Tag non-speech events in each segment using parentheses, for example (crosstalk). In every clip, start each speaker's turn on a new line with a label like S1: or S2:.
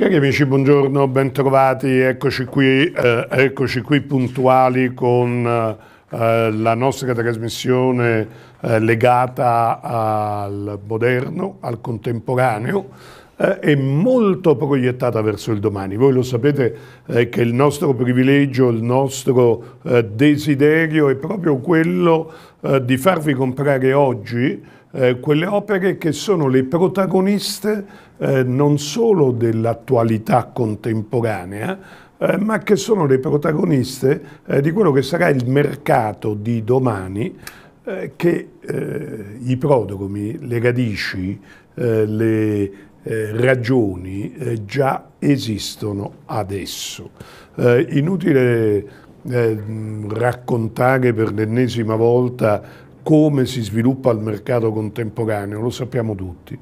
S1: Cari amici, buongiorno, bentrovati, eccoci qui, eh, eccoci qui puntuali con eh, la nostra trasmissione eh, legata al moderno, al contemporaneo eh, e molto proiettata verso il domani. Voi lo sapete eh, che il nostro privilegio, il nostro eh, desiderio è proprio quello di farvi comprare oggi eh, quelle opere che sono le protagoniste eh, non solo dell'attualità contemporanea, eh, ma che sono le protagoniste eh, di quello che sarà il mercato di domani, eh, che i prodromi, le radici, le ragioni già esistono adesso. inutile raccontare per l'ennesima volta come si sviluppa il mercato contemporaneo, lo sappiamo tutti.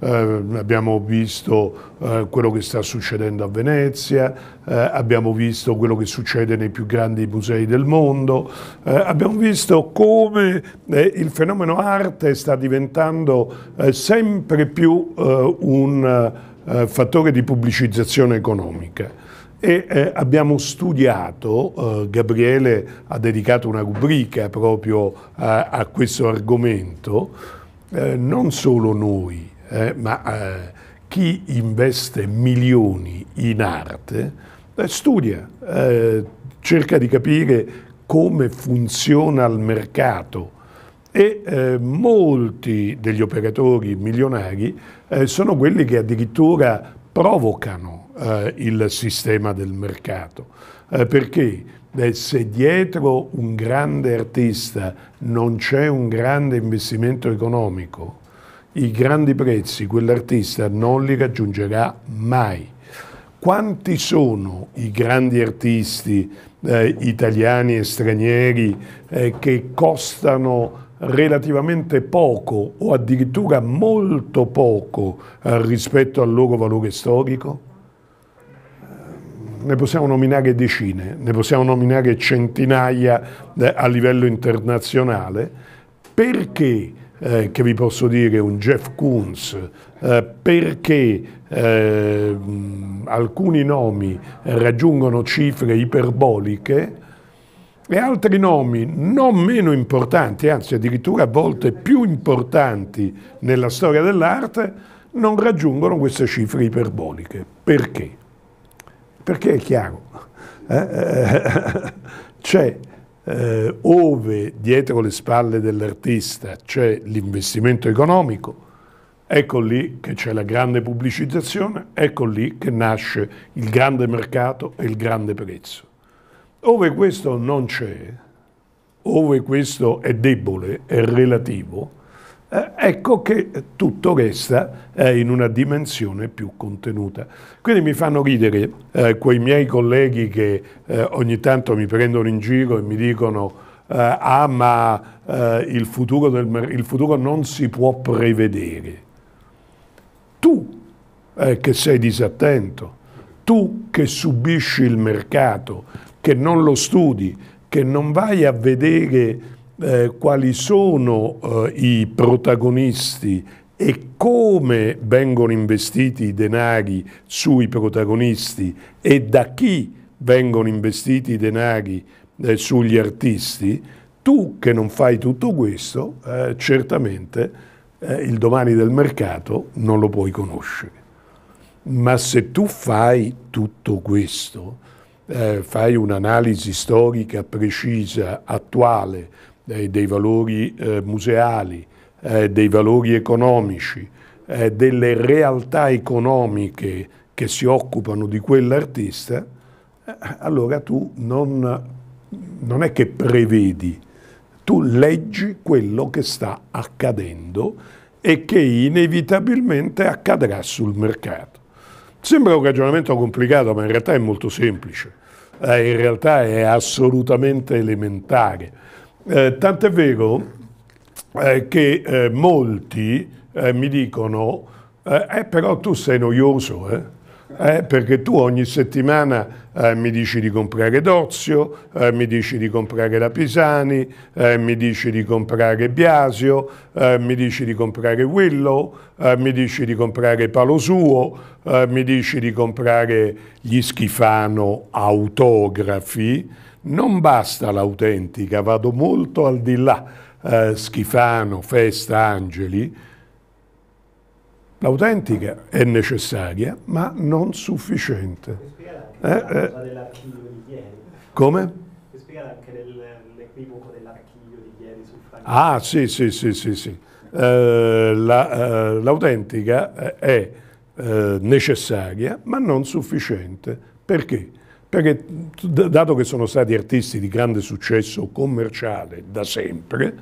S1: Eh, abbiamo visto eh, quello che sta succedendo a Venezia, eh, abbiamo visto quello che succede nei più grandi musei del mondo, eh, abbiamo visto come eh, il fenomeno arte sta diventando eh, sempre più un fattore di pubblicizzazione economica. E eh, abbiamo studiato, eh, Gabriele ha dedicato una rubrica proprio a, a questo argomento, eh, non solo noi, eh, ma eh, chi investe milioni in arte eh, studia, cerca di capire come funziona il mercato e eh, molti degli operatori milionari eh, sono quelli che addirittura provocano eh, il sistema del mercato. Eh, perché eh, se dietro un grande artista non c'è un grande investimento economico, i grandi prezzi quell'artista non li raggiungerà mai. Quanti sono i grandi artisti eh, italiani e stranieri eh, che costano relativamente poco o addirittura molto poco eh, rispetto al loro valore storico? ne possiamo nominare decine, ne possiamo nominare centinaia eh, a livello internazionale, perché, eh, che vi posso dire, un Jeff Koons, eh, perché eh, alcuni nomi raggiungono cifre iperboliche e altri nomi non meno importanti, anzi addirittura a volte più importanti nella storia dell'arte, non raggiungono queste cifre iperboliche. Perché? Perché è chiaro, eh? (laughs) c'è eh, ove dietro le spalle dell'artista c'è l'investimento economico, ecco lì che c'è la grande pubblicizzazione, ecco lì che nasce il grande mercato e il grande prezzo. Ove questo non c'è, ove questo è debole, è relativo, eh, ecco che tutto resta eh, in una dimensione più contenuta. Quindi mi fanno ridere eh, quei miei colleghi che eh, ogni tanto mi prendono in giro e mi dicono eh, ah ma eh, il futuro, del, il, futuro non si può prevedere. Tu che sei disattento, tu che subisci il mercato, che non lo studi, che non vai a vedere eh, quali sono eh, i protagonisti e come vengono investiti i denari sui protagonisti e da chi vengono investiti i denari eh, sugli artisti, tu che non fai tutto questo, eh, certamente eh, il domani del mercato non lo puoi conoscere. Ma se tu fai tutto questo, eh, fai un'analisi storica precisa, attuale, eh, dei valori eh, museali, eh, dei valori economici, eh, delle realtà economiche che si occupano di quell'artista, allora tu non, non è che prevedi, tu leggi quello che sta accadendo e che inevitabilmente accadrà sul mercato. Sembra un ragionamento complicato, ma in realtà è molto semplice, eh, in realtà è assolutamente elementare. Eh, tant'è vero eh, che eh, molti eh, mi dicono, eh, eh, però tu sei noioso, eh? Eh, perché tu ogni settimana eh, mi dici di comprare Dozio, eh, mi dici di comprare la Pisani, eh, mi dici di comprare Biasio, mi dici di comprare Willow, mi dici di comprare Palo Suo, mi dici di comprare gli schifano autografi, non basta l'autentica, vado molto al di là, eh, Schifano, Festa, Angeli, l'autentica è necessaria ma non sufficiente. Eh, eh. Come? Ah sì sì sì sì, sì. Eh, eh, l'autentica la, è eh, necessaria ma non sufficiente perché? perché dato che sono stati artisti di grande successo commerciale da sempre,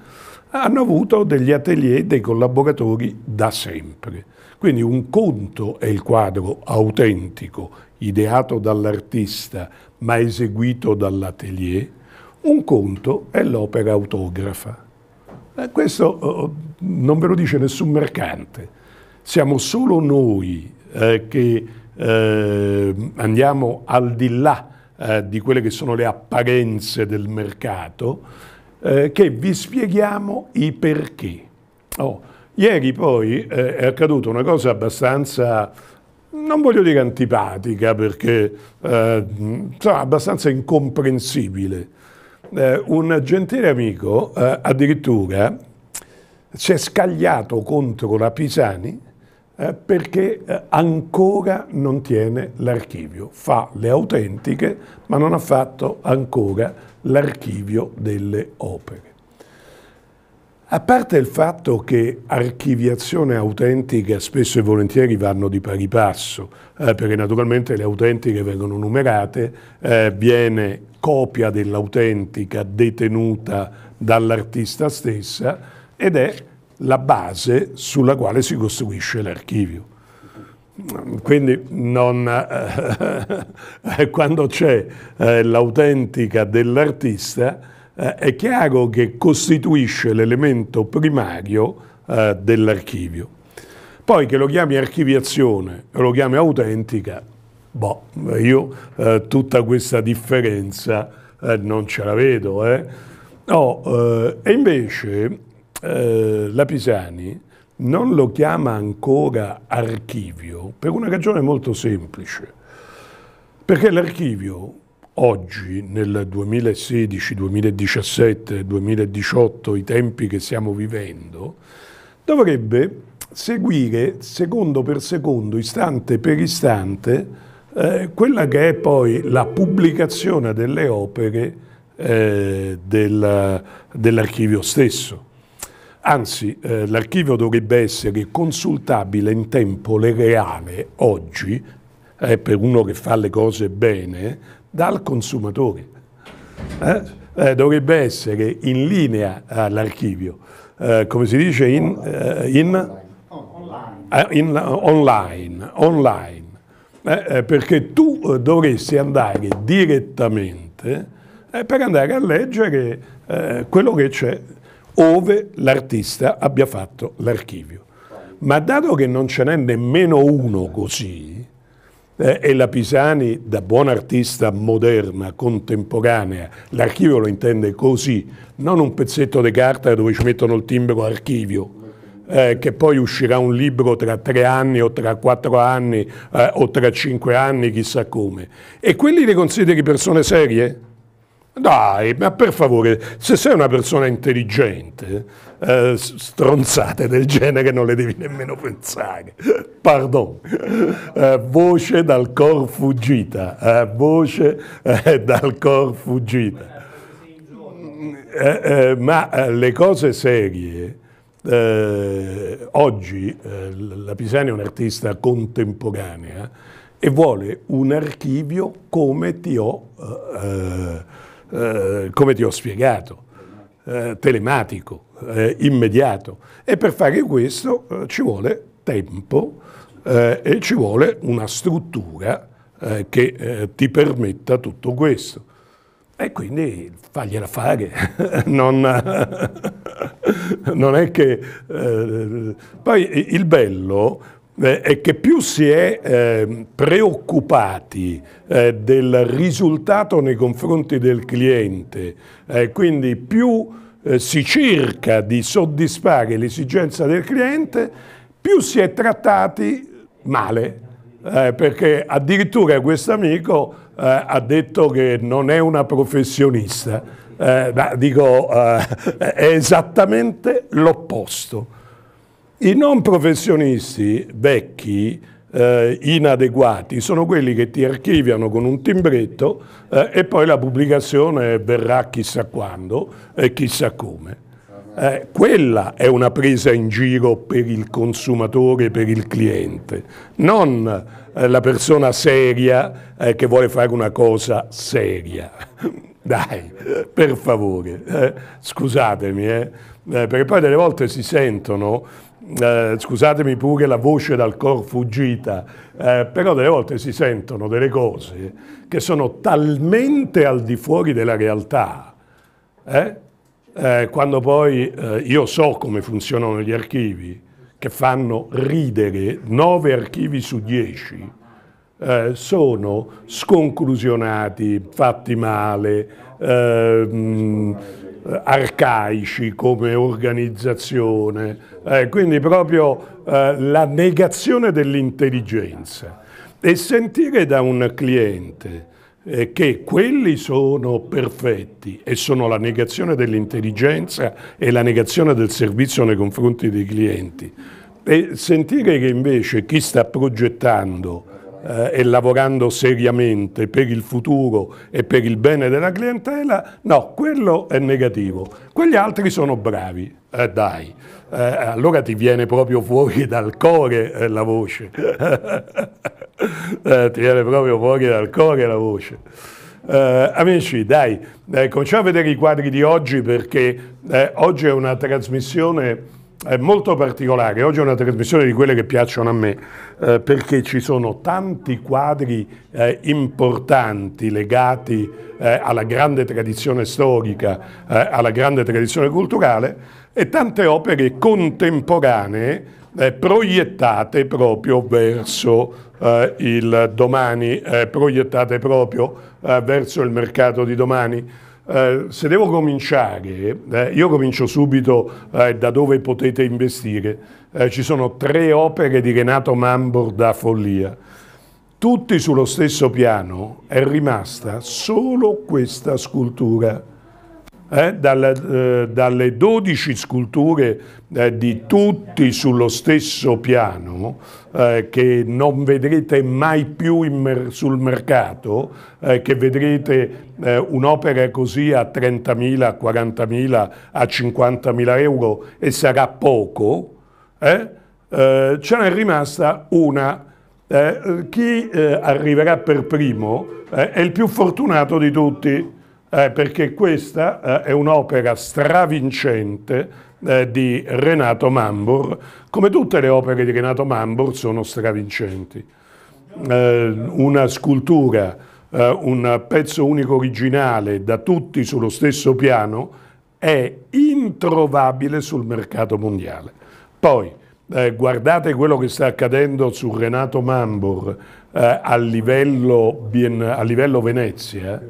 S1: hanno avuto degli atelier, dei collaboratori da sempre. Quindi un conto è il quadro autentico, ideato dall'artista ma eseguito dall'atelier, un conto è l'opera autografa. Eh, questo eh, non ve lo dice nessun mercante. Siamo solo noi eh, che eh, andiamo al di là eh, di quelle che sono le apparenze del mercato, eh, che vi spieghiamo i perché. Oh, ieri poi eh, è accaduta una cosa abbastanza non voglio dire antipatica perché eh, insomma, abbastanza incomprensibile. Eh, un gentile amico eh, addirittura si è scagliato contro la Pisani eh, perché eh, ancora non tiene l'archivio, fa le autentiche ma non ha fatto ancora l'archivio delle opere. A parte il fatto che archiviazione e autentica spesso e volentieri vanno di pari passo, eh, perché naturalmente le autentiche vengono numerate, eh, viene copia dell'autentica detenuta dall'artista stessa ed è la base sulla quale si costruisce l'archivio. Quindi non, eh, (laughs) quando c'è eh, l'autentica dell'artista eh, è chiaro che costituisce l'elemento primario eh, dell'archivio. Poi che lo chiami archiviazione o lo chiami autentica, boh, io eh, tutta questa differenza eh, non ce la vedo. Oh, e invece eh, Pisani non lo chiama ancora archivio per una ragione molto semplice, perché l'archivio oggi, nel 2016, 2017, 2018, i tempi che stiamo vivendo, dovrebbe seguire secondo per secondo, istante per istante, eh, quella che è poi la pubblicazione delle opere eh, dell'archivio stesso. Anzi, eh, l'archivio dovrebbe essere consultabile in tempo reale oggi, eh, per uno che fa le cose bene, dal consumatore. Eh? eh dovrebbe essere in linea l'archivio, eh, come si dice in, eh, in, in online, online. perché tu dovresti andare direttamente per andare a leggere quello che c'è ove l'artista abbia fatto l'archivio. Ma dato che non ce n'è nemmeno uno così, eh, e la Pisani da buona artista moderna, contemporanea, l'archivio lo intende così, non un pezzetto di carta dove ci mettono il timbro archivio, eh, che poi uscirà un libro tra tre anni o tra quattro anni eh, o tra cinque anni, chissà come. E quelli le consideri persone serie? Dai, ma per favore, se sei una persona intelligente, eh, stronzate del genere non le devi nemmeno pensare. Pardon. Eh, voce dal cor fuggita, eh, voce eh, dal cor fuggita. Eh, eh, ma le cose serie, oggi la Pisani è un'artista contemporanea e vuole un archivio come ti ho eh, come ti ho spiegato, eh, telematico, eh, immediato. E per fare questo eh, ci vuole tempo eh, e ci vuole una struttura che ti permetta tutto questo. E quindi fagliela fare, (laughs) non, (laughs) non, è che... poi il bello eh, e che più si è eh, preoccupati eh, del risultato nei confronti del cliente, eh, quindi più eh, si cerca di soddisfare l'esigenza del cliente, più si è trattati male, eh, perché addirittura questo amico ha detto che non è una professionista, dico (laughs) è esattamente l'opposto. I non professionisti vecchi eh, inadeguati sono quelli che ti archiviano con un timbretto eh, e poi la pubblicazione verrà chissà quando e chissà come. Eh, quella è una presa in giro per il consumatore, per il cliente, non eh, la persona seria eh, che vuole fare una cosa seria. (laughs) Dai, per favore, eh, scusatemi, perché poi delle volte si sentono eh, scusatemi pure la voce dal cor fuggita, eh, però delle volte si sentono delle cose che sono talmente al di fuori della realtà, eh? eh quando poi eh, io so come funzionano gli archivi, che fanno ridere nove archivi su 10, sono sconclusionati, fatti male, mh, eh, arcaici come organizzazione, eh, quindi proprio eh, la negazione dell'intelligenza. E sentire da un cliente eh, che quelli sono perfetti e sono la negazione dell'intelligenza e la negazione del servizio nei confronti dei clienti, e sentire che invece chi sta progettando eh, e lavorando seriamente per il futuro e per il bene della clientela, no, quello è negativo. Quegli altri sono bravi, eh, dai. Eh, allora ti viene proprio fuori dal cuore eh, la voce. (laughs) Eh, ti viene proprio fuori dal cuore la voce. Eh, amici, dai, ecco, cominciamo a vedere i quadri di oggi perché oggi è una trasmissione è molto particolare. Oggi è una trasmissione di quelle che piacciono a me, eh, perché ci sono tanti quadri eh, importanti legati eh, alla grande tradizione storica, eh, alla grande tradizione culturale e tante opere contemporanee eh, proiettate proprio verso eh, il domani, proiettate proprio verso il mercato di domani. Eh, se devo cominciare, eh, io comincio subito eh, da dove potete investire. Eh, ci sono tre opere di Renato Mambor da follia. Tutti sullo stesso piano è rimasta solo questa scultura eh, eh, dalle, eh, dalle 12 sculture eh, di tutti sullo stesso piano, eh, che non vedrete mai più mer sul mercato, eh, che vedrete un'opera così a 30.000, 40.000, a 50.000 euro e sarà poco, ce n'è rimasta una. chi arriverà per primo è il più fortunato di tutti eh, perché questa eh, è un'opera stravincente eh, di Renato Mambor, come tutte le opere di Renato Mambor sono stravincenti. Eh, una scultura, eh, un pezzo unico originale da tutti sullo stesso piano è introvabile sul mercato mondiale. Poi, eh, guardate quello che sta accadendo su Renato Mambor eh, a, livello, a, livello, Venezia,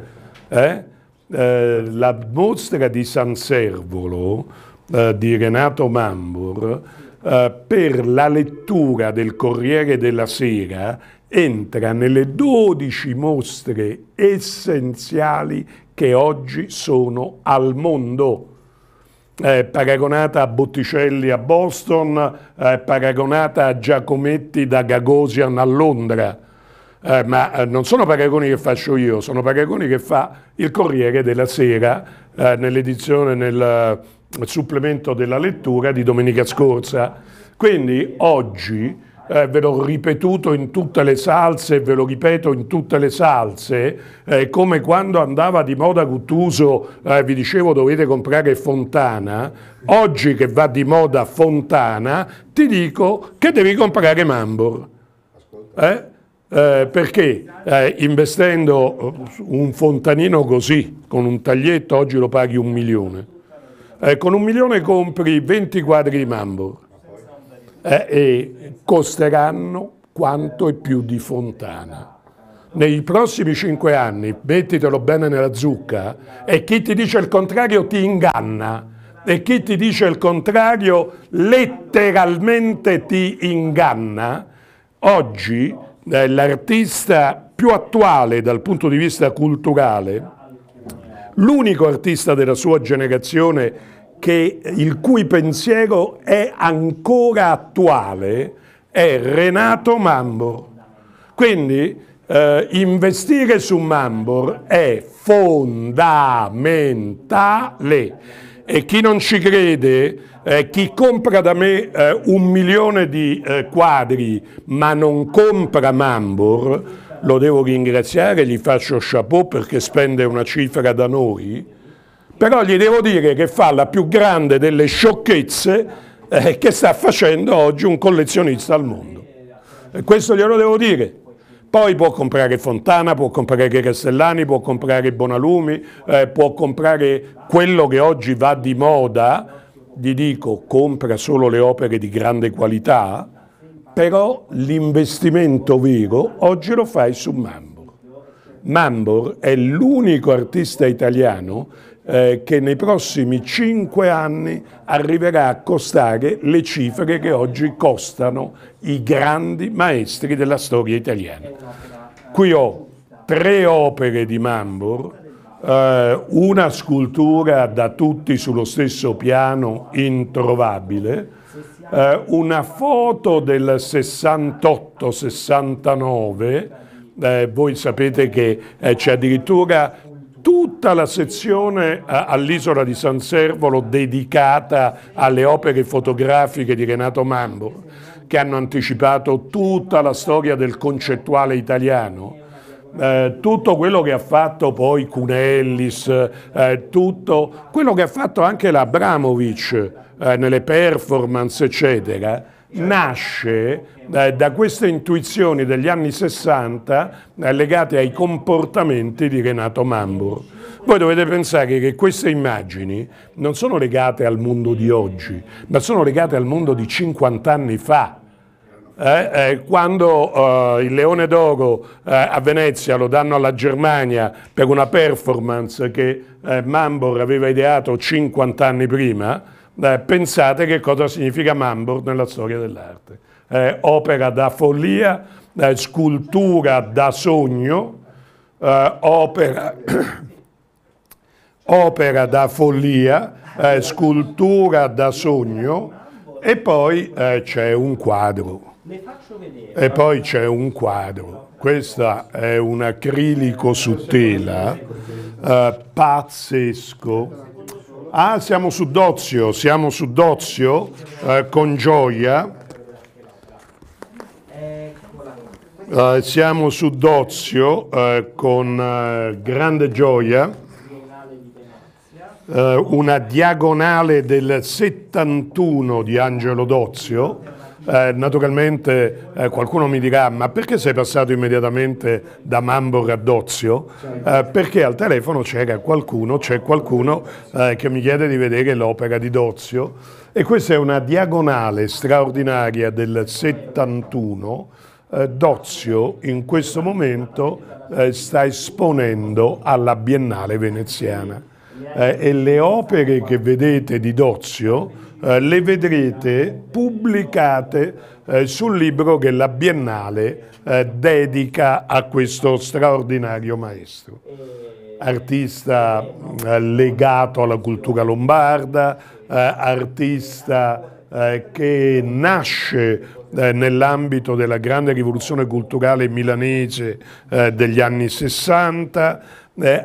S1: eh? Eh, la mostra di San Servolo eh, di Renato Mambor eh, per la lettura del Corriere della Sera entra nelle 12 mostre essenziali che oggi sono al mondo. Eh, paragonata a Botticelli a Boston, eh, paragonata a Giacometti da Gagosian a Londra eh, ma eh, non sono paragoni che faccio io, sono paragoni che fa il Corriere della Sera eh, nell'edizione, nel eh, supplemento della lettura di domenica scorsa. Quindi oggi, eh, ve l'ho ripetuto in tutte le salse, ve lo ripeto in tutte le salse, eh, come quando andava di moda Guttuso, eh, vi dicevo dovete comprare Fontana, oggi che va di moda Fontana, ti dico che devi comprare Mambor. Eh? Eh, perché eh, investendo un fontanino così, con un taglietto, oggi lo paghi un milione. Eh, con un milione compri 20 quadri di mambo eh, e costeranno quanto e più di Fontana. Nei prossimi 5 anni, mettitelo bene nella zucca, e chi ti dice il contrario ti inganna, e chi ti dice il contrario letteralmente ti inganna, oggi eh, l'artista più attuale dal punto di vista culturale, l'unico artista della sua generazione che, il cui pensiero è ancora attuale è Renato Mambo. Quindi eh, investire su Mambo è fondamentale. E chi non ci crede, eh, chi compra da me eh, un milione di eh, quadri ma non compra Mambor, lo devo ringraziare, gli faccio chapeau perché spende una cifra da noi, però gli devo dire che fa la più grande delle sciocchezze eh, che sta facendo oggi un collezionista al mondo. E questo glielo devo dire. Poi può comprare Fontana, può comprare Castellani, può comprare Bonalumi, eh, può comprare quello che oggi va di moda, gli dico compra solo le opere di grande qualità, però l'investimento vero oggi lo fai su Mambor. Mambor è l'unico artista italiano eh, che nei prossimi cinque anni arriverà a costare le cifre che oggi costano i grandi maestri della storia italiana. Qui ho tre opere di Mambur, eh, una scultura da tutti sullo stesso piano introvabile, eh, una foto del 68-69, eh, voi sapete che eh, c'è addirittura tutta la sezione eh, all'isola di San Servolo dedicata alle opere fotografiche di Renato Mambo, che hanno anticipato tutta la storia del concettuale italiano. Eh, tutto quello che ha fatto poi Cunellis, eh, tutto quello che ha fatto anche l'Abramovic eh, nelle performance, eccetera, nasce eh, da queste intuizioni degli anni 60 eh, legate ai comportamenti di Renato Mambur. Voi dovete pensare che queste immagini non sono legate al mondo di oggi, ma sono legate al mondo di 50 anni fa. Eh, eh, quando eh, il Leone d'Oro eh, a Venezia lo danno alla Germania per una performance che eh, Mambor aveva ideato 50 anni prima, eh, pensate che cosa significa Mamburg nella storia dell'arte. Eh, opera da follia, eh, scultura da sogno, opera, (coughs) opera, da follia, scultura da sogno e poi eh, c'è un quadro. E poi c'è un quadro. Questa è un acrilico su tela eh, pazzesco Ah, siamo su Dozio, siamo su Dozio eh, con gioia. Eh, siamo su Dozio eh, con eh, grande gioia. Eh, una diagonale del 71 di Angelo Dozio. Eh, naturalmente eh, qualcuno mi dirà ma perché sei passato immediatamente da Mambo a Dozio? Certo. Eh, perché al telefono c'era qualcuno, c'è qualcuno eh, che mi chiede di vedere l'opera di Dozio e questa è una diagonale straordinaria del 71. Eh, Dozio in questo momento eh, sta esponendo alla Biennale veneziana e le opere che vedete di Dozio eh, le vedrete pubblicate eh, sul libro che la Biennale eh, dedica a questo straordinario maestro. Artista eh, legato alla cultura lombarda, artista che nasce nell'ambito della grande rivoluzione culturale milanese degli anni 60,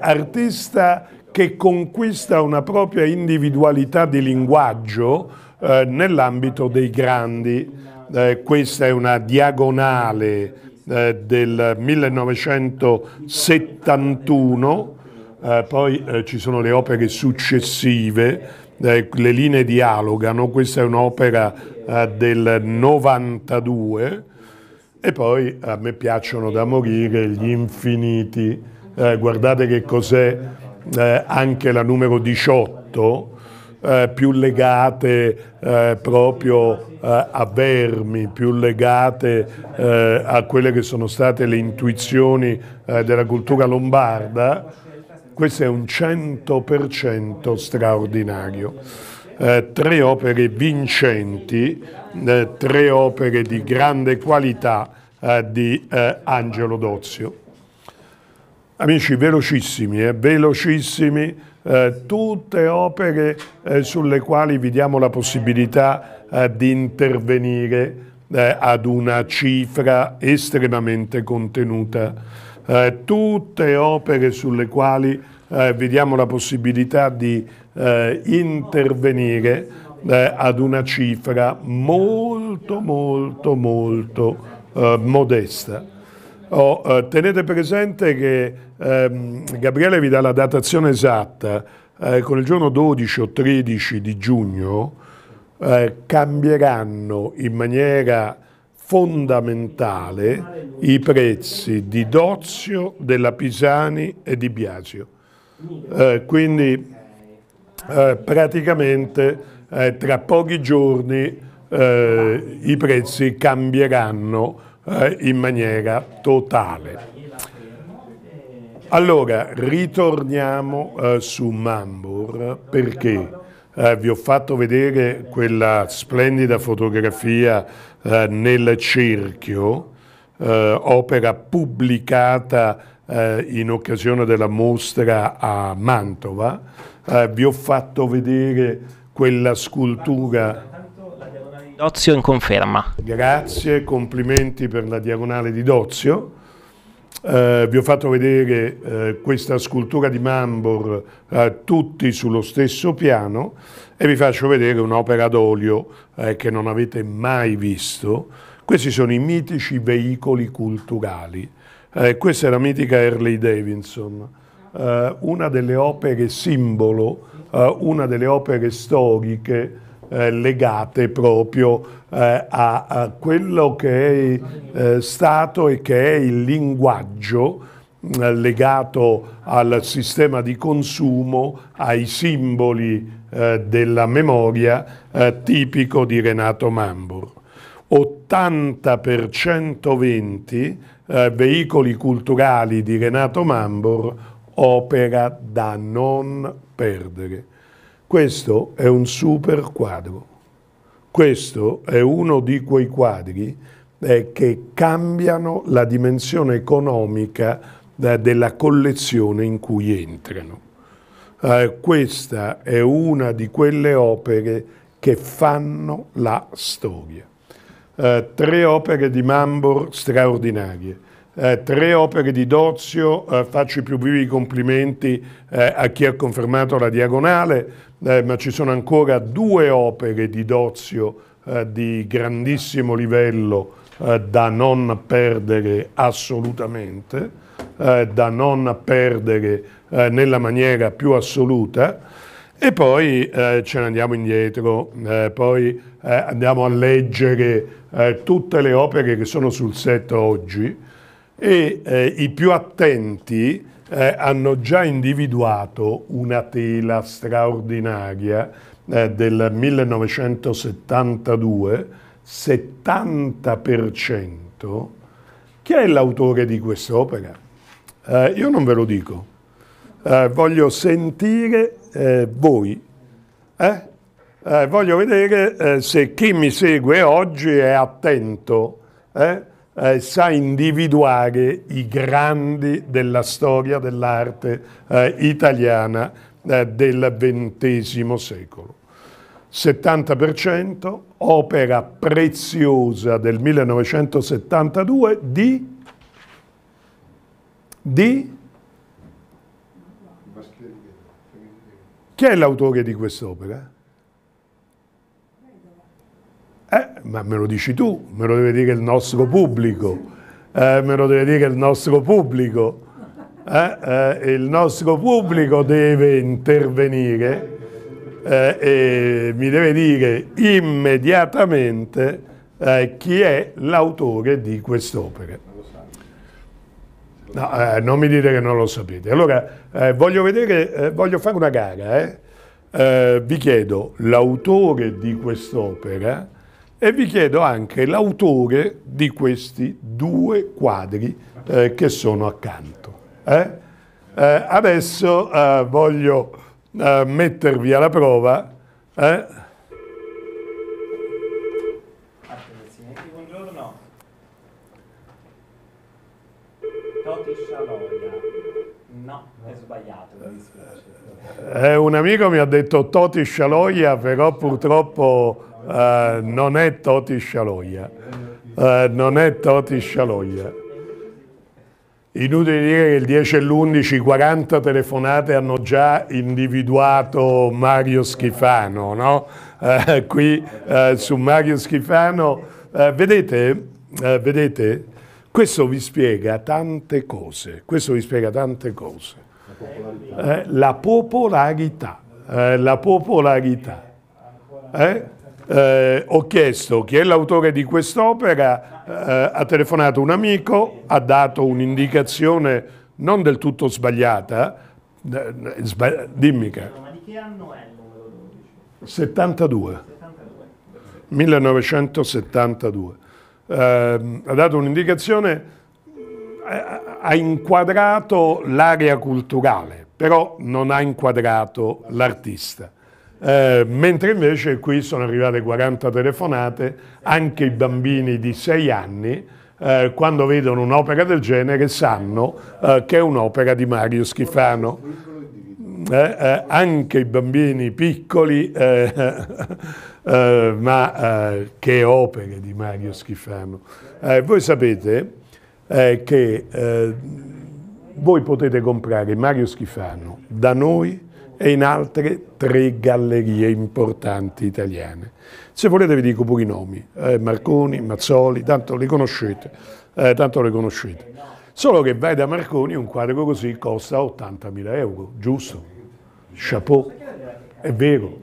S1: artista che conquista una propria individualità di linguaggio eh, nell'ambito dei grandi. Eh, questa è una diagonale eh, del 1971, eh, poi eh, ci sono le opere successive, eh, le linee dialogano, questa è un'opera del 92 e poi a me piacciono da morire gli infiniti. guardate che cos'è eh, anche la numero 18, eh, più legate eh, proprio eh, a vermi, più legate eh, a quelle che sono state le intuizioni eh, della cultura lombarda, questo è un 100% straordinario. Eh, tre opere vincenti, eh, tre opere di grande qualità eh, di Angelo Dozio. Amici, velocissimi, eh, velocissimi, eh, tutte opere eh, sulle quali vi diamo la possibilità eh, di intervenire eh, ad una cifra estremamente contenuta. Eh, tutte opere sulle quali vi diamo la possibilità di intervenire ad una cifra molto, molto, molto modesta. Oh, eh, tenete presente che ehm, Gabriele vi dà la datazione esatta, eh, con il giorno 12 o 13 di giugno eh, cambieranno in maniera fondamentale i prezzi di Dozio, della Pisani e di Biasio. Eh, quindi eh, praticamente eh, tra pochi giorni i prezzi cambieranno eh, in maniera totale. Allora, ritorniamo eh, su Mambur perché eh, vi ho fatto vedere quella splendida fotografia eh, nel cerchio, eh, opera pubblicata eh, in occasione della mostra a Mantova. vi ho fatto vedere quella scultura Dozio in conferma. Grazie, complimenti per la diagonale di Dozio. Eh, vi ho fatto vedere eh, questa scultura di Mambor, eh, tutti sullo stesso piano, e vi faccio vedere un'opera d'olio eh, che non avete mai visto. Questi sono i mitici veicoli culturali. Eh, questa è la mitica Harley Davidson, eh, una delle opere simbolo, una delle opere storiche eh, legate proprio eh, a, a, quello che è eh, stato e che è il linguaggio eh, legato al sistema di consumo, ai simboli eh, della memoria tipico di Renato Mambur. 80 per 120 eh, veicoli culturali di Renato Mambor, opera da non perdere. Questo è un super quadro. Questo è uno di quei quadri eh, che cambiano la dimensione economica eh, della collezione in cui entrano. Eh, questa è una di quelle opere che fanno la storia. Eh, tre opere di Mambor straordinarie eh, tre opere di Dozio, eh, faccio i più vivi complimenti eh, a chi ha confermato la diagonale, eh, ma ci sono ancora due opere di Dozio eh, di grandissimo livello eh, da non perdere assolutamente, da non perdere nella maniera più assoluta. E poi ce ne andiamo indietro, poi andiamo a leggere tutte le opere che sono sul set oggi, e eh, i più attenti eh, hanno già individuato una tela straordinaria eh, del 1972, 70%, chi è l'autore di quest'opera? Eh, io non ve lo dico, eh, voglio sentire eh, voi. voglio vedere se chi mi segue oggi è attento eh, sa individuare i grandi della storia dell'arte eh, italiana eh, del XX secolo. 70%, opera preziosa del 1972 di... di Chi è l'autore di quest'opera? Eh, ma me lo dici tu, me lo deve dire il nostro pubblico, eh, me lo deve dire il nostro pubblico. Eh, eh il nostro pubblico deve intervenire eh, e mi deve dire immediatamente eh, chi è l'autore di quest'opera. No, non mi dite che non lo sapete. Allora, voglio, vedere, voglio fare una gara. vi chiedo l'autore di quest'opera e vi chiedo anche l'autore di questi due quadri eh, che sono accanto. Eh? Eh, adesso eh, voglio eh, mettervi alla prova. Eh, eh un amico mi ha detto Toti Scialoia, però purtroppo eh, non è Toti Scialoia, uh, non è Toti Scialoia. Inutile dire che il 10 e l'11, 40 telefonate hanno già individuato Mario Schifano, no? uh, qui su Mario Schifano, vedete, vedete, questo vi spiega tante cose, questo vi spiega tante cose. La popolarità, la popolarità. Eh? Eh, ho chiesto chi è l'autore di quest'opera, eh, ha telefonato un amico, ha dato un'indicazione non del tutto sbagliata, eh, sbag... dimmi che... Ma di che anno è il numero 12? 72. 1972. Eh, ha dato un'indicazione, eh, ha inquadrato l'area culturale, però non ha inquadrato l'artista. Eh, mentre invece qui sono arrivate 40 telefonate, anche i bambini di 6 anni eh, quando vedono un'opera del genere sanno eh, che è un'opera di Mario Schifano. Eh, eh, anche i bambini piccoli, eh, (laughs) ma che opere di Mario Schifano. voi sapete che voi potete comprare Mario Schifano da noi e in altre tre gallerie importanti italiane. Se volete vi dico pure i nomi, eh, Marconi, Mazzoli, tanto li conoscete, eh, tanto li conoscete. Solo che vai da Marconi un quadro così costa 80.000 euro, giusto? Chapeau, è vero,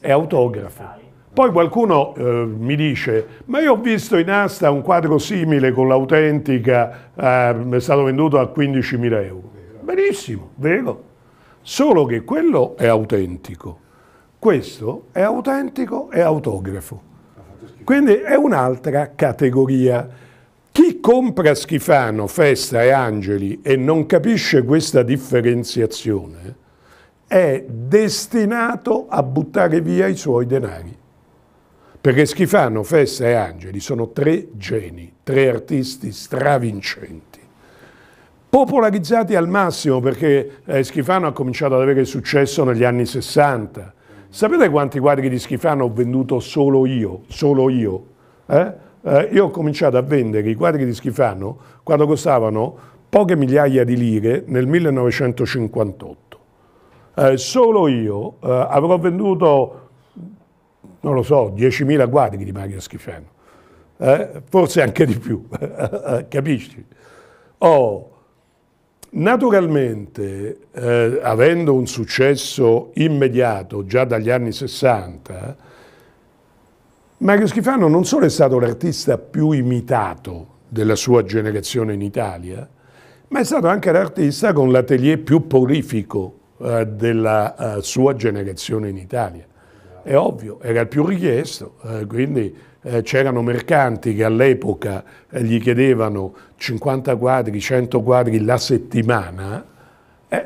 S1: è autografo. Poi qualcuno eh, mi dice, ma io ho visto in asta un quadro simile con l'autentica, eh, è stato venduto a 15.000 euro. Benissimo, vero? Solo che quello è autentico, questo è autentico e autografo. Quindi è un'altra categoria. Chi compra Schifano, Festa e Angeli e non capisce questa differenziazione è destinato a buttare via i suoi denari. Perché Schifano, Festa e Angeli sono tre geni, tre artisti stravincenti popolarizzati al massimo perché eh, Schifano ha cominciato ad avere successo negli anni 60. Sapete quanti quadri di Schifano ho venduto solo io? Solo io. Eh? Eh, io ho cominciato a vendere i quadri di Schifano quando costavano poche migliaia di lire nel 1958. Eh, solo io eh, avrò venduto, non lo so, 10.000 quadri di Mario Schifano. Eh, forse anche di più, (laughs) capisci? Oh, Naturalmente, eh, avendo un successo immediato già dagli anni 60, Mario Schifano non solo è stato l'artista più imitato della sua generazione in Italia, ma è stato anche l'artista con l'atelier più prolifico eh, della eh, sua generazione in Italia. È ovvio, era il più richiesto, eh, quindi eh, c'erano mercanti che all'epoca eh, gli chiedevano 50 quadri, 100 quadri la settimana, eh,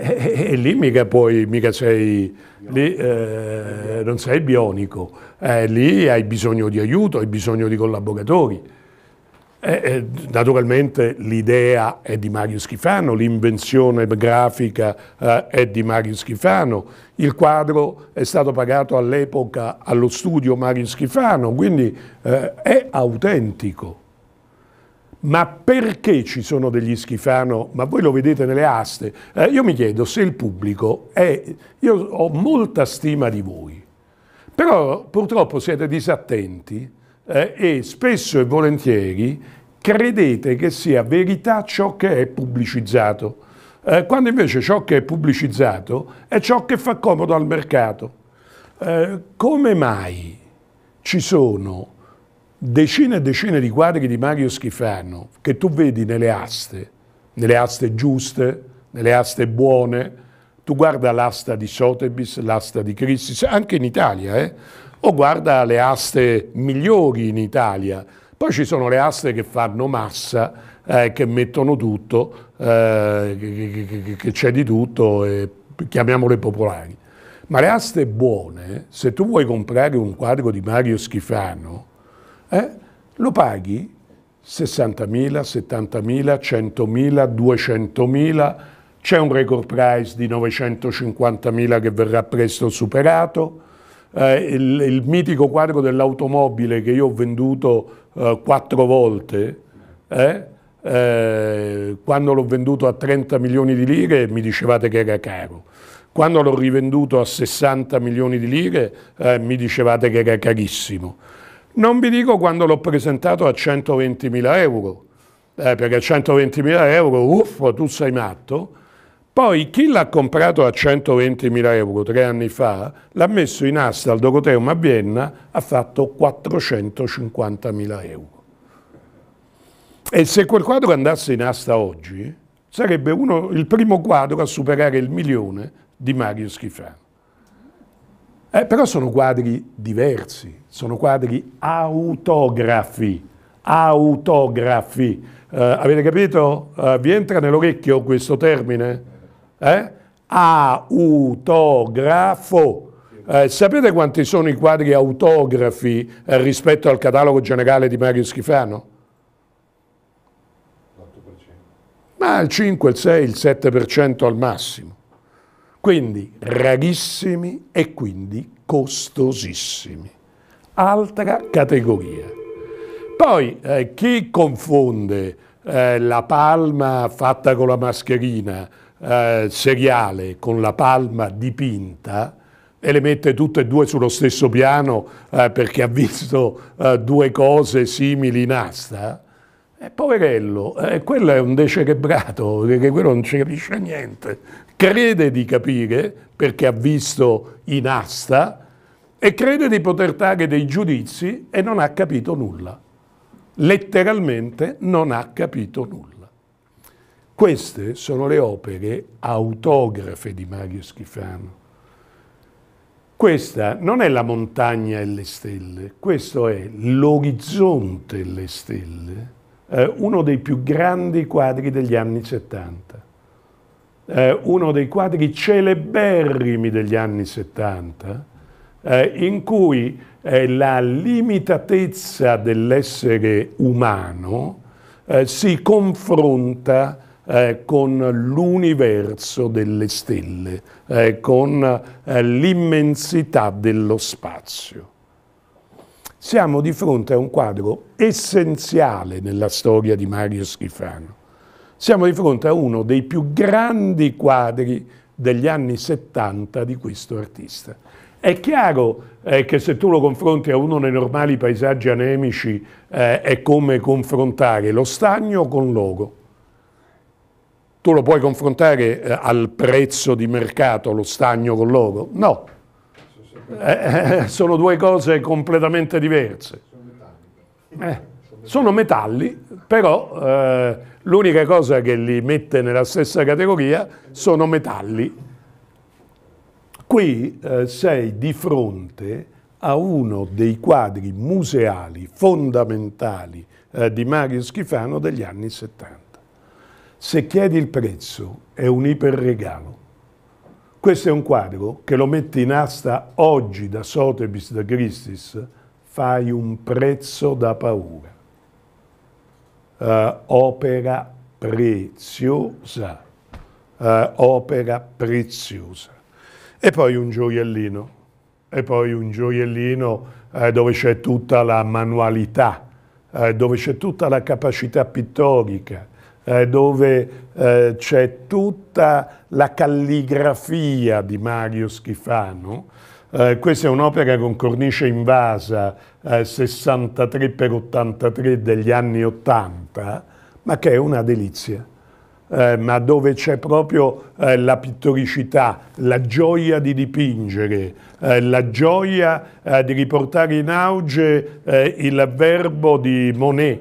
S1: eh, e lì mica poi, mica sei, lì, non sei bionico, lì hai bisogno di aiuto, hai bisogno di collaboratori. Eh, eh, naturalmente l'idea è di Mario Schifano, l'invenzione grafica eh, è di Mario Schifano, il quadro è stato pagato all'epoca allo studio Mario Schifano, quindi eh, è autentico. Ma perché ci sono degli schifano? Ma voi lo vedete nelle aste. Eh, io mi chiedo se il pubblico è... Io ho molta stima di voi, però purtroppo siete disattenti eh, e spesso e volentieri credete che sia verità ciò che è pubblicizzato, eh, quando invece ciò che è pubblicizzato è ciò che fa comodo al mercato. Eh, come mai ci sono decine e decine di quadri di Mario Schifano che tu vedi nelle aste, nelle aste giuste, nelle aste buone, tu guarda l'asta di Sotheby's, l'asta di Christie's, anche in Italia, eh? o guarda le aste migliori in Italia. Poi ci sono le aste che fanno massa, eh, che mettono tutto, eh, che c'è di tutto, eh, chiamiamole popolari. Ma le aste buone, se tu vuoi comprare un quadro di Mario Schifano, eh, lo paghi 60.000, 70.000, 100.000, 200.000, c'è un record price di 950.000 che verrà presto superato, eh, il, il, mitico quadro dell'automobile che io ho venduto eh, quattro volte, eh, eh, quando l'ho venduto a 30 milioni di lire mi dicevate che era caro. Quando l'ho rivenduto a 60 milioni di lire eh, mi dicevate che era carissimo. Non vi dico quando l'ho presentato a 120 mila euro, eh, perché 120 mila euro, uff, tu sei matto, poi chi l'ha comprato a 120.000 euro tre anni fa, l'ha messo in asta al Doroteum a Vienna, ha fatto 450.000 euro. E se quel quadro andasse in asta oggi, sarebbe uno, il primo quadro a superare il milione di Mario Schifano. Eh, però sono quadri diversi, sono quadri autografi, autografi. Eh, avete capito? Eh, vi entra nell'orecchio questo termine? eh? autografo. Eh, sapete quanti sono i quadri autografi eh, rispetto al catalogo generale di Mario Schifano? Ma il 5, il 6, il 7% al massimo. Quindi rarissimi e quindi costosissimi. Altra categoria. Poi eh, chi confonde eh, la palma fatta con la mascherina eh, seriale con la palma dipinta e le mette tutte e due sullo stesso piano eh, perché ha visto eh, due cose simili in asta, eh, poverello, quello è un decerebrato, perché quello non ci capisce niente. Crede di capire perché ha visto in asta e crede di poter dare dei giudizi e non ha capito nulla. Letteralmente non ha capito nulla. Queste sono le opere autografe di Mario Schifano. Questa non è la montagna e le stelle, questo è l'orizzonte e le stelle, eh, uno dei più grandi quadri degli anni 70, eh, uno dei quadri celeberrimi degli anni 70, eh, in cui eh, la limitatezza dell'essere umano eh, si confronta eh, con l'universo delle stelle, eh, con eh, l'immensità dello spazio. Siamo di fronte a un quadro essenziale nella storia di Mario Schifano. Siamo di fronte a uno dei più grandi quadri degli anni 70 di questo artista. È chiaro eh, che se tu lo confronti a uno dei normali paesaggi anemici eh, è come confrontare lo stagno con l'oro. Tu lo puoi confrontare eh, al prezzo di mercato lo stagno con l'oro? No, eh, eh (laughs) sono due cose completamente diverse. Eh, sono metalli, però eh, l'unica cosa che li mette nella stessa categoria sono metalli. Qui eh, sei di fronte a uno dei quadri museali fondamentali di Mario Schifano degli anni 70. Se chiedi il prezzo, è un iperregalo. Questo è un quadro che lo metti in asta oggi da Sotheby's da Christie's, fai un prezzo da paura. Uh, opera preziosa, uh, opera preziosa. E poi un gioiellino, e poi un gioiellino eh, dove c'è tutta la manualità, eh, dove c'è tutta la capacità pittorica, eh, dove eh, c'è tutta la calligrafia di Mario Schifano. Eh, questa è un'opera con cornice invasa 63 x 83 degli anni 80, ma che è una delizia. Eh, ma dove c'è proprio eh, la pittoricità, la gioia di dipingere, eh, la gioia eh, di riportare in auge eh, il verbo di Monet,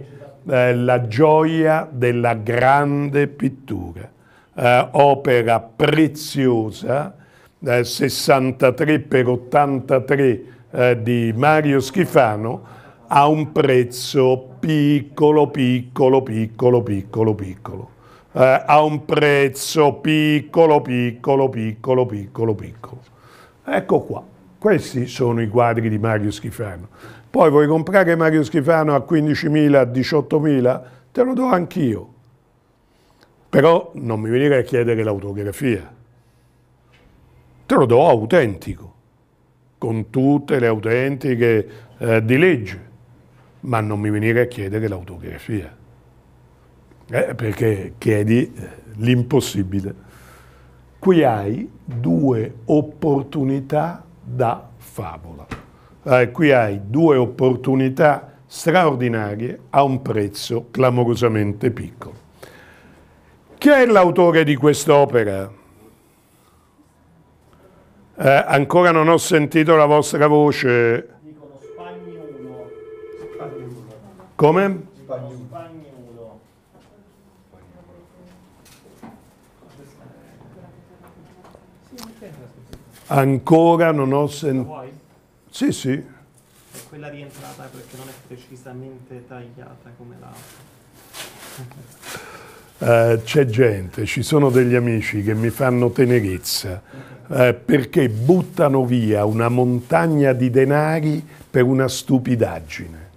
S1: eh, la gioia della grande pittura, eh, opera preziosa, 63 eh, per 83 eh, di Mario Schifano, a un prezzo piccolo, piccolo, piccolo, piccolo, piccolo. Eh, a un prezzo piccolo, piccolo, piccolo, piccolo, piccolo. Ecco qua, questi sono i quadri di Mario Schifano. Poi vuoi comprare Mario Schifano a 15.000, a 18.000? Te lo do anch'io. Però non mi venire a chiedere l'autografia. Te lo do autentico, con tutte le autentiche eh, di legge, ma non mi venire a chiedere l'autografia. Eh, perché chiedi eh, l'impossibile. Qui hai due opportunità da favola eh, qui hai due opportunità straordinarie a un prezzo clamorosamente piccolo. Chi è l'autore di quest'opera? Eh, ancora non ho sentito la vostra voce. Dicono Spagnuolo. Spagnuolo. Come?
S2: Spagnuolo. Spagnuolo.
S1: Ancora non ho sentito. Sì, sì. È
S2: quella rientrata perché non è precisamente tagliata come
S1: la... eh, c'è gente, ci sono degli amici che mi fanno tenerezza eh, perché buttano via una montagna di denari per una stupidaggine.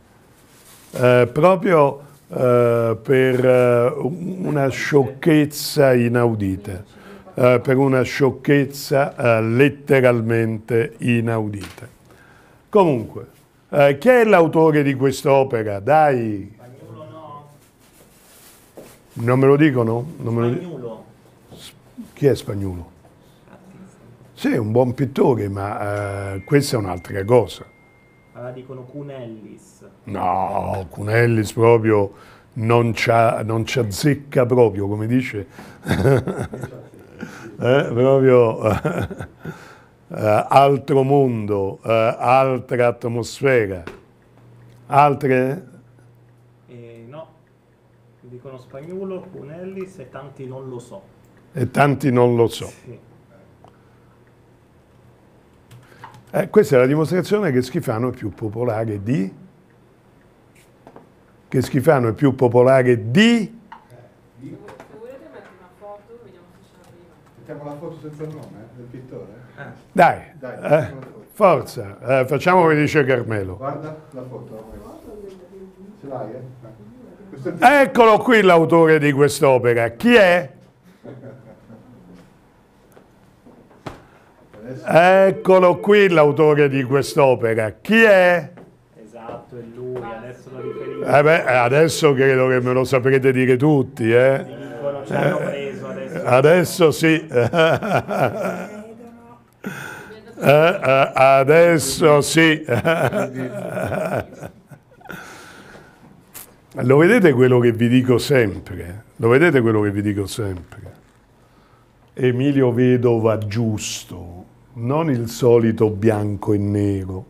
S1: Eh, proprio eh, eh, eh, per una sciocchezza inaudita, per una sciocchezza letteralmente inaudita. Comunque, eh, chi è l'autore di quest'opera? Dai! Spagnolo no. Non me lo dicono? Non me Spagnuolo. Lo di... Chi è Spagnuolo? Sì, è un buon pittore, ma eh, questa è un'altra cosa.
S2: Allora dicono Cunellis.
S1: No, Cunellis proprio non ci azzecca proprio, come dice. (laughs) eh, proprio... (laughs) Eh, altro mondo, eh, altra atmosfera, altre...
S2: Eh, no, dicono spagnolo, Cunellis e tanti non lo so.
S1: E tanti non lo so. Sì. Eh, questa è la dimostrazione che Schifano è più popolare di... Che Schifano è più popolare di... Volete mettere
S2: una foto? Vediamo se ce la prima. Mettiamo la foto senza il nome eh, del pittore? Eh. Dai, Dai eh,
S1: forza, eh, facciamo come dice Carmelo. Guarda la foto. Ce l'hai, eh? Eccolo qui l'autore di quest'opera. Chi è? Eccolo qui l'autore di quest'opera. Chi è? Esatto, è lui, adesso lo riferisco. Eh beh, adesso credo che me lo saprete dire tutti, eh? Dicono, ci hanno preso adesso. Adesso sì. (laughs) eh, eh, adesso sì. Lo vedete quello che vi dico sempre? Lo vedete quello che vi dico sempre? Emilio Vedova giusto, non il solito bianco e nero.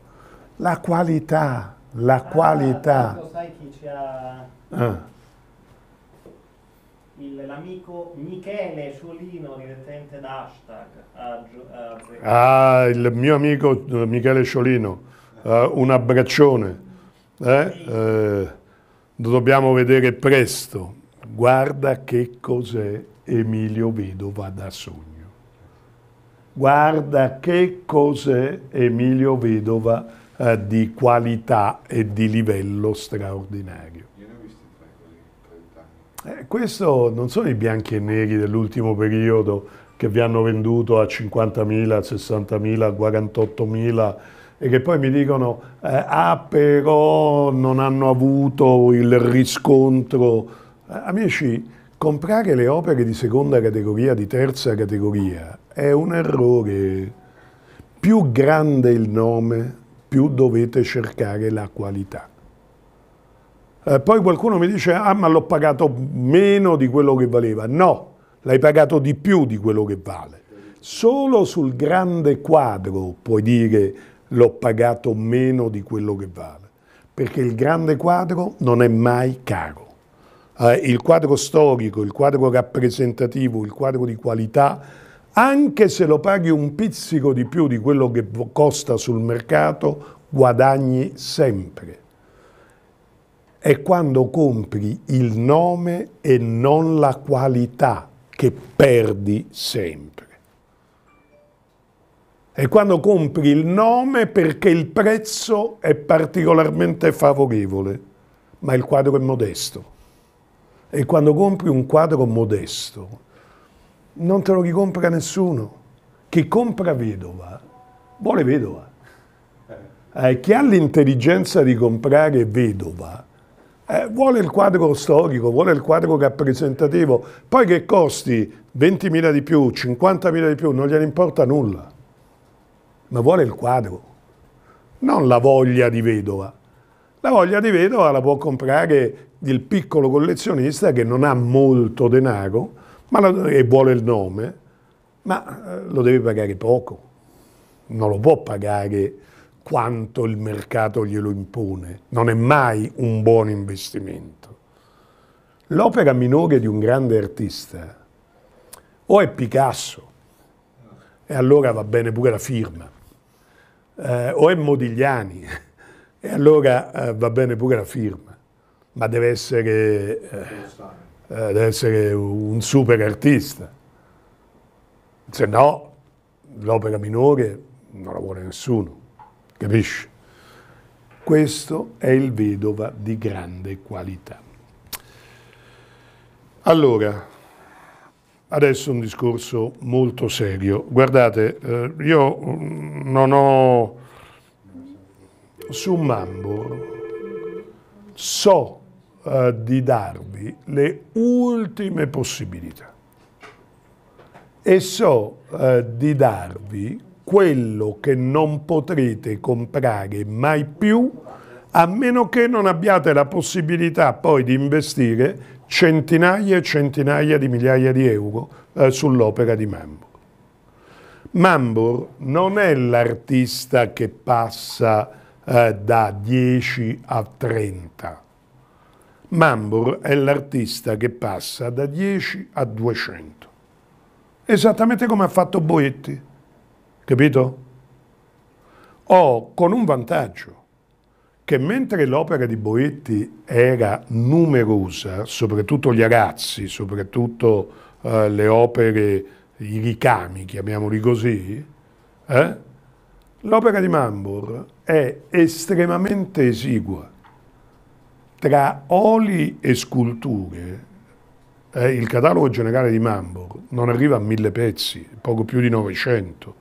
S1: La qualità, la qualità. Ah,
S2: sai chi ci ha... Ah l'amico Michele Sciolino, direttamente da Hashtag.
S1: A, ah, il mio amico eh, Michele Sciolino, uh, un abbraccione. Eh? Eh, lo dobbiamo vedere presto. Guarda che cos'è Emilio Vedova da sogno. Guarda che cos'è Emilio Vedova eh, di qualità e di livello straordinario. Eh, questo non sono i bianchi e neri dell'ultimo periodo che vi hanno venduto a 50.000, 60.000, 48.000 e che poi mi dicono eh, ah però non hanno avuto il riscontro. Eh, amici, comprare le opere di seconda categoria, di terza categoria è un errore. Più grande il nome, più dovete cercare la qualità. Eh, poi qualcuno mi dice, ah ma l'ho pagato meno di quello che valeva. No, l'hai pagato di più di quello che vale. Solo sul grande quadro puoi dire l'ho pagato meno di quello che vale, perché il grande quadro non è mai caro. Eh, il quadro storico, il quadro rappresentativo, il quadro di qualità, anche se lo paghi un pizzico di più di quello che costa sul mercato, guadagni sempre è quando compri il nome e non la qualità che perdi sempre. È quando compri il nome perché il prezzo è particolarmente favorevole, ma il quadro è modesto. E quando compri un quadro modesto, non te lo ricompra nessuno. Chi compra vedova, vuole vedova. Eh, chi ha l'intelligenza di comprare vedova, eh, vuole il quadro storico, vuole il quadro rappresentativo, poi che costi 20.000 di più, 50.000 di più, non gliene importa nulla, ma vuole il quadro, non la voglia di vedova. La voglia di vedova la può comprare il piccolo collezionista che non ha molto denaro la, e vuole il nome, ma eh, lo deve pagare poco, non lo può pagare quanto il mercato glielo impone, non è mai un buon investimento. L'opera minore di un grande artista o è Picasso, e allora va bene pure la firma, eh, o è Modigliani, e allora eh, va bene pure la firma, ma deve essere, eh, eh deve essere un super artista, se no l'opera minore non la vuole nessuno. Capisci? Questo è il vedova di grande qualità. Allora, adesso un discorso molto serio. Guardate, eh, io mm, non ho... Su Mambor so eh, di darvi le ultime possibilità e so eh, di darvi quello che non potrete comprare mai più a meno che non abbiate la possibilità poi di investire centinaia e centinaia di migliaia di euro eh, sull'opera di Mambo. Mambo non è l'artista che passa eh, da 10 a 30. Mambor è l'artista che passa da 10 a 200. Esattamente come ha fatto Boetti. Capito? O con un vantaggio, che mentre l'opera di Boetti era numerosa, soprattutto gli arazzi, soprattutto eh, le opere, i ricami, chiamiamoli così, eh, l'opera di Mambor è estremamente esigua. Tra oli e sculture, eh, il catalogo generale di Mambor non arriva a mille pezzi, poco più di 900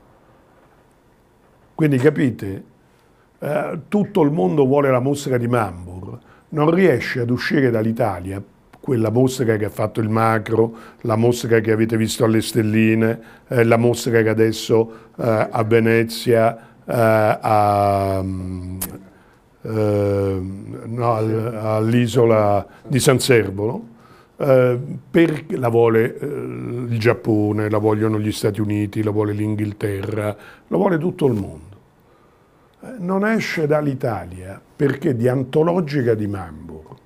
S1: quindi capite, eh, tutto il mondo vuole la mostra di Mambur, non riesce ad uscire dall'Italia, quella mostra che ha fatto il Macro, la mostra che avete visto alle Stelline, eh, la mostra che adesso eh, a Venezia, eh, a, mm, eh, no, all'isola di San Servolo, eh, per, la vuole eh, il Giappone, la vogliono gli Stati Uniti, la vuole l'Inghilterra, la vuole tutto il mondo non esce dall'Italia perché di antologica di Mamburg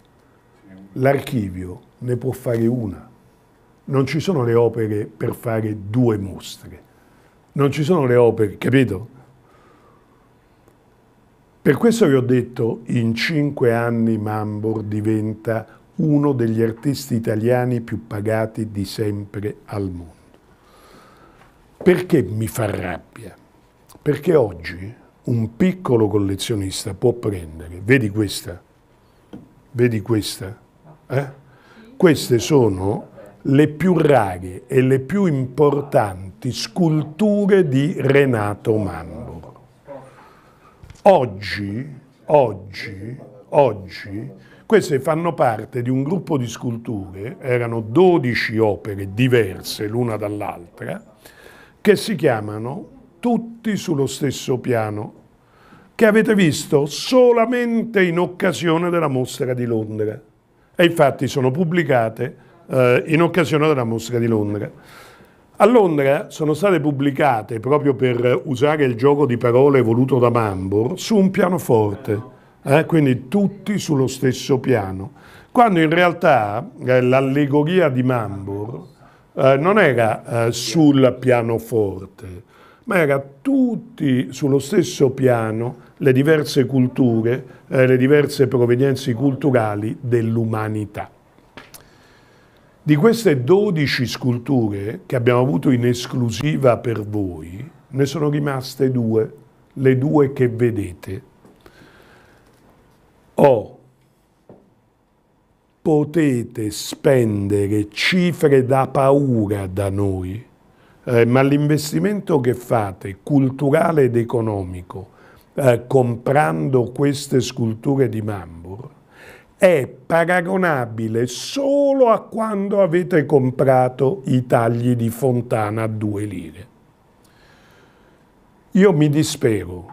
S1: l'archivio ne può fare una. Non ci sono le opere per fare due mostre. Non ci sono le opere, capito? Per questo che ho detto, in cinque anni Mambor diventa uno degli artisti italiani più pagati di sempre al mondo. Perché mi fa rabbia? Perché oggi un piccolo collezionista può prendere, vedi questa, vedi questa, eh? queste sono le più rare e le più importanti sculture di Renato Mambo. Oggi, oggi, oggi, queste fanno parte di un gruppo di sculture, erano 12 opere diverse l'una dall'altra, che si chiamano tutti sullo stesso piano, che avete visto solamente in occasione della mostra di Londra. E infatti sono pubblicate eh, in occasione della mostra di Londra. A Londra sono state pubblicate, proprio per usare il gioco di parole voluto da Mambor, su un pianoforte, eh, quindi tutti sullo stesso piano, quando in realtà eh, l'allegoria di Mambor eh, non era eh, sul pianoforte, ma era tutti sullo stesso piano le diverse culture, eh, le diverse provenienze culturali dell'umanità. Di queste 12 sculture che abbiamo avuto in esclusiva per voi, ne sono rimaste due, le due che vedete. O potete spendere cifre da paura da noi, eh, ma l'investimento che fate, culturale ed economico, eh, comprando queste sculture di Mambur, è paragonabile solo a quando avete comprato i tagli di Fontana a due lire. Io mi dispero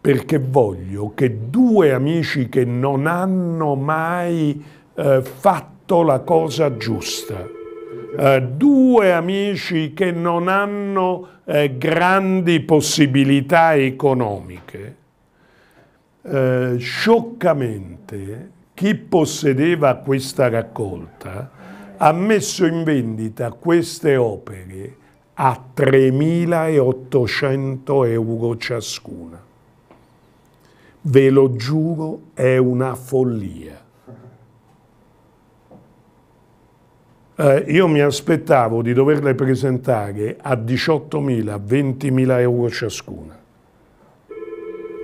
S1: perché voglio che due amici che non hanno mai eh, fatto la cosa giusta, eh, due amici che non hanno eh, grandi possibilità economiche, eh, scioccamente chi possedeva questa raccolta ha messo in vendita queste opere a 3.800 euro ciascuna. Ve lo giuro, è una follia. Eh, io mi aspettavo di doverle presentare a 18.000, 20.000 euro ciascuna.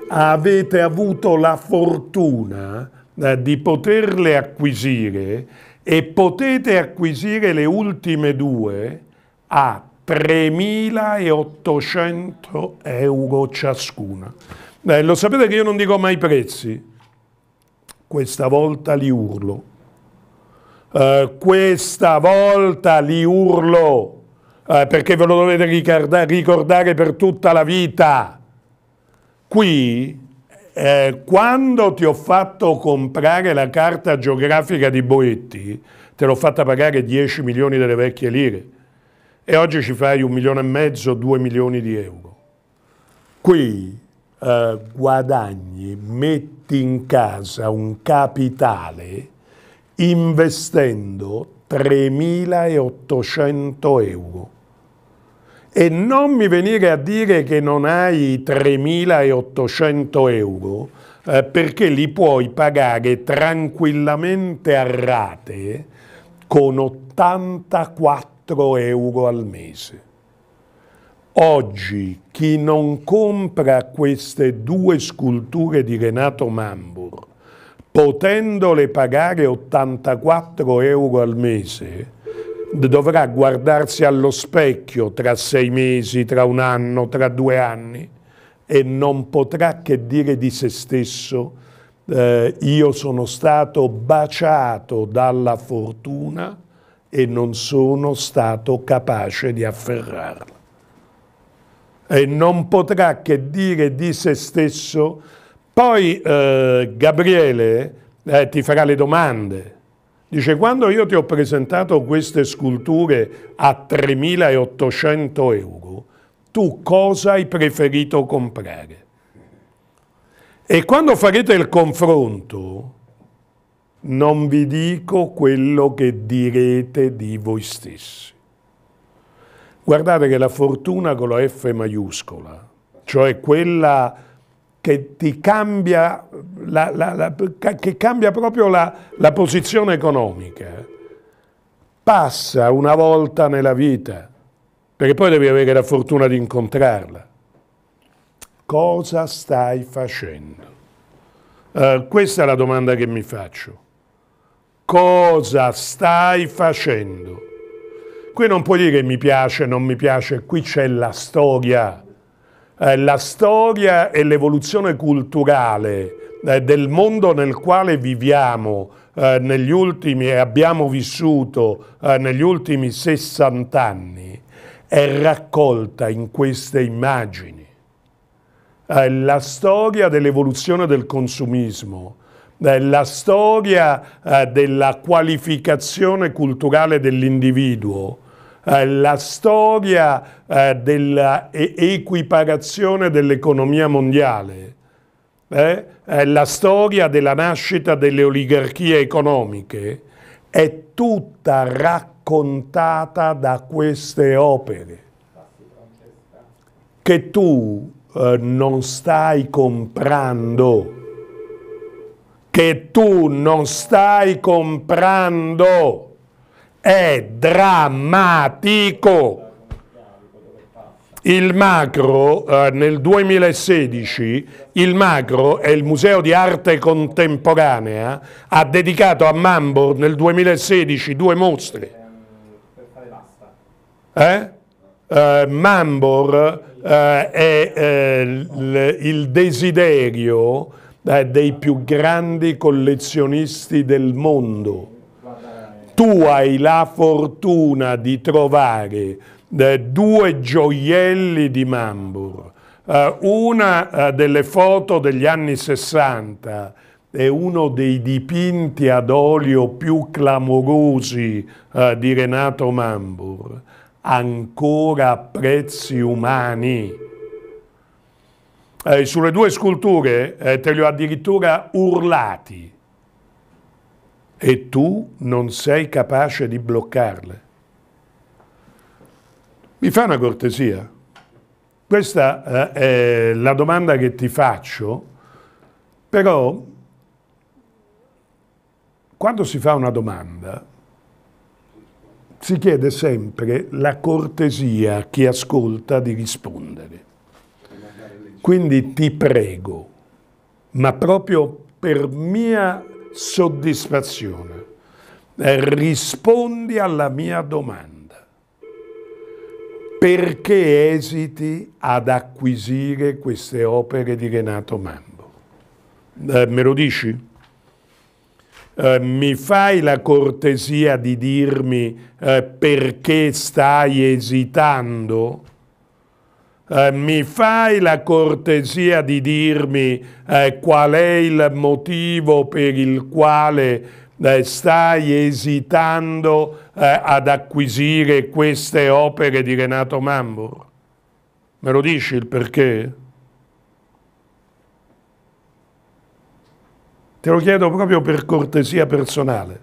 S1: Avete avuto la fortuna eh, di poterle acquisire e potete acquisire le ultime due a 3.800 euro ciascuna. Eh, lo sapete che io non dico mai prezzi, questa volta li urlo. Eh, questa volta li urlo eh, perché ve lo dovete ricorda ricordare per tutta la vita. Qui, eh, quando ti ho fatto comprare la carta geografica di Boetti, te l'ho fatta pagare 10 milioni delle vecchie lire e oggi ci fai un milione e mezzo, due milioni di euro. Qui eh, guadagni, metti in casa un capitale investendo 3.800 euro. E non mi venire a dire che non hai 3.800 euro, eh, perché li puoi pagare tranquillamente a rate con 84 euro al mese. Oggi chi non compra queste due sculture di Renato Mambur potendole pagare 84 euro al mese, dovrà guardarsi allo specchio tra sei mesi, tra un anno, tra due anni e non potrà che dire di se stesso eh, io sono stato baciato dalla fortuna e non sono stato capace di afferrarla. E non potrà che dire di se stesso poi eh, Gabriele eh, ti farà le domande. Dice, quando io ti ho presentato queste sculture a 3.800 euro, tu cosa hai preferito comprare? E quando farete il confronto, non vi dico quello che direte di voi stessi. Guardate che la fortuna con la F maiuscola, cioè quella che ti cambia, la, la, la, che cambia proprio la posizione economica, eh. passa una volta nella vita, perché poi devi avere la fortuna di incontrarla. Cosa stai facendo? Uh, questa è la domanda che mi faccio. Cosa stai facendo? Qui non puoi dire mi piace, non mi piace, qui c'è la storia. Eh, la storia e l'evoluzione culturale eh, del mondo nel quale viviamo eh, negli ultimi e abbiamo vissuto eh, negli ultimi 60 anni è raccolta in queste immagini. Eh, la storia dell'evoluzione del consumismo, la storia della qualificazione culturale dell'individuo, eh, la storia eh, dell'equiparazione dell'economia mondiale, eh, eh, la storia della nascita delle oligarchie economiche, è tutta raccontata da queste opere che tu eh, non stai comprando che tu non stai comprando è drammatico. Il macro eh, nel 2016, il macro è il Museo di Arte Contemporanea ha dedicato a Mambo nel 2016 due mostre. Eh? Eh, Mambor eh, è eh, l, il desiderio eh, dei più grandi collezionisti del mondo tu hai la fortuna di trovare eh, due gioielli di Mambur, eh, una eh, delle foto degli anni 60 è uno dei dipinti ad olio più clamorosi eh, di Renato Mambur, ancora a prezzi umani. Eh, sulle due sculture eh, te li ho addirittura urlati e tu non sei capace di bloccarle. Mi fa una cortesia? Questa eh, è la domanda che ti faccio, però quando si fa una domanda si chiede sempre la cortesia a chi ascolta di rispondere. Quindi ti prego, ma proprio per mia soddisfazione. Rispondi alla mia domanda. Perché esiti ad acquisire queste opere di Renato Mambo? Eh, me lo dici? Eh, mi fai la cortesia di dirmi eh, perché stai esitando? Eh, mi fai la cortesia di dirmi eh, qual è il motivo per il quale eh, stai esitando eh, ad acquisire queste opere di Renato Mambor? Me lo dici il perché? Te lo chiedo proprio per cortesia personale.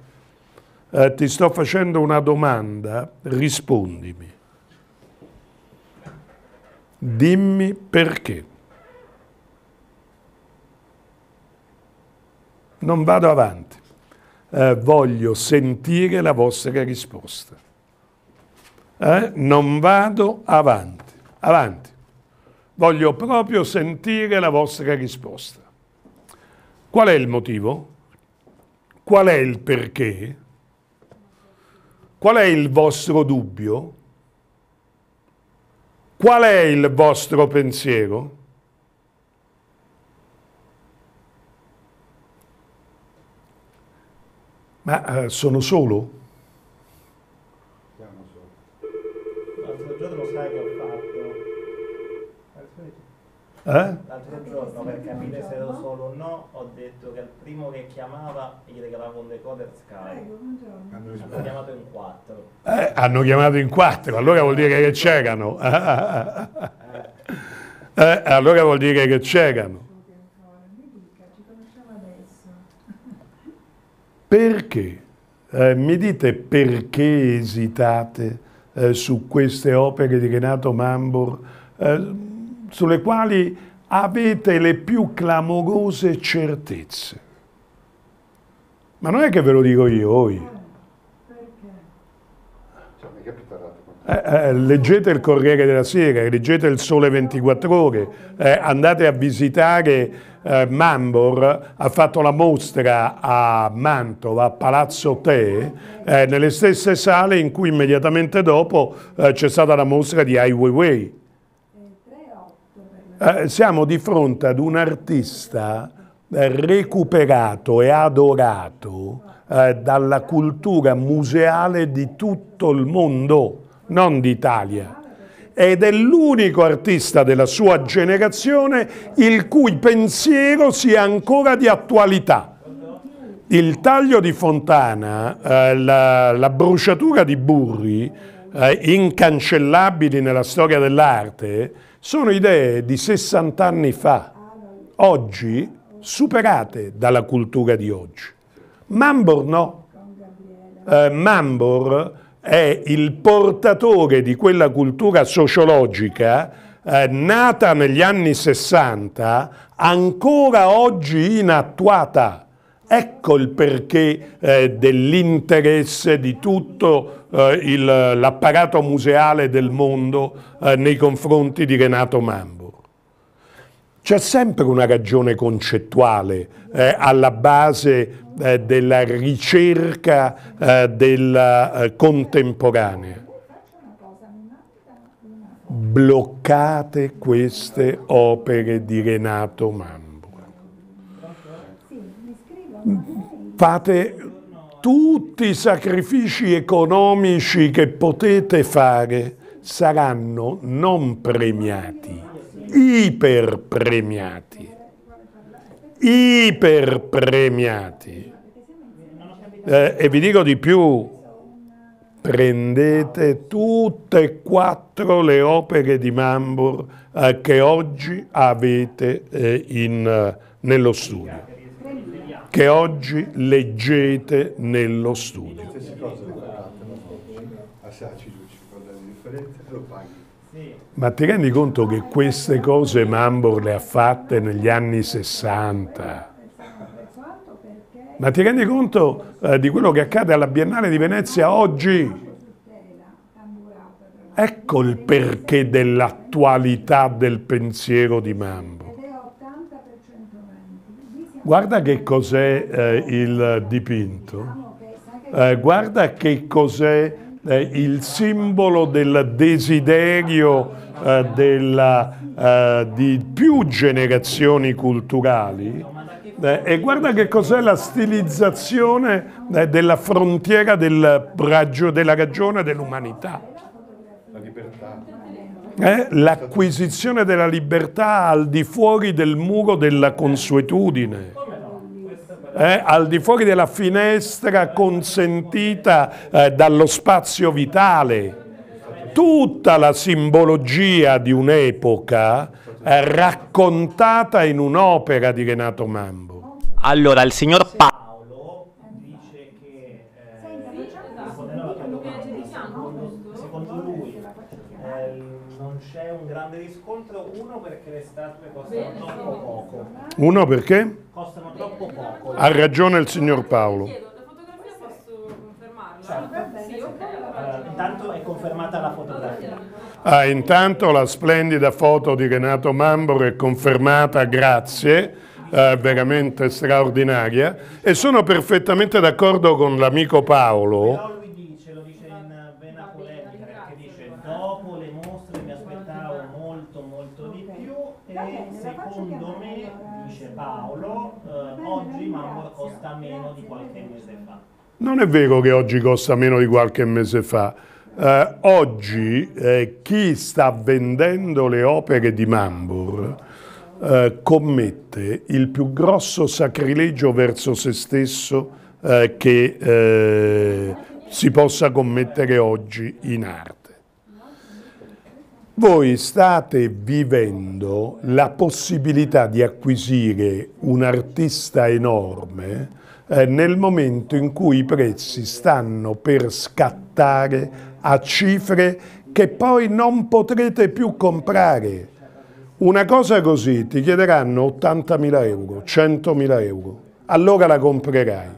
S1: Eh, ti sto facendo una domanda, rispondimi. Dimmi perché. Non vado avanti. Eh, voglio sentire la vostra risposta. Eh? Non vado avanti. Avanti. Voglio proprio sentire la vostra risposta. Qual è il motivo? Qual è il perché? Qual è il vostro dubbio? Qual è il vostro pensiero? Ma eh, sono solo? Siamo solo.
S2: L'altro lo sai che ho fatto? Eh? mezzogiorno giorno per capire se ero solo o no, ho detto che il primo che chiamava gli regalavo un decoder Sky.
S1: Hanno chiamato in quattro. Eh, hanno chiamato in quattro, allora vuol dire che c'erano. (laughs) Eh, allora vuol dire che c'erano. Perché? Eh, mi dite perché esitate eh, su queste opere di Renato Mambor, eh, sulle quali avete le più clamorose certezze. Ma non è che ve lo dico io, voi. Cioè, eh, eh, leggete il Corriere della Sera, leggete il Sole 24 Ore, eh, andate a visitare eh, Mambor, ha fatto la mostra a Mantova, a Palazzo Te, eh, nelle stesse sale in cui immediatamente dopo eh, c'è stata la mostra di Ai Weiwei. Eh, siamo di fronte ad un artista eh, recuperato e adorato eh, dalla cultura museale di tutto il mondo, non d'Italia. Ed è l'unico artista della sua generazione il cui pensiero sia ancora di attualità. Il taglio di Fontana, eh, la, la, bruciatura di Burri, eh, incancellabili nella storia dell'arte, sono idee di 60 anni fa, oggi superate dalla cultura di oggi. Mambor no. Eh, Mambor è il portatore di quella cultura sociologica eh, nata negli anni 60, ancora oggi inattuata. Ecco il perché eh, dell'interesse di tutto eh, il, l'apparato museale del mondo eh, nei confronti di Renato Mambo. C'è sempre una ragione concettuale eh, alla base eh, della ricerca eh, del eh, contemporanea. Bloccate queste opere di Renato Mambo. Fate tutti i sacrifici economici che potete fare saranno non premiati, iperpremiati. Iperpremiati. Eh, e vi dico di più, prendete tutte e quattro le opere di Mambur eh, che oggi avete eh, in, eh, nello studio che oggi leggete nello studio. Ma ti rendi conto che queste cose Mambor le ha fatte negli anni 60? Ma ti rendi conto eh, di quello che accade alla Biennale di Venezia oggi? Ecco il perché dell'attualità del pensiero di Mambo. Guarda che cos'è eh, il dipinto, eh, guarda che cos'è eh, il simbolo del desiderio eh, della, eh, di più generazioni culturali eh, e guarda che cos'è la stilizzazione della frontiera del, della ragione dell'umanità. La libertà eh, l'acquisizione della libertà al di fuori del muro della consuetudine. Eh, al di fuori della finestra consentita eh, dallo spazio vitale. Tutta la simbologia di un'epoca eh, raccontata in un'opera di Renato Mambo. Allora, il signor Pazzi ne riscontro uno perché le statue costano troppo poco. Uno perché?
S2: Costano troppo poco.
S1: Ha ragione il signor Paolo. La fotografia posso
S2: confermarla? Certo. Sì, ok. Intanto è confermata la fotografia.
S1: Ah, intanto la splendida foto di Renato Mambro è confermata, grazie, eh, veramente straordinaria. E sono perfettamente d'accordo con l'amico Paolo Non è vero che oggi costa meno di qualche mese fa. Eh, oggi eh, chi sta vendendo le opere di Mambur eh, commette il più grosso sacrilegio verso se stesso eh, che eh, si possa commettere oggi in arte. Voi state vivendo la possibilità di acquisire un artista enorme eh, nel momento in cui i prezzi stanno per scattare a cifre che poi non potrete più comprare. Una cosa così ti chiederanno 80.000 euro, 100.000 euro, allora la comprerai.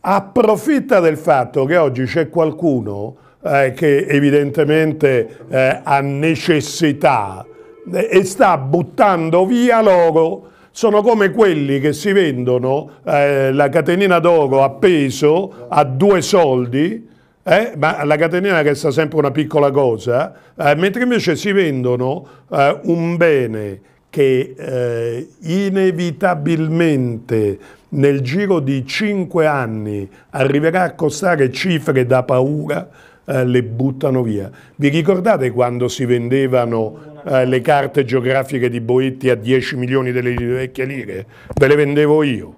S1: Approfitta del fatto che oggi c'è qualcuno eh, che evidentemente eh, ha necessità eh, e sta buttando via loro sono come quelli che si vendono eh, la catenina d'oro appeso a due soldi, eh, ma la catenina resta sempre una piccola cosa, eh, mentre invece si vendono eh, un bene che eh, inevitabilmente nel giro di cinque anni arriverà a costare cifre da paura, eh, le buttano via. Vi ricordate quando si vendevano eh, le carte geografiche di Boetti a 10 milioni delle vecchie lire, ve le vendevo io.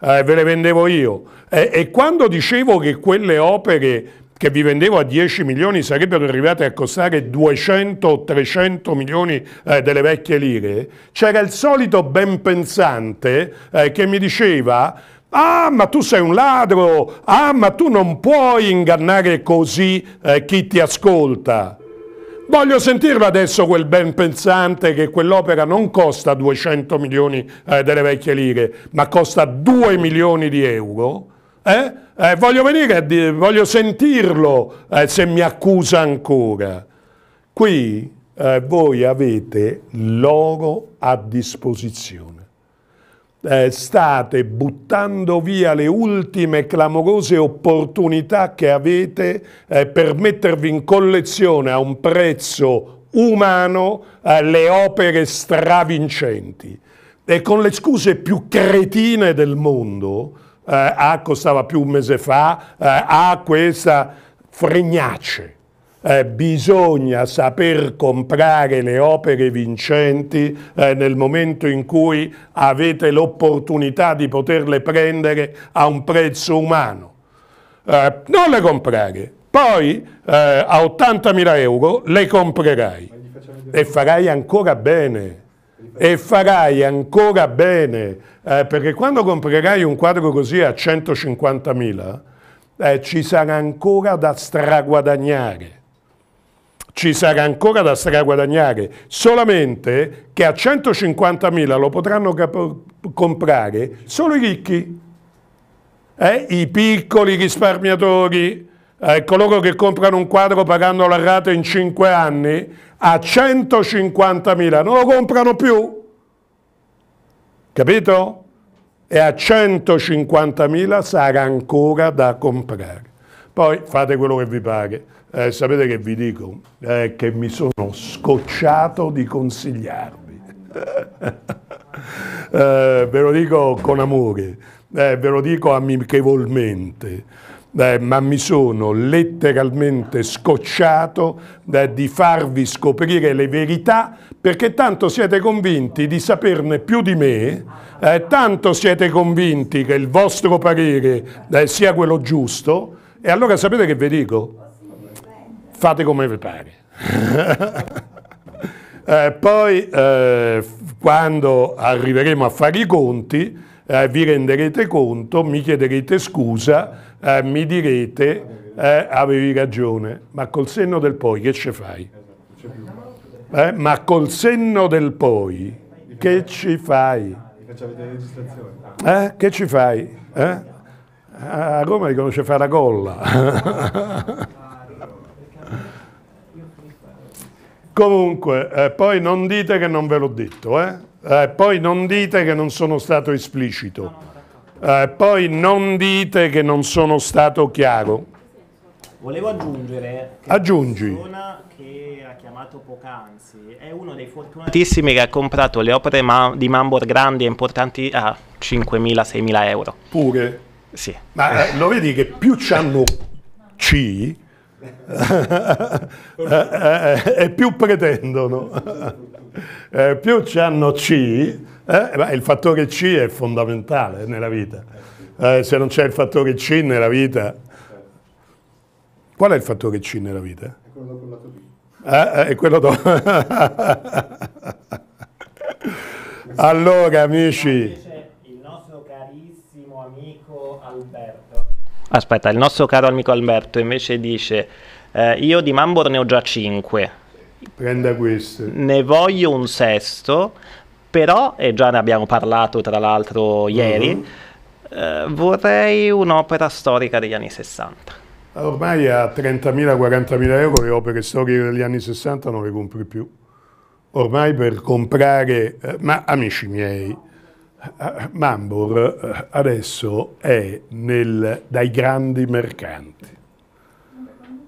S1: Eh, ve le vendevo io. Eh, e quando dicevo che quelle opere che vi vendevo a 10 milioni sarebbero arrivate a costare 200 o 300 milioni eh, delle vecchie lire, c'era il solito ben pensante eh, che mi diceva Ah, ma tu sei un ladro! Ah, ma tu non puoi ingannare così eh, chi ti ascolta! Voglio sentirlo adesso quel ben pensante che quell'opera non costa 200 milioni eh, delle vecchie lire, ma costa 2 milioni di euro. Eh? Eh, voglio, venire, voglio sentirlo eh, se mi accusa ancora. Qui eh, voi avete l'oro a disposizione. Eh, state buttando via le ultime clamorose opportunità che avete eh, per mettervi in collezione a un prezzo umano eh, le opere stravincenti. E con le scuse più cretine del mondo, eh, ah, costava più un mese fa, eh, ah, questa fregnace eh, bisogna saper comprare le opere vincenti eh, nel momento in cui avete l'opportunità di poterle prendere a un prezzo umano. Eh, non le comprare, poi eh, a 80.000 euro le comprerai e farai ancora bene e farai ancora bene, eh, perché quando comprerai un quadro così a 150.000 eh, ci sarà ancora da straguadagnare ci sarà ancora da straguadagnare, solamente che a 150.000 lo potranno comprare solo i ricchi, eh? i piccoli risparmiatori, eh, coloro che comprano un quadro pagando la rata in 5 anni, a 150.000 non lo comprano più, capito? E a 150.000 sarà ancora da comprare. Poi fate quello che vi pare. Eh, sapete che vi dico? Eh, che mi sono scocciato di consigliarvi. (laughs) eh, ve lo dico con amore, eh, ve lo dico amichevolmente, eh, ma mi sono letteralmente scocciato eh, di farvi scoprire le verità perché tanto siete convinti di saperne più di me, tanto siete convinti che il vostro parere sia quello giusto, e allora sapete che vi dico? fate come vi pare. (laughs) eh, poi eh, quando arriveremo a fare i conti eh, vi renderete conto, mi chiederete scusa, eh, mi direte eh, avevi ragione, ma col senno del poi che ci fai? Eh, ma col senno del poi che ci fai? Eh? Che ci fai? Eh? A Roma dicono ci fa la colla. (laughs) Comunque, eh, poi non dite che non ve l'ho detto, eh? eh? Poi non dite che non sono stato esplicito. Eh, poi non dite che non sono stato chiaro.
S2: Volevo aggiungere che Aggiungi. la persona che ha chiamato poc'anzi è uno dei fortunatissimi che ha comprato le opere ma di Mambor grandi e importanti a 5.000-6.000 euro. Pure? Sì. Ma eh, lo
S1: vedi che più c'hanno C, e eh, eh, eh, più pretendono, eh, più ci hanno C, eh, il fattore C è fondamentale nella vita. Eh, se non c'è il fattore C nella vita, qual è il fattore C nella vita? È quello dopo il lato B. (laughs) allora, amici.
S2: Aspetta, il nostro caro amico Alberto invece dice: eh, Io di Mambor ne ho già 5. Prenda questo. Ne voglio un sesto, però, e già ne abbiamo parlato tra l'altro ieri, uh-huh. eh, vorrei un'opera storica degli anni 60.
S1: Ormai a 30.000-40.000 euro le opere storiche degli anni 60 non le compri più. Ormai per comprare, eh, ma amici miei, Mambor eh, adesso è nel, dai grandi mercanti.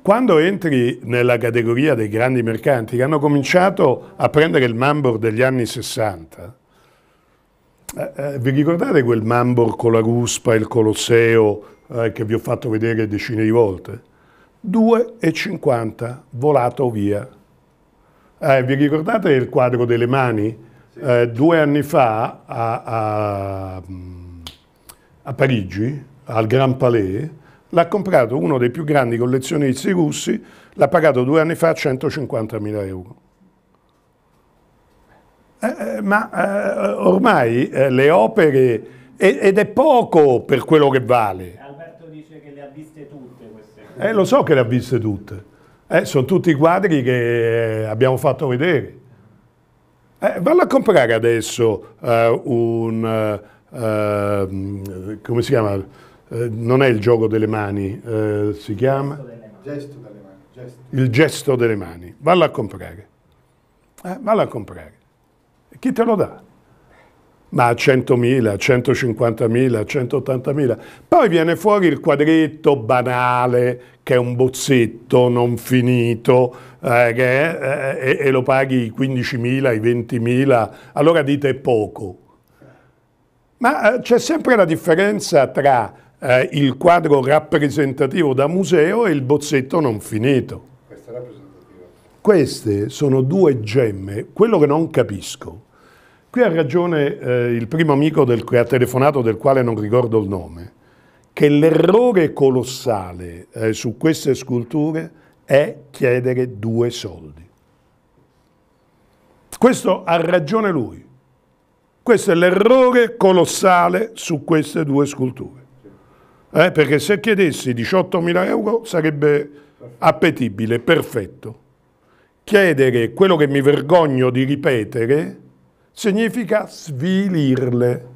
S1: Quando entri nella categoria dei grandi mercanti che hanno cominciato a prendere il Mambor degli anni 60, eh, eh, vi ricordate quel Mambor con la ruspa e il Colosseo eh, che vi ho fatto vedere decine di volte? 2,50 volato via. Eh, vi ricordate il quadro delle mani? eh, due anni fa a, a, a Parigi, al Grand Palais, l'ha comprato uno dei più grandi collezionisti russi, l'ha pagato due anni fa 150.000 euro. Eh, eh, ma eh, ormai eh, le opere, ed è poco per quello che vale. Alberto dice che le ha viste tutte queste Eh, lo so che le ha viste tutte. Eh, sono tutti i quadri che eh, abbiamo fatto vedere. Eh, valla a comprare adesso eh, un... Eh, come si chiama? Eh, non è il gioco delle mani, eh, si chiama? Il Gesto delle mani. Gesto. Il gesto delle mani. Valla a comprare. Eh, valla a comprare. Chi te lo dà? ma a 100.000, 150.000, 180.000. Poi viene fuori il quadretto banale, che è un bozzetto non finito, eh, è, eh, e, e lo paghi i 15.000, i 20.000, allora dite poco. Ma eh, c'è sempre la differenza tra eh, il quadro rappresentativo da museo e il bozzetto non finito. Queste sono due gemme. Quello che non capisco Qui ha ragione eh, il primo amico del, che ha telefonato, del quale non ricordo il nome, che l'errore colossale eh, su queste sculture è chiedere due soldi. Questo ha ragione lui. Questo è l'errore colossale su queste due sculture. Eh, perché se chiedessi 18.000 euro sarebbe appetibile, perfetto. Chiedere quello che mi vergogno di ripetere, significa svilirle.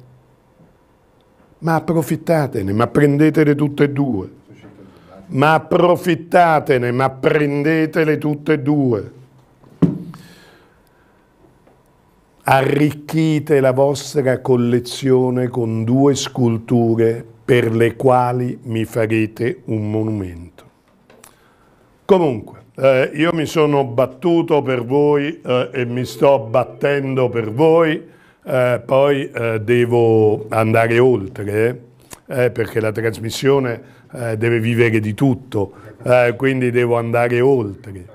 S1: Ma approfittatene, ma prendetele tutte e due. Ma approfittatene, ma prendetele tutte e due. Arricchite la vostra collezione con due sculture per le quali mi farete un monumento. Comunque, eh, io mi sono battuto per voi eh, e mi sto battendo per voi, eh, poi eh, devo andare oltre eh, perché la trasmissione eh, deve vivere di tutto, quindi devo andare oltre.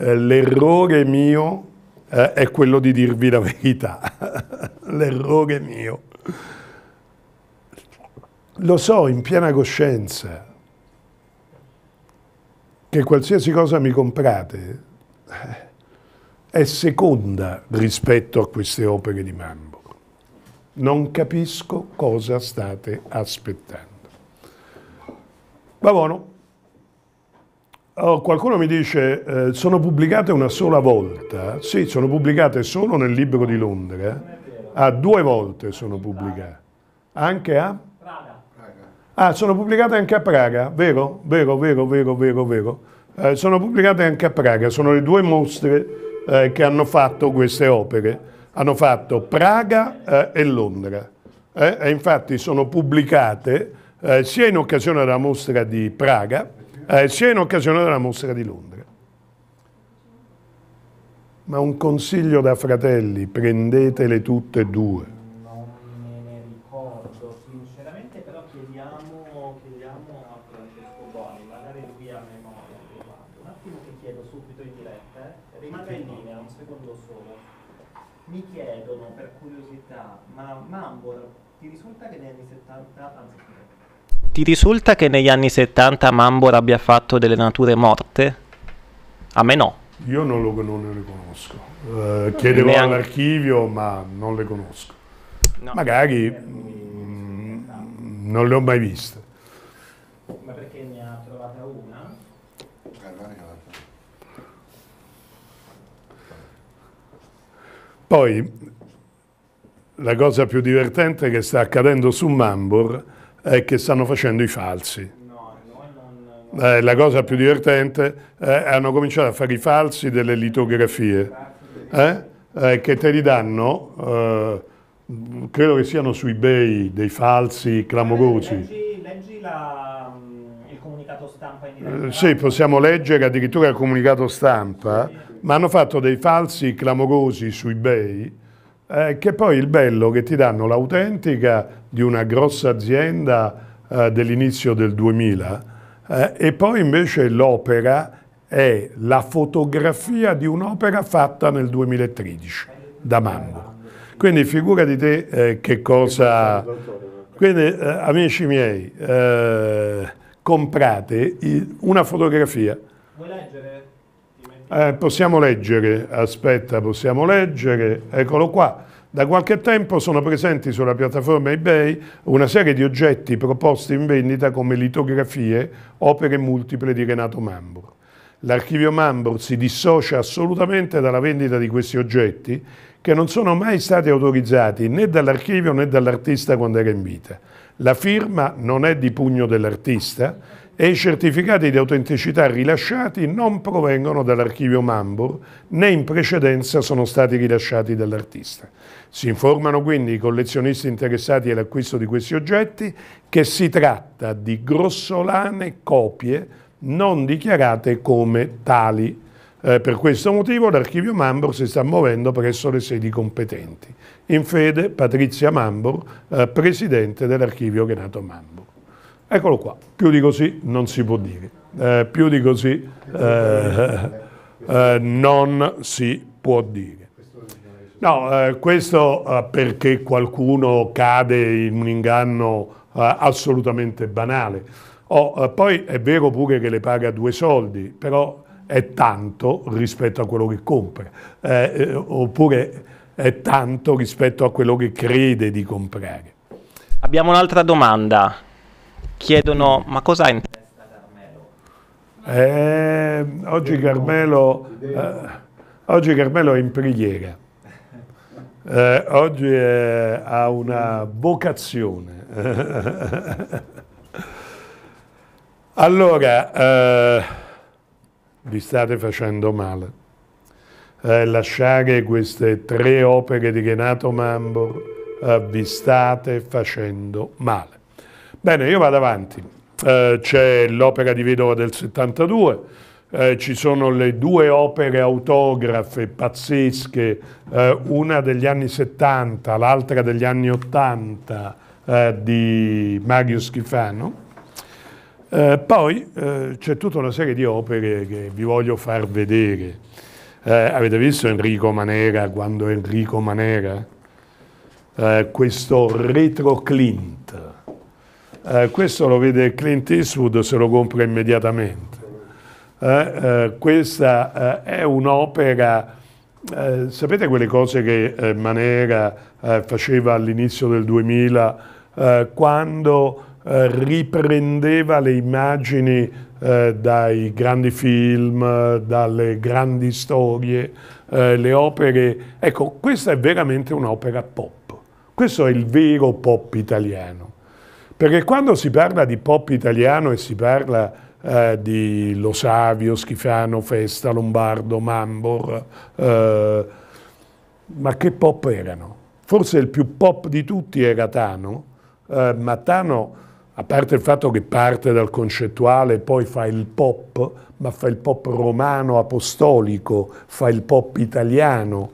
S1: l'errore mio è quello di dirvi la verità, (laughs) l'errore mio. Lo so in piena coscienza che qualsiasi cosa mi comprate eh, è seconda rispetto a queste opere di Mambo. Non capisco cosa state aspettando. Va buono. Oh, qualcuno mi dice, eh, sono pubblicate una sola volta? Sì, sono pubblicate solo nel libro di Londra. A ah, due volte sono pubblicate. Anche a? Ah, sono pubblicate anche a Praga, vero? Vero, vero, vero, vero, vero. Eh, sono pubblicate anche a Praga, sono le due mostre eh, che hanno fatto queste opere. Hanno fatto Praga eh, e Londra. Eh, e infatti sono pubblicate eh, sia in occasione della mostra di Praga, eh, sia in occasione della mostra di Londra. Ma un consiglio da fratelli, prendetele tutte e due.
S2: Ti risulta che negli anni 70 Mambor abbia fatto delle nature morte? A
S1: me no. Io non, lo, non le conosco. Eh, chiedevo Neanche... all'archivio, ma non le conosco. No. Magari mh, mm, non le ho mai viste. Ma perché ne ha trovata una? Poi la cosa più divertente che sta accadendo su Mambor è che stanno facendo i falsi. Eh, la cosa più divertente è che hanno cominciato a fare i falsi delle litografie eh? Eh, che te li danno eh, credo che siano su ebay dei falsi clamorosi leggi, leggi
S2: la, mm,
S1: il comunicato stampa in diretta eh, sì possiamo leggere addirittura il comunicato stampa sì. ma hanno fatto dei falsi clamorosi su ebay eh, che poi il bello che ti danno l'autentica di una grossa azienda eh, dell'inizio del 2000 eh, e poi invece l'opera è la fotografia di un'opera fatta nel 2013 da Mambo. Quindi figurati te eh, che cosa... Quindi eh, amici miei, eh, comprate una fotografia. Vuoi leggere eh, possiamo leggere, aspetta, possiamo leggere, eccolo qua. Da qualche tempo sono presenti sulla piattaforma eBay una serie di oggetti proposti in vendita come litografie, opere multiple di Renato Mambro. L'archivio Mambro si dissocia assolutamente dalla vendita di questi oggetti che non sono mai stati autorizzati né dall'archivio né dall'artista quando era in vita. La firma non è di pugno dell'artista e i certificati di autenticità rilasciati non provengono dall'archivio Mambur né in precedenza sono stati rilasciati dall'artista. Si informano quindi i collezionisti interessati all'acquisto di questi oggetti che si tratta di grossolane copie non dichiarate come tali. Eh, per questo motivo l'archivio Mambur si sta muovendo presso le sedi competenti. In fede Patrizia Mambur, eh, presidente dell'archivio Renato Mambur. Eccolo qua, più di così non si può dire, eh, più di così eh, (laughs) eh, non si può dire. No, eh, questo eh, perché qualcuno cade in un inganno eh, assolutamente banale. Oh, poi è vero pure che le paga due soldi, però è tanto rispetto a quello che compra, oppure è tanto rispetto a quello che crede di comprare.
S2: Abbiamo un'altra domanda chiedono ma cosa hai in testa
S1: Carmelo? Eh, oggi, Carmelo eh, oggi Carmelo è in preghiera. Eh, oggi è, ha una vocazione. (laughs) allora, eh, vi state facendo male. Eh, lasciare queste tre opere di Renato Mambo eh, vi state facendo male. Bene, io vado avanti. Eh, c'è l'opera di vedova del 72, eh, ci sono le due opere autografe pazzesche, eh, una degli anni 70, l'altra degli anni 80 eh, di Mario Schifano. Eh, poi eh, c'è tutta una serie di opere che vi voglio far vedere. Eh, avete visto Enrico Manera quando Enrico Manera? questo retro Clint, eh, questo lo vede Clint Eastwood se lo compra immediatamente. Eh, eh questa eh, è un'opera, sapete quelle cose che Manera faceva all'inizio del 2000 quando riprendeva le immagini eh, dai grandi film, dalle grandi storie, eh, le opere. Ecco, questa è veramente un'opera pop. Questo è il vero pop italiano. Perché quando si parla di pop italiano e si parla eh, di Lo Savio, Schifano, Festa, Lombardo, Mambor, eh, ma che pop erano? Forse il più pop di tutti era Tano, eh, ma Tano, a parte il fatto che parte dal concettuale e poi fa il pop, ma fa il pop romano apostolico, fa il pop italiano,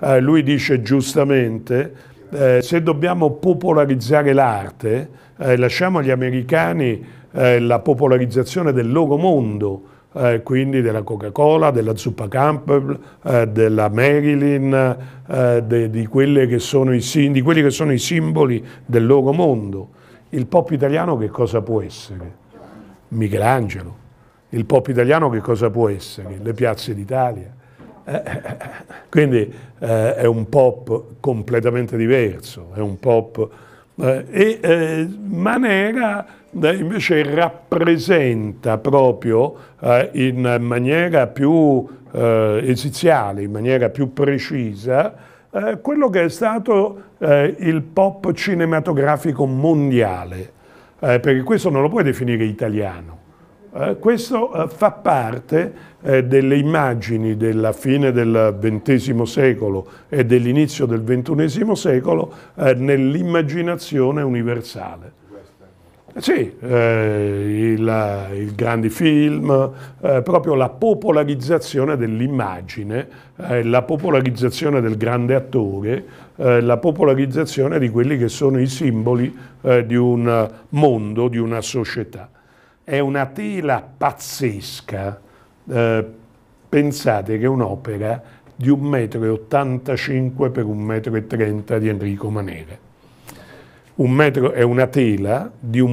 S1: eh, lui dice giustamente eh, se dobbiamo popolarizzare l'arte, eh, lasciamo agli americani eh, la popolarizzazione del loro mondo, eh, quindi della Coca-Cola, della zuppa Campbell, eh, della Marilyn, eh, de, di, i, di quelli che sono i simboli del loro mondo. Il pop italiano che cosa può essere? Michelangelo. Il pop italiano che cosa può essere? Le piazze d'Italia eh, eh, eh, quindi eh, è un pop completamente diverso, è un pop... Eh, e eh, Manera invece rappresenta proprio in maniera più esiziale, in maniera più precisa, quello che è stato il pop cinematografico mondiale, perché questo non lo puoi definire italiano, eh, questo eh, fa parte eh, delle immagini della fine del XX secolo e dell'inizio del XXI secolo eh, nell'immaginazione universale. Sì, eh, il, il grandi film, eh, proprio la popolarizzazione dell'immagine, eh, la popolarizzazione del grande attore, eh, la popolarizzazione di quelli che sono i simboli di un mondo, di una società è una tela pazzesca. Eh, pensate che è un'opera di 1,85 m per 1,30 m di Enrico Manera. Un metro, è una tela di 1,85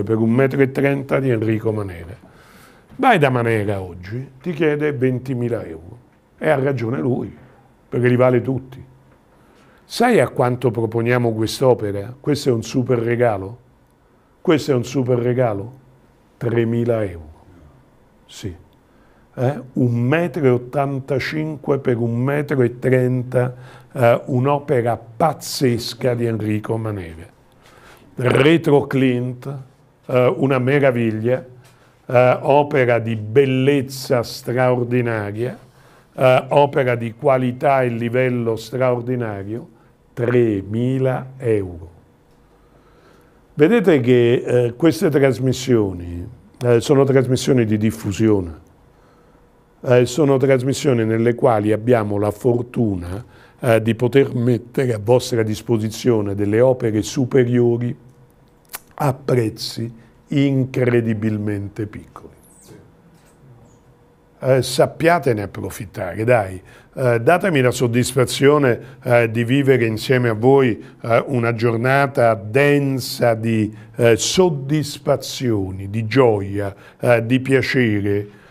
S1: m per 1,30 m di Enrico Manera. Vai da Manera oggi, ti chiede 20.000 euro. E ha ragione lui, perché li vale tutti. Sai a quanto proponiamo quest'opera? Questo è un super regalo? Questo è un super regalo, 3.000 euro. Sì. Eh? 1,85 m per 1,30 m, eh, un'opera pazzesca di Enrico Manega. Retro Clint, eh, una meraviglia, eh, opera di bellezza straordinaria, eh, opera di qualità e livello straordinario, 3.000 euro. Vedete che eh, queste trasmissioni eh, sono trasmissioni di diffusione, eh, sono trasmissioni nelle quali abbiamo la fortuna eh, di poter mettere a vostra disposizione delle opere superiori a prezzi incredibilmente piccoli. Eh, sappiatene approfittare, dai. Eh, datemi la soddisfazione eh, di vivere insieme a voi eh, una giornata densa di eh, soddisfazioni, di gioia, di piacere,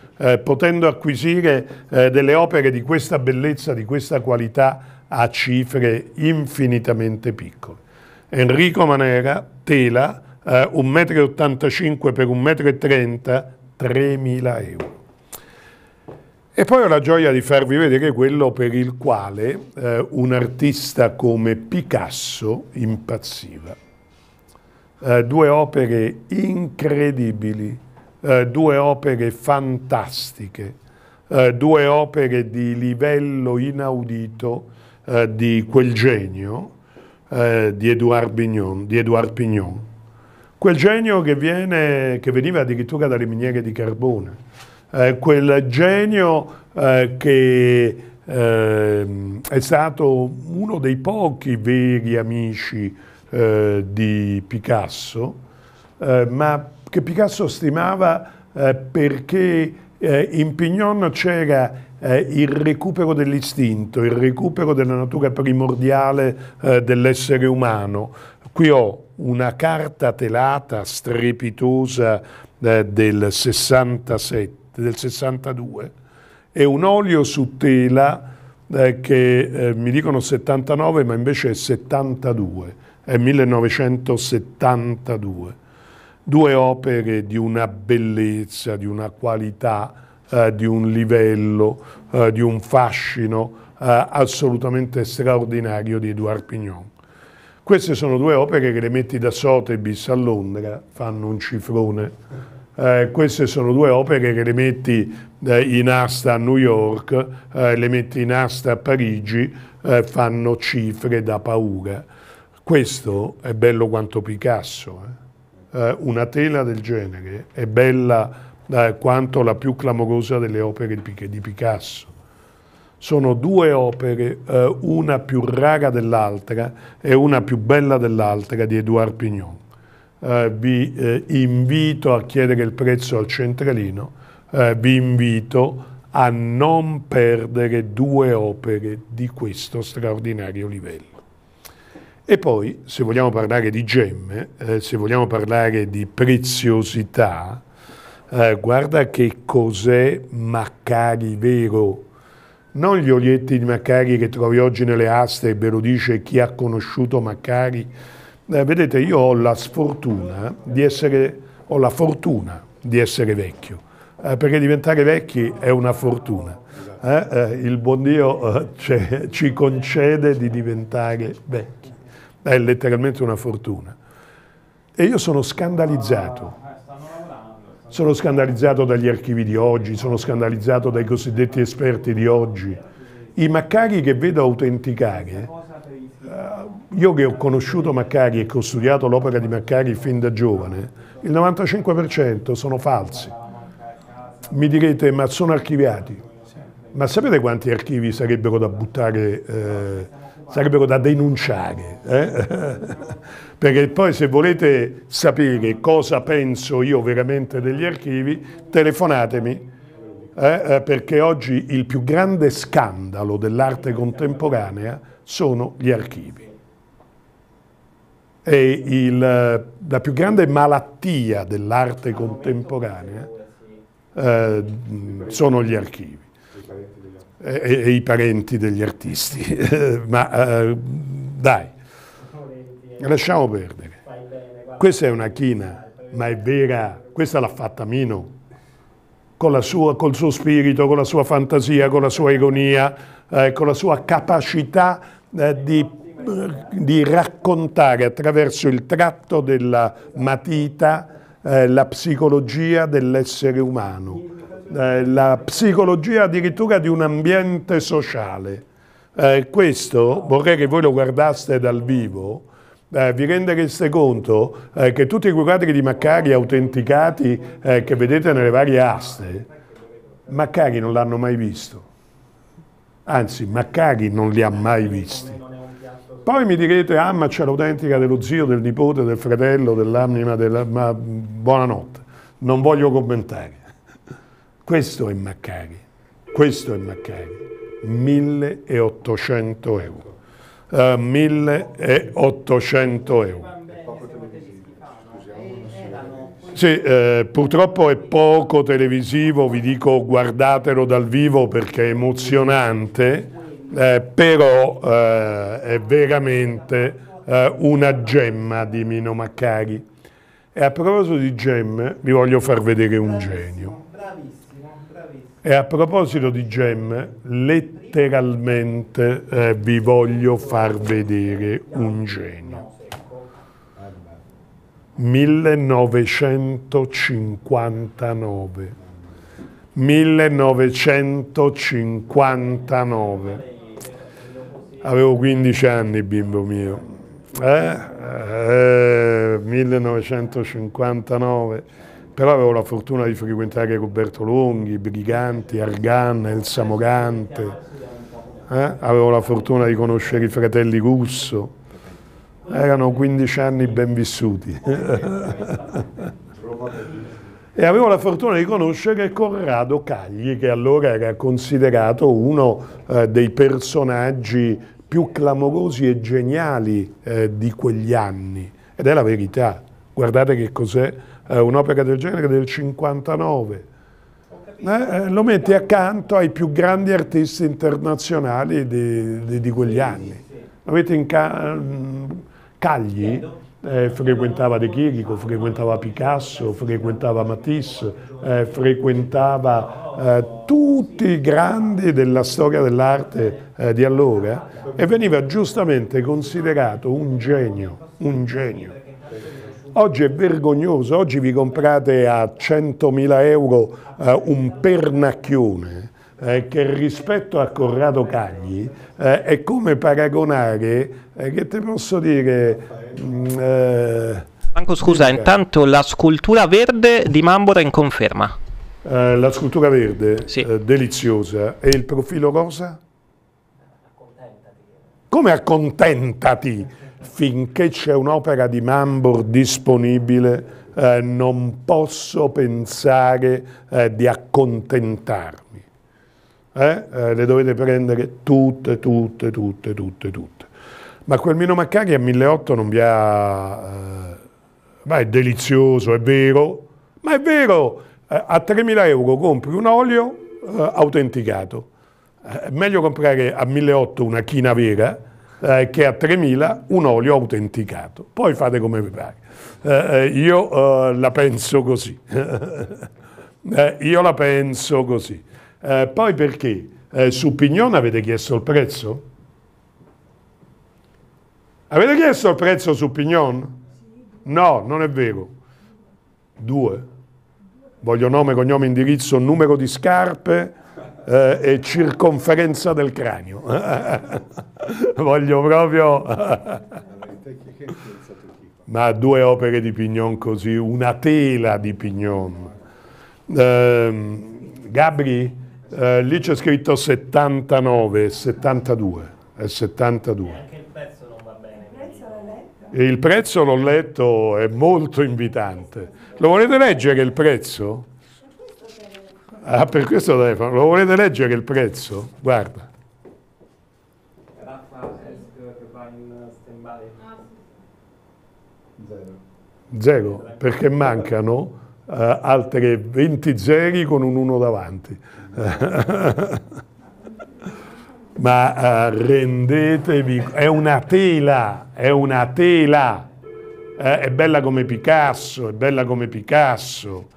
S1: potendo acquisire delle opere di questa bellezza, di questa qualità a cifre infinitamente piccole. Enrico Manera, tela, eh, 1,85 m per 1,30 m, 3.000 euro. E poi ho la gioia di farvi vedere quello per il quale eh, un artista come Picasso impazziva. Eh, due opere incredibili, eh, due opere fantastiche, eh, due opere di livello inaudito eh, di quel genio eh, di Edouard, Bignon, di Edouard Pignon. Quel genio che, viene, che veniva addirittura dalle miniere di carbone eh, quel genio eh, che ehm, è stato uno dei pochi veri amici eh, di Picasso, eh, ma che Picasso stimava eh, perché in Pignon c'era il recupero dell'istinto, il recupero della natura primordiale dell'essere umano. Qui ho una carta telata strepitosa del 67 del 62 e un olio su tela eh, che eh, mi dicono 79 ma invece è 72, è 1972. Due opere di una bellezza, di una qualità, eh, di un livello, eh, di un fascino eh, assolutamente straordinario di Edouard Pignon. Queste sono due opere che le metti da Sotheby's a Londra, fanno un cifrone eh, queste sono due opere che le metti eh, in asta a New York, eh, le metti in asta a Parigi, eh, fanno cifre da paura. Questo è bello quanto Picasso. Eh. Eh, una tela del genere è bella quanto la più clamorosa delle opere di Picasso. Sono due opere, una più rara dell'altra e una più bella dell'altra di Edouard Pignon eh, vi eh, invito a chiedere il prezzo al centralino, eh, vi invito a non perdere due opere di questo straordinario livello. E poi, se vogliamo parlare di gemme, eh, se vogliamo parlare di preziosità, eh, guarda che cos'è Maccari vero, non gli olietti di Maccari che trovi oggi nelle aste e ve lo dice chi ha conosciuto Maccari eh, vedete, io ho la sfortuna di essere, ho la fortuna di essere vecchio, eh, perché diventare vecchi è una fortuna. Eh, eh il buon Dio eh, cioè, ci concede di diventare vecchi, è letteralmente una fortuna. E io sono scandalizzato sono scandalizzato dagli archivi di oggi, sono scandalizzato dai cosiddetti esperti di oggi. I maccari che vedo autenticare eh, io che ho conosciuto Maccari e che ho studiato l'opera di Maccari fin da giovane, il 95% sono falsi. Mi direte, ma sono archiviati. Ma sapete quanti archivi sarebbero da buttare, eh, sarebbero da denunciare? Eh? (laughs) Perché poi se volete sapere cosa penso io veramente degli archivi, telefonatemi. Eh, eh perché oggi il più grande scandalo dell'arte contemporanea sono gli archivi. È il, la più grande malattia dell'arte contemporanea eh, sono gli archivi e, e, i parenti degli artisti. (laughs) Ma eh, dai, lasciamo perdere. Questa è una china, ma è vera. Questa l'ha fatta Mino con sua, col suo spirito, con la sua fantasia, con la sua ironia, eh, con la sua capacità eh, di, eh, di, raccontare attraverso il tratto della matita eh, la psicologia dell'essere umano, eh, la psicologia addirittura di un ambiente sociale. Eh, questo vorrei che voi lo guardaste dal vivo, eh, vi rendereste conto eh, che tutti quei quadri di Maccari autenticati eh, che vedete nelle varie aste, Maccari non l'hanno mai visto. Anzi, Maccari non li ha mai visti. Poi mi direte, ah ma c'è l'autentica dello zio, del nipote, del fratello, dell'anima, della... ma buonanotte, non voglio commentare. Questo è Maccari, questo è Maccari, 1800 euro. 1800 euro. Sì, eh, purtroppo è poco televisivo, vi dico guardatelo dal vivo perché è emozionante, eh, però eh, è veramente eh, una gemma di Mino Maccari. E a proposito di gemme, vi voglio far vedere un genio. Bravissimo. E a proposito di gemme, letteralmente eh, vi voglio far vedere un genio. 1959. 1959. Avevo 15 anni, bimbo mio. Eh? Eh, 1959 però avevo la fortuna di frequentare Roberto Longhi, Briganti, Argan, El Samogante, eh? avevo la fortuna di conoscere i fratelli Russo, erano 15 anni ben vissuti. (laughs) e avevo la fortuna di conoscere Corrado Cagli, che allora era considerato uno eh, dei personaggi più clamorosi e geniali eh, di quegli anni. Ed è la verità. Guardate che cos'è eh, un'opera del genere del 59. Eh, eh, lo metti accanto ai più grandi artisti internazionali di, di, di quegli anni. Lo metti in ca ehm, Cagli, eh, frequentava De Chirico, frequentava Picasso, frequentava Matisse, eh, frequentava eh, tutti i grandi della storia dell'arte eh, di allora e veniva giustamente considerato un genio, un genio. Oggi è vergognoso, oggi vi comprate a 100.000 euro eh, un pernacchione eh, che rispetto a Corrado Cagli eh, è come paragonare, eh, che ti posso dire... Mh, mm, eh, Franco scusa, intanto la
S2: scultura verde di Mambora in conferma.
S1: Eh, la scultura verde, sì. deliziosa. E il profilo rosa? Come accontentati? finché c'è un'opera di Mambor disponibile eh, non posso pensare eh, di accontentarmi. Eh? eh le dovete prendere tutte, tutte, tutte, tutte, tutte. Ma quel Mino Maccari a 1008 non vi ha... Eh, ma è delizioso, è vero, ma è vero! Eh, a 3.000 euro compri un olio autenticato. è meglio comprare a 1008 una china vera eh, che a 3.000 un olio autenticato. Poi fate come vi pare. Eh, eh, eh, (laughs) io la penso così. io la penso così. poi perché? su Pignone avete chiesto il prezzo? Avete chiesto il prezzo su Pignon? No, non è vero. Due. Voglio nome, cognome, indirizzo, numero di scarpe, eh, e circonferenza del cranio. (laughs) Voglio proprio... Ma due opere di Pignon così, una tela di Pignon. Eh, Gabri, eh, lì c'è scritto 79, 72, è 72. Anche Il prezzo l'ho letto, è molto invitante. Lo volete leggere il prezzo? Ah, per questo telefono. Lo volete leggere il prezzo? Guarda. Raffa Elk che va in stand-by. Zero. Zero, perché mancano uh, eh, altri 20 zeri con un 1 davanti. (laughs) Ma uh, rendetevi... È una tela, è una tela. Eh, è bella come Picasso, è bella come Picasso.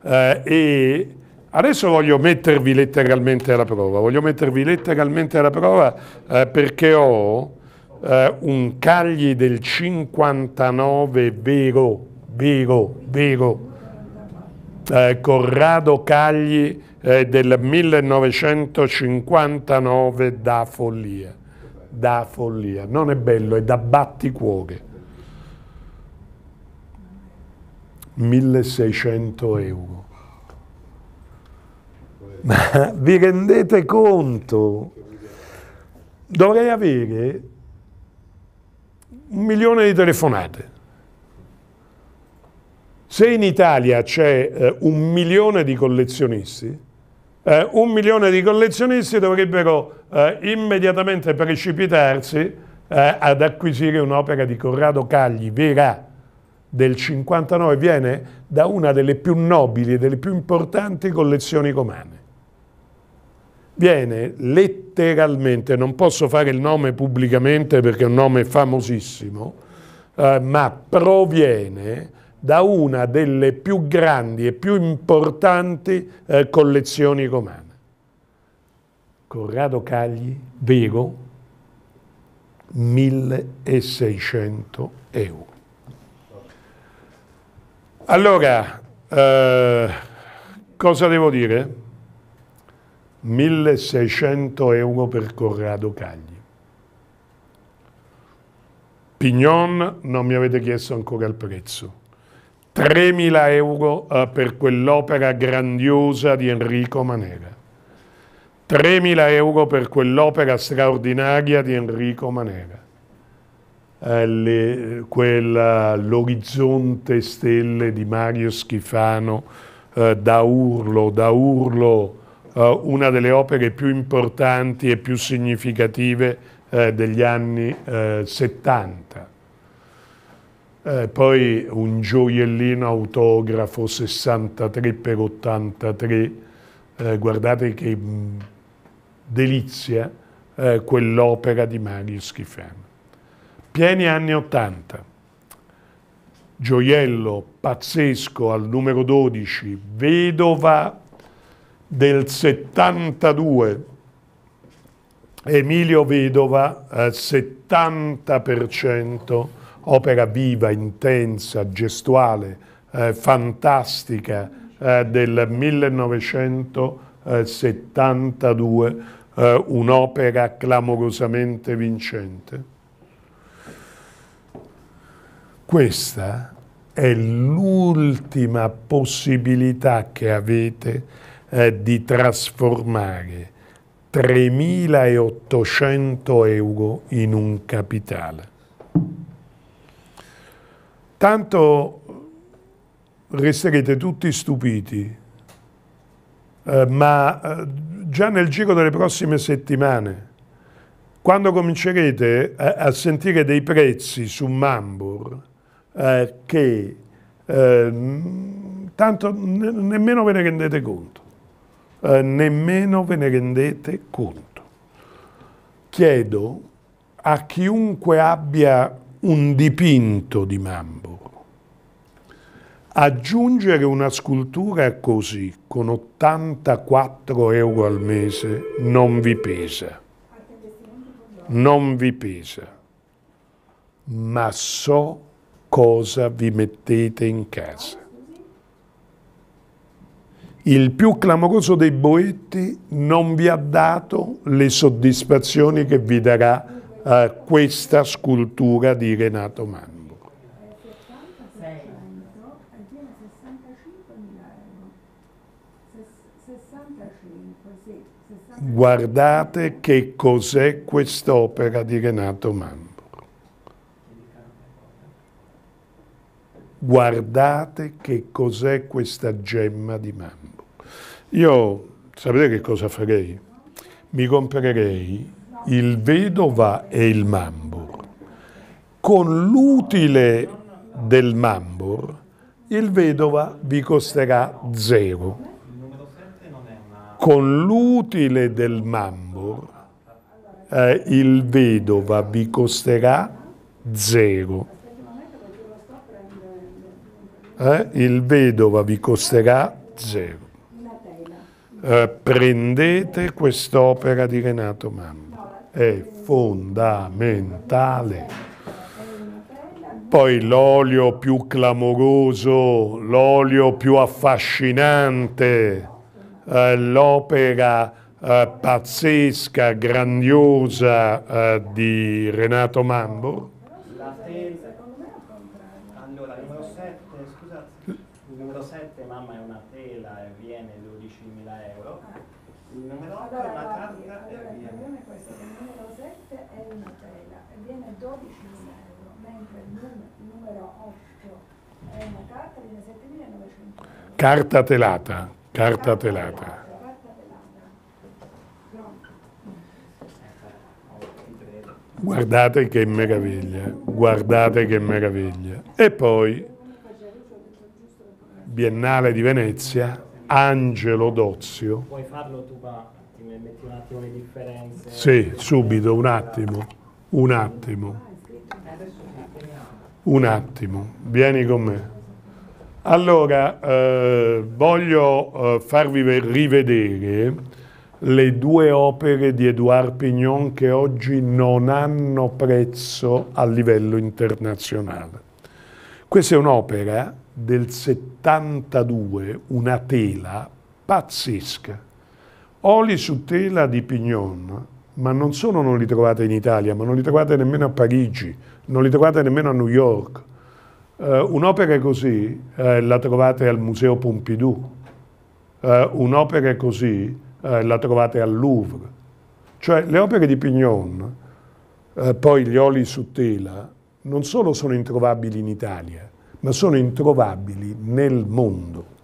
S1: Uh, e Adesso voglio mettervi letteralmente alla prova, voglio mettervi letteralmente alla prova eh, perché ho eh, un Cagli del 59 vero, vero, vero, eh, Corrado Cagli eh, del 1959 da follia, da follia, non è bello, è da batticuore. 1600 euro. Ma vi rendete conto? Dovrei avere un milione di telefonate. Se in Italia c'è eh, un milione di collezionisti, eh, un milione di collezionisti dovrebbero eh, immediatamente precipitarsi eh, ad acquisire un'opera di Corrado Cagli, vera, del 59, viene da una delle più nobili e delle più importanti collezioni comane viene letteralmente, non posso fare il nome pubblicamente perché è un nome famosissimo, eh, ma proviene da una delle più grandi e più importanti eh, collezioni romane. Corrado Cagli, Vego, 1600 euro. Allora, eh, cosa devo dire? 1600 euro per Corrado Cagli. Pignon non mi avete chiesto ancora il prezzo. 3.000 euro eh, per quell'opera grandiosa di Enrico Manera. 3.000 euro per quell'opera straordinaria di Enrico Manera. Eh, L'orizzonte stelle di Mario Schifano eh, da urlo, da urlo uh, una delle opere più importanti e più significative uh, degli anni 70. Eh, poi un gioiellino autografo 63 per 83, guardate che mh, mm, delizia quell'opera di Mario Schifano. Pieni anni 80 gioiello pazzesco al numero 12, Vedova del 72, Emilio Vedova, eh, 70%, opera viva, intensa, gestuale, eh, fantastica eh, del 1972, eh, un'opera clamorosamente vincente. Questa è l'ultima possibilità che avete eh, di trasformare 3.800 euro in un capitale. Tanto resterete tutti stupiti, eh, ma eh, già nel giro delle prossime settimane, quando comincerete a, eh, a sentire dei prezzi su Mambur eh, che eh, tanto ne nemmeno ve ne rendete conto. Eh, nemmeno ve ne rendete conto. Chiedo a chiunque abbia un dipinto di Mambo, aggiungere una scultura così, con 84 euro al mese, non vi pesa. Non vi pesa. Ma so cosa vi mettete in casa il più clamoroso dei boetti non vi ha dato le soddisfazioni che vi darà eh, questa scultura di Renato Manni. guardate che cos'è quest'opera di Renato Mambo. Guardate che cos'è questa gemma di Mambo. Io sapete che cosa farei? Mi comprerei il Vedova e il Mambor. Con l'utile del Mambor, il Vedova vi costerà zero. Con l'utile del Mambor, eh, il Vedova vi costerà zero. Eh, il Vedova vi costerà zero. Eh, prendete quest'opera di Renato Mamma, è fondamentale. Poi l'olio più clamoroso, l'olio più affascinante, eh, l'opera eh, pazzesca, grandiosa eh, di Renato Mambo È una carta di 7900 Carta telata, carta telata. Guardate che meraviglia, guardate che meraviglia. E poi, Biennale di Venezia, Angelo Dozio.
S2: Puoi farlo tu, ma metti un attimo
S1: le differenze. Sì, subito, un attimo, un attimo. Un attimo, vieni con me. Allora, eh, voglio eh, farvi rivedere le due opere di Edouard Pignon che oggi non hanno prezzo a livello internazionale. Questa è un'opera del 72, una tela pazzesca. Oli su tela di Pignon, ma non solo non li trovate in Italia, ma non li trovate nemmeno a Parigi, non li trovate nemmeno a New York. Eh, un'opera così eh, la trovate al Museo Pompidou, eh, un'opera così eh, la trovate al Louvre. Cioè le opere di Pignon, eh, poi gli oli su tela, non solo sono introvabili in Italia, ma sono introvabili nel mondo.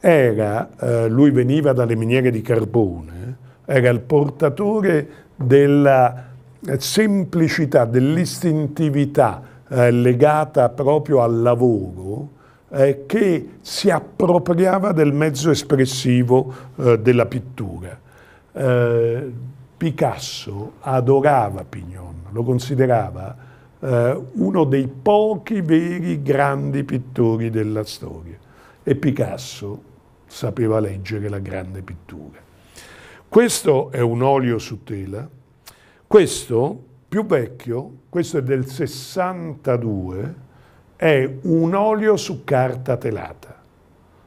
S1: Era, eh, lui veniva dalle miniere di carbone, era il portatore della eh, semplicità, dell'istintività eh, legata proprio al lavoro eh, che si appropriava del mezzo espressivo eh, della pittura. Eh, Picasso adorava Pignon, lo considerava eh, uno dei pochi veri grandi pittori della storia e Picasso sapeva leggere la grande pittura. Questo è un olio su tela questo, più vecchio, questo è del 62, è un olio su carta telata.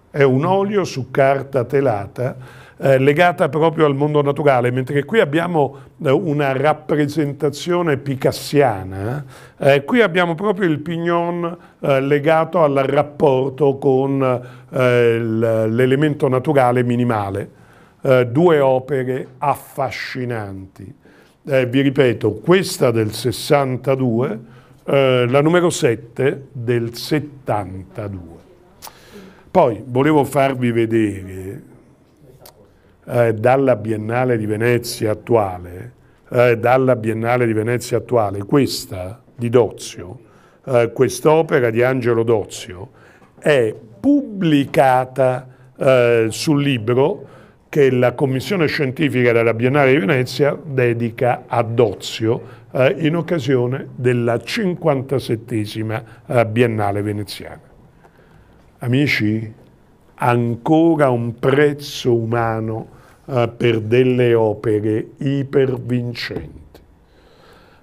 S1: È un olio su carta telata eh, legata proprio al mondo naturale, mentre qui abbiamo eh, una rappresentazione picassiana, eh, qui abbiamo proprio il pignon eh, legato al rapporto con eh, l'elemento naturale minimale. Eh, due opere affascinanti eh, vi ripeto, questa del 62, eh, la numero 7 del 72. Poi volevo farvi vedere eh, dalla Biennale di Venezia attuale, eh, dalla Biennale di Venezia attuale, questa di Dozio, eh, quest'opera di Angelo Dozio, è pubblicata eh, sul libro che la commissione scientifica della Biennale di Venezia dedica a Dozio eh, in occasione della 57 eh, Biennale veneziana. Amici, ancora un prezzo umano eh, per delle opere ipervincenti.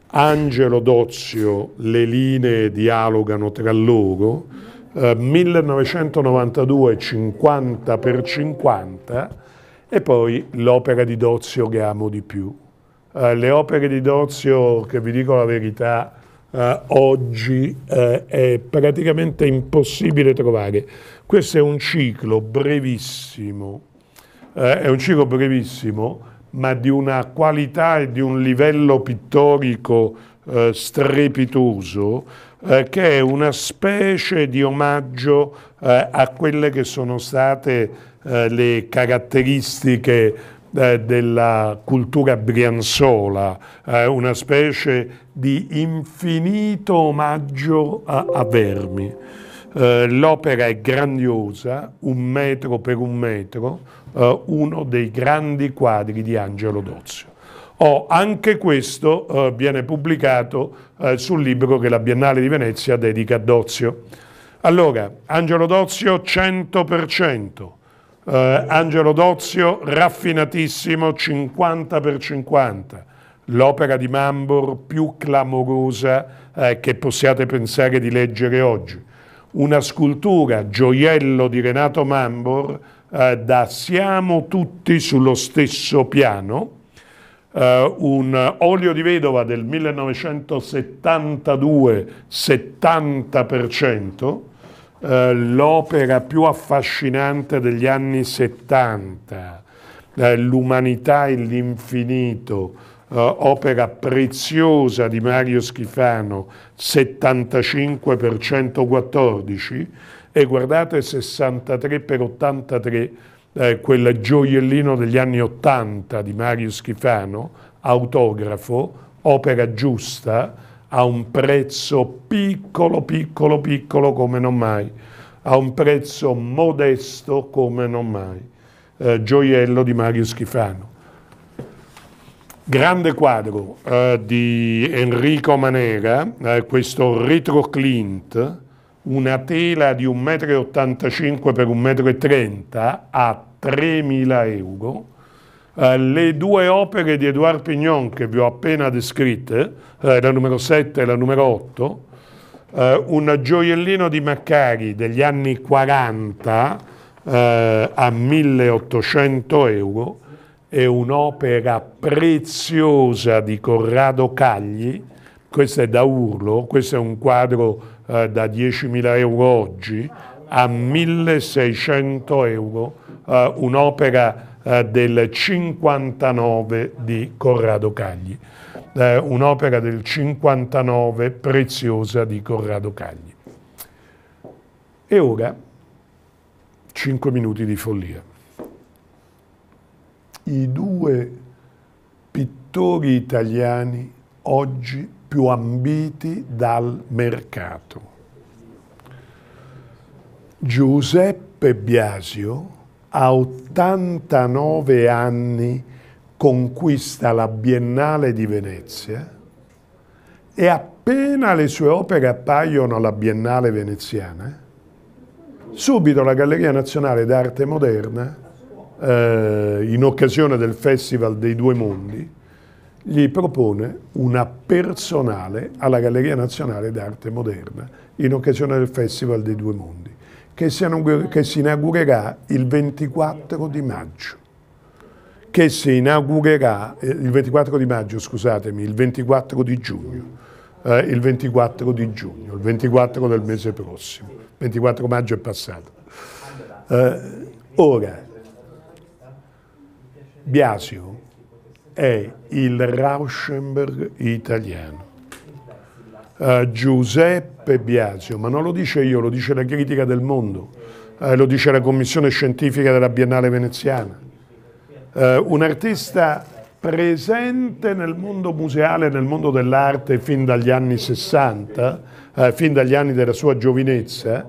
S1: Angelo Dozio, le linee dialogano tra loro, 1992 eh, 50 per 50 e poi l'opera di Dozio che amo di più. Eh, le opere di Dozio, che vi dico la verità, eh, oggi eh, è praticamente impossibile trovare. Questo è un ciclo brevissimo, eh, è un ciclo brevissimo, ma di una qualità e di un livello pittorico eh, strepitoso, eh, che è una specie di omaggio a quelle che sono state eh, le caratteristiche eh, della cultura brianzola, eh, una specie di infinito omaggio a, Vermi. l'opera è grandiosa, un metro per un metro, uno dei grandi quadri di Angelo Dozio. Oh, anche questo viene pubblicato sul libro che la Biennale di Venezia dedica a Dozio. Allora, Angelo Dozio 100%, eh, Angelo Dozio, raffinatissimo, 50 per 50, l'opera di Mambor più clamorosa eh, che possiate pensare di leggere oggi. Una scultura, gioiello di Renato Mambor, eh, da Siamo tutti sullo stesso piano, Uh, un olio di vedova del 1972 70%, eh, l'opera più affascinante degli anni 70, eh, L'umanità e l'infinito, eh, opera preziosa di Mario Schifano, 75 per 114, e guardate 63 per 83, eh, quel gioiellino degli anni 80 di Mario Schifano, autografo, opera giusta, a un prezzo piccolo, piccolo, piccolo come non mai, a un prezzo modesto come non mai. Eh, gioiello di Mario Schifano. Grande quadro eh, di Enrico Manera, eh, questo retro Clint, una tela di 1,85 m x 1,30 m a 3.000 euro eh, le due opere di Edouard Pignon che vi ho appena descritte, eh, la numero 7 e la numero 8, eh, un gioiellino di Maccari degli anni 40 eh, a 1800 euro e un'opera preziosa di Corrado Cagli, questa è da urlo, questo è un quadro eh, da 10.000 euro oggi, a 1.600 euro, un'opera eh, del 59 di Corrado Cagli, eh, un'opera del 59 preziosa di Corrado Cagli. E ora 5 minuti di follia. I due pittori italiani oggi più ambiti dal mercato. Giuseppe Biasio a 89 anni conquista la Biennale di Venezia e appena le sue opere appaiono alla Biennale veneziana, subito la Galleria Nazionale d'Arte Moderna, eh, in occasione del Festival dei Due Mondi, gli propone una personale alla Galleria Nazionale d'Arte Moderna in occasione del Festival dei Due Mondi che si, che si inaugurerà il 24 di maggio che si inaugurerà eh, il 24 di maggio, scusatemi, il 24 di giugno, eh, il 24 di giugno, il 24 del mese prossimo, 24 maggio è passato. Eh, ora, Biasio è il Rauschenberg italiano eh, Giuseppe Biasio, ma non lo dice io, lo dice la critica del mondo, eh, lo dice la commissione scientifica della Biennale veneziana. Eh, un artista presente nel mondo museale, nel mondo dell'arte fin dagli anni 60, eh, fin dagli anni della sua giovinezza,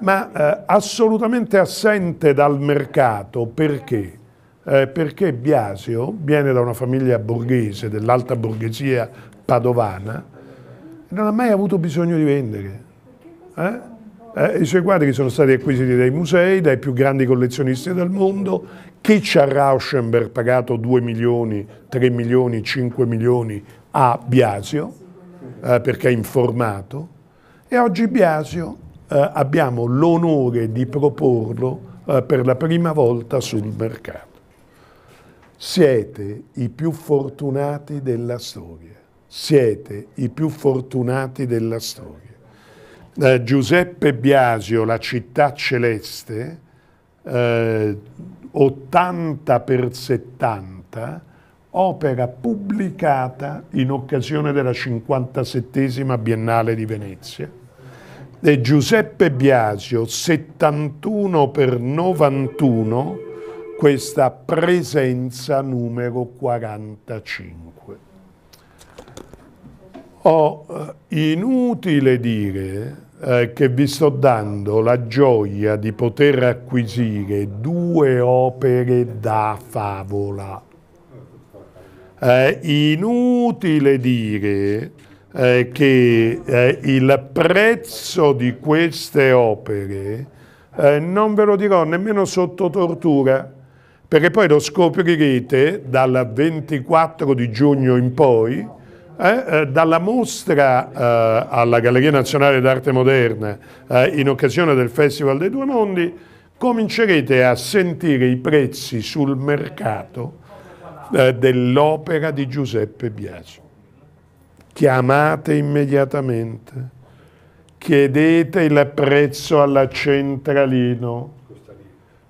S1: ma eh, assolutamente assente dal mercato perché? Eh, perché Biasio viene da una famiglia borghese, dell'alta borghesia padovana, non ha mai avuto bisogno di vendere. Eh? Eh, I suoi quadri sono stati acquisiti dai musei, dai più grandi collezionisti del mondo, che ci ha Rauschenberg pagato 2 milioni, 3 milioni, 5 milioni a Biasio, eh, perché ha informato, e oggi Biasio eh, abbiamo l'onore di proporlo eh, per la prima volta sul mercato. Siete i più fortunati della storia siete i più fortunati della storia. Eh, Giuseppe Biasio, La città celeste, eh, 80 per 70, opera pubblicata in occasione della 57esima Biennale di Venezia. E Giuseppe Biasio, 71 per 91, questa presenza numero 45. Oh, inutile dire eh, che vi sto dando la gioia di poter acquisire due opere da favola. Eh, inutile dire eh, che eh, il prezzo di queste opere eh, non ve lo dirò nemmeno sotto tortura, perché poi lo scoprirete dal 24 di giugno in poi, eh, eh, dalla mostra eh, alla Galleria Nazionale d'Arte Moderna eh, in occasione del Festival dei Due Mondi comincerete a sentire i prezzi sul mercato eh, dell'opera di Giuseppe Biagio. Chiamate immediatamente, chiedete il prezzo alla Centralino,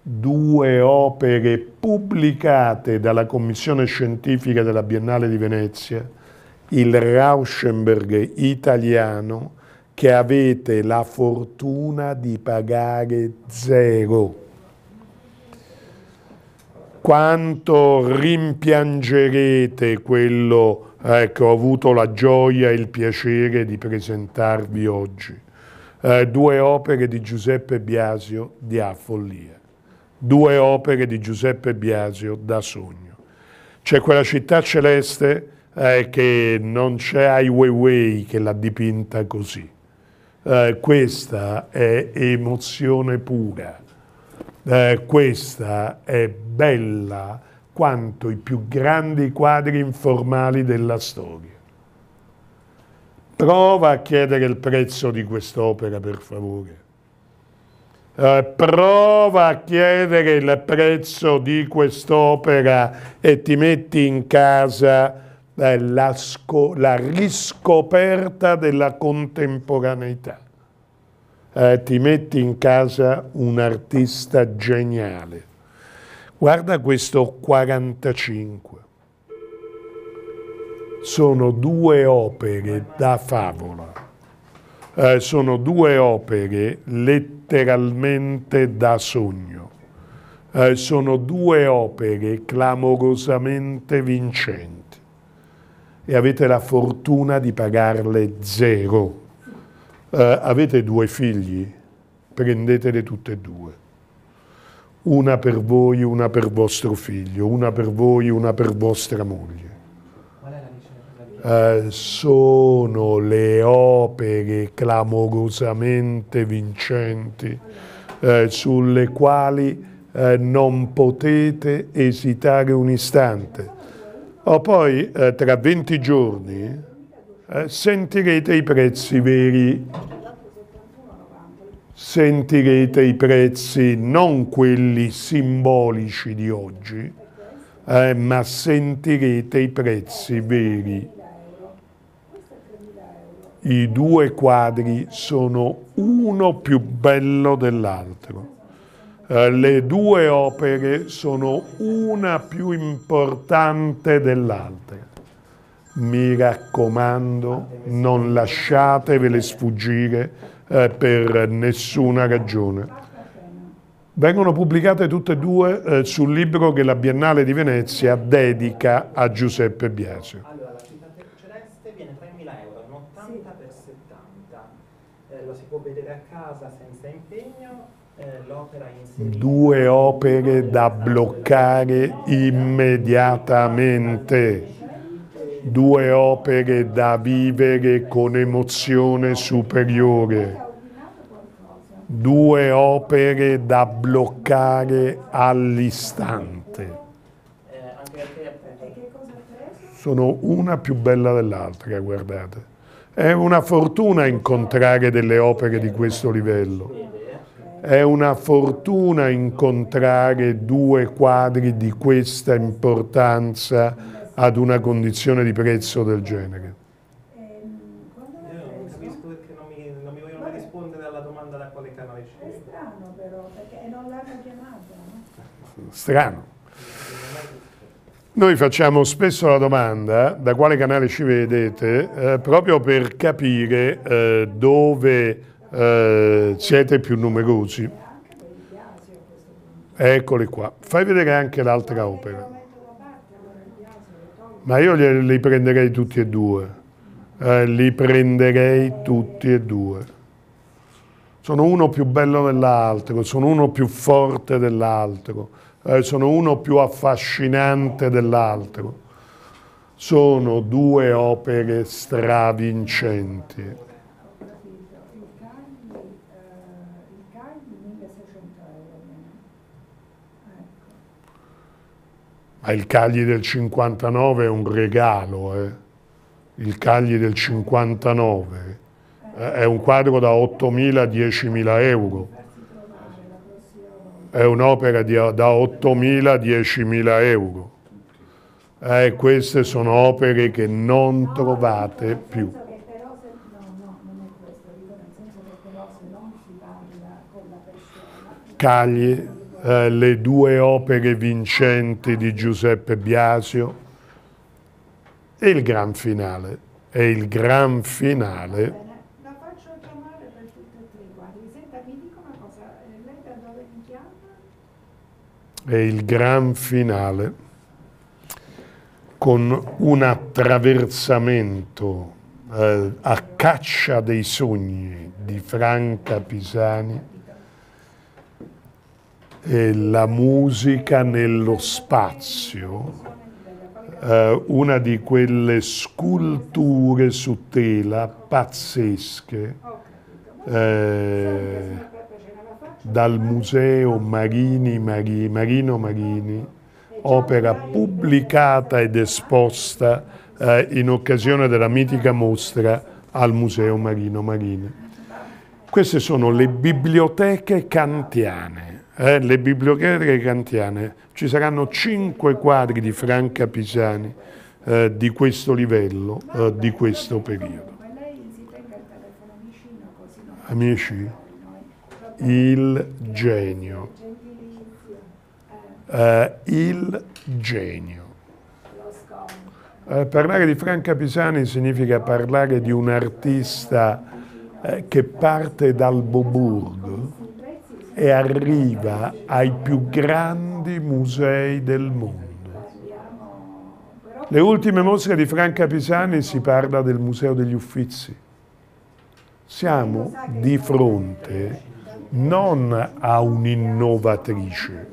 S1: due opere pubblicate dalla Commissione Scientifica della Biennale di Venezia, il Rauschenberg italiano che avete la fortuna di pagare zero. Quanto rimpiangerete quello eh, ecco, che ho avuto la gioia e il piacere di presentarvi oggi. Eh, due opere di Giuseppe Biasio di A Follia, due opere di Giuseppe Biasio da Sogno. C'è quella città celeste eh, che non c'è Ai Weiwei che l'ha dipinta così. Eh, questa è emozione pura, eh, questa è bella quanto i più grandi quadri informali della storia. Prova a chiedere il prezzo di quest'opera, per favore. Eh, prova a chiedere il prezzo di quest'opera e ti metti in casa la, la riscoperta della contemporaneità. Eh, ti metti in casa un artista geniale. Guarda questo 45. Sono due opere da favola. Eh, sono due opere letteralmente da sogno. Eh, sono due opere clamorosamente vincenti e avete la fortuna di pagarle zero. Eh, avete due figli, prendetele tutte e due. Una per voi, una per vostro figlio, una per voi, una per vostra moglie. Eh, sono le opere clamorosamente vincenti eh, sulle quali eh, non potete esitare un istante o oh, poi eh, tra 20 giorni eh, sentirete i prezzi veri, sentirete i prezzi non quelli simbolici di oggi, eh, ma sentirete i prezzi veri. I due quadri sono uno più bello dell'altro. Eh, le due opere sono una più importante dell'altra. Mi raccomando, non lasciatevele sfuggire eh, per nessuna ragione. Vengono pubblicate tutte e due eh, sul libro che la Biennale di Venezia dedica a Giuseppe Biasio. Allora, la città celeste viene 3.000 euro, 80 per
S2: 70. Eh, si può vedere a casa senza impegno eh,
S1: due opere da bloccare immediatamente, due opere da vivere con emozione superiore, due opere da bloccare all'istante. Eh, Sono una più bella dell'altra, guardate. È una fortuna incontrare delle opere di questo livello. È una fortuna incontrare due quadri di questa importanza ad una condizione di prezzo del genere. strano. Noi facciamo spesso la domanda da quale canale ci vedete eh, proprio per capire eh, dove eh, siete più numerosi. Eccoli qua. Fai vedere anche l'altra opera. Ma io li, li, prenderei tutti e due. Eh, li prenderei tutti e due. Sono uno più bello dell'altro, sono uno più forte dell'altro, eh, sono uno più affascinante dell'altro. Sono due opere stravincenti. Ma il Cagli del 59 è un regalo, eh? il Cagli del 59 eh, è un quadro da 8.000 10.000 euro, è un'opera da 8.000 10.000 euro. Eh, queste sono opere che non trovate più. Cagli eh, le due opere vincenti di Giuseppe Biasio e il gran finale. E il gran finale... E il gran finale con un attraversamento eh, a caccia dei sogni di Franca Pisani eh, la musica nello spazio, eh, una di quelle sculture su tela pazzesche eh, dal museo Marini, Marini, Marino Marini, opera pubblicata ed esposta eh, in occasione della mitica mostra al Museo Marino Marini. Queste sono le biblioteche kantiane eh, le biblioteche kantiane, ci saranno cinque quadri di Franca Pisani eh, di questo livello, eh, di questo periodo. Amici, il genio. Eh, il genio. Eh, parlare di Franca Pisani significa parlare di un artista eh, che parte dal Boburgo, e arriva ai più grandi musei del mondo. Le ultime mostre di Franca Pisani si parla del Museo degli Uffizi. Siamo di fronte non a un'innovatrice,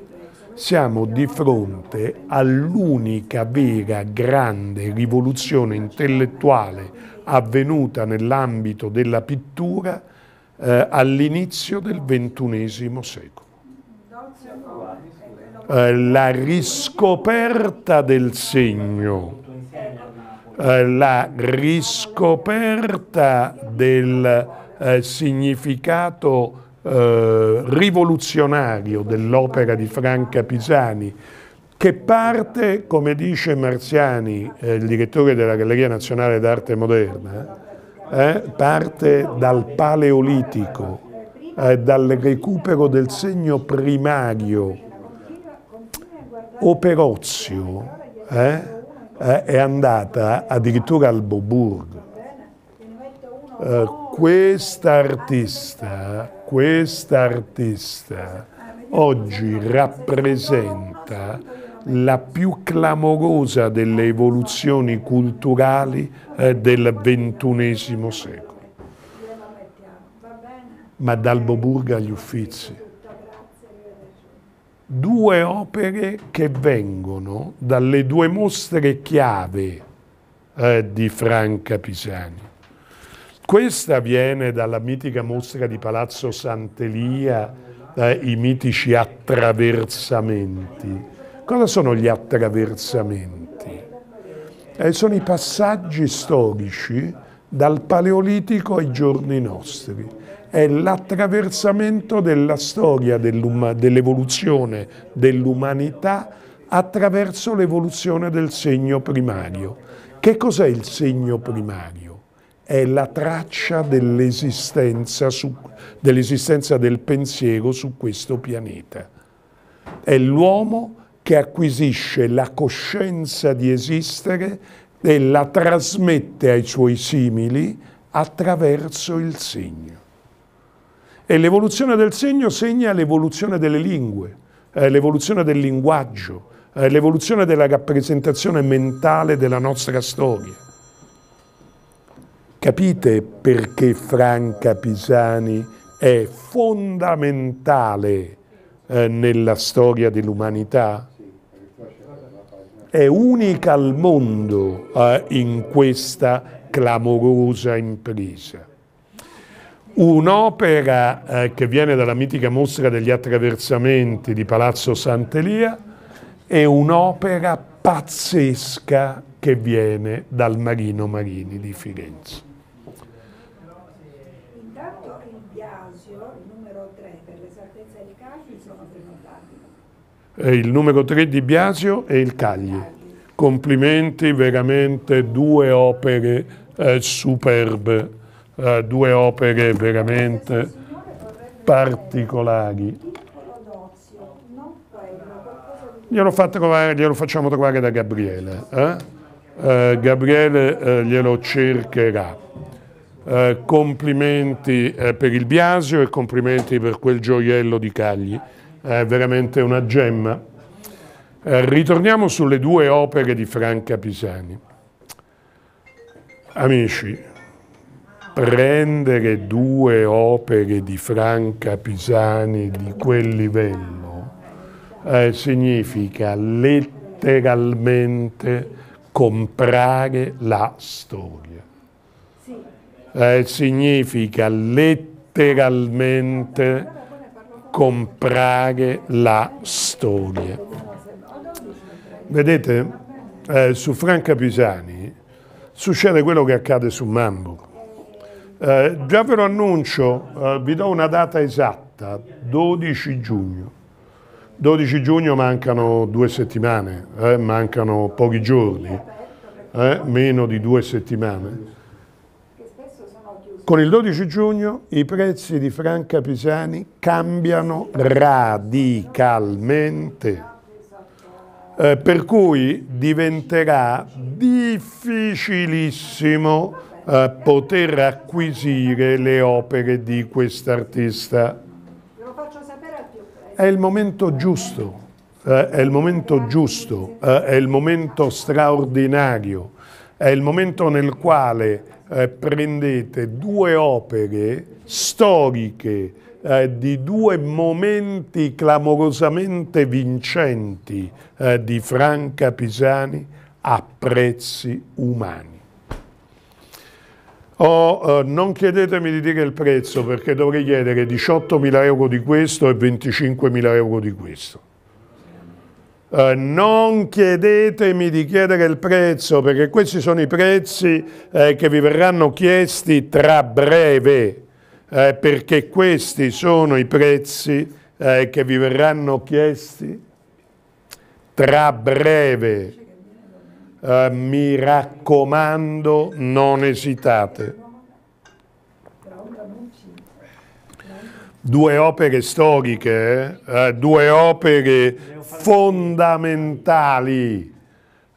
S1: siamo di fronte all'unica vera grande rivoluzione intellettuale avvenuta nell'ambito della pittura eh, all'inizio del XXI secolo. Eh, la riscoperta del segno, eh, la riscoperta del eh, significato eh, rivoluzionario dell'opera di Franca Pisani, che parte, come dice Marziani, eh, il direttore della Galleria Nazionale d'Arte Moderna, eh, parte dal Paleolitico, eh, dal recupero del segno primario. Operozio eh, è andata addirittura al Boburg. Eh, questa artista, questa artista oggi rappresenta la più clamorosa delle evoluzioni culturali eh, del XXI secolo. Ma dal Boburga agli Uffizi. Due opere che vengono dalle due mostre chiave eh, di Franca Pisani. Questa viene dalla mitica mostra di Palazzo Sant'Elia, eh, i mitici attraversamenti Cosa sono gli attraversamenti? Eh, sono i passaggi storici dal Paleolitico ai giorni nostri. È l'attraversamento della storia dell'evoluzione dell'umanità attraverso l'evoluzione del segno primario. Che cos'è il segno primario? È la traccia dell'esistenza dell del pensiero su questo pianeta. È l'uomo che acquisisce la coscienza di esistere e la trasmette ai suoi simili attraverso il segno. E l'evoluzione del segno segna l'evoluzione delle lingue, eh, l'evoluzione del linguaggio, eh, l'evoluzione della rappresentazione mentale della nostra storia. Capite perché Franca Pisani è fondamentale eh, nella storia dell'umanità? è unica al mondo eh, in questa clamorosa impresa. Un'opera eh, che viene dalla mitica mostra degli attraversamenti di Palazzo Sant'Elia è un'opera pazzesca che viene dal Marino Marini di Firenze. il numero 3 di Biasio e il Cagli. Complimenti, veramente due opere eh, superbe, eh, due opere veramente particolari. Glielo, trovare, glielo facciamo trovare da Gabriele. Eh? Eh, Gabriele eh, glielo cercherà. complimenti per il Biasio e complimenti per quel gioiello di Cagli è veramente una gemma. Eh, ritorniamo sulle due opere di Franca Pisani. Amici, prendere due opere di Franca Pisani di quel livello eh, significa letteralmente comprare la storia. Eh, significa letteralmente comprare la storia. Vedete, eh, su Franca Pisani succede quello che accade su Mambo. Eh, già ve lo annuncio, eh, vi do una data esatta, 12 giugno. 12 giugno mancano due settimane, eh, mancano pochi giorni, eh, meno di due settimane. Con il 12 giugno i prezzi di Franca Pisani cambiano radicalmente, eh, per cui diventerà difficilissimo eh, poter acquisire le opere di quest'artista. È il momento giusto, eh, è il momento giusto, eh, è il momento straordinario è il momento nel quale eh, prendete due opere storiche eh, di due momenti clamorosamente vincenti eh, di Franca Pisani a prezzi umani. Oh, eh, non chiedetemi di dire il prezzo perché dovrei chiedere 18.000 euro di questo e 25.000 euro di questo eh, non chiedetemi di chiedere il prezzo, perché questi sono i prezzi eh, che vi verranno chiesti tra breve, eh, perché questi sono i prezzi eh, che vi verranno chiesti tra breve. Eh, mi raccomando, non esitate. Due opere storiche, due opere fondamentali.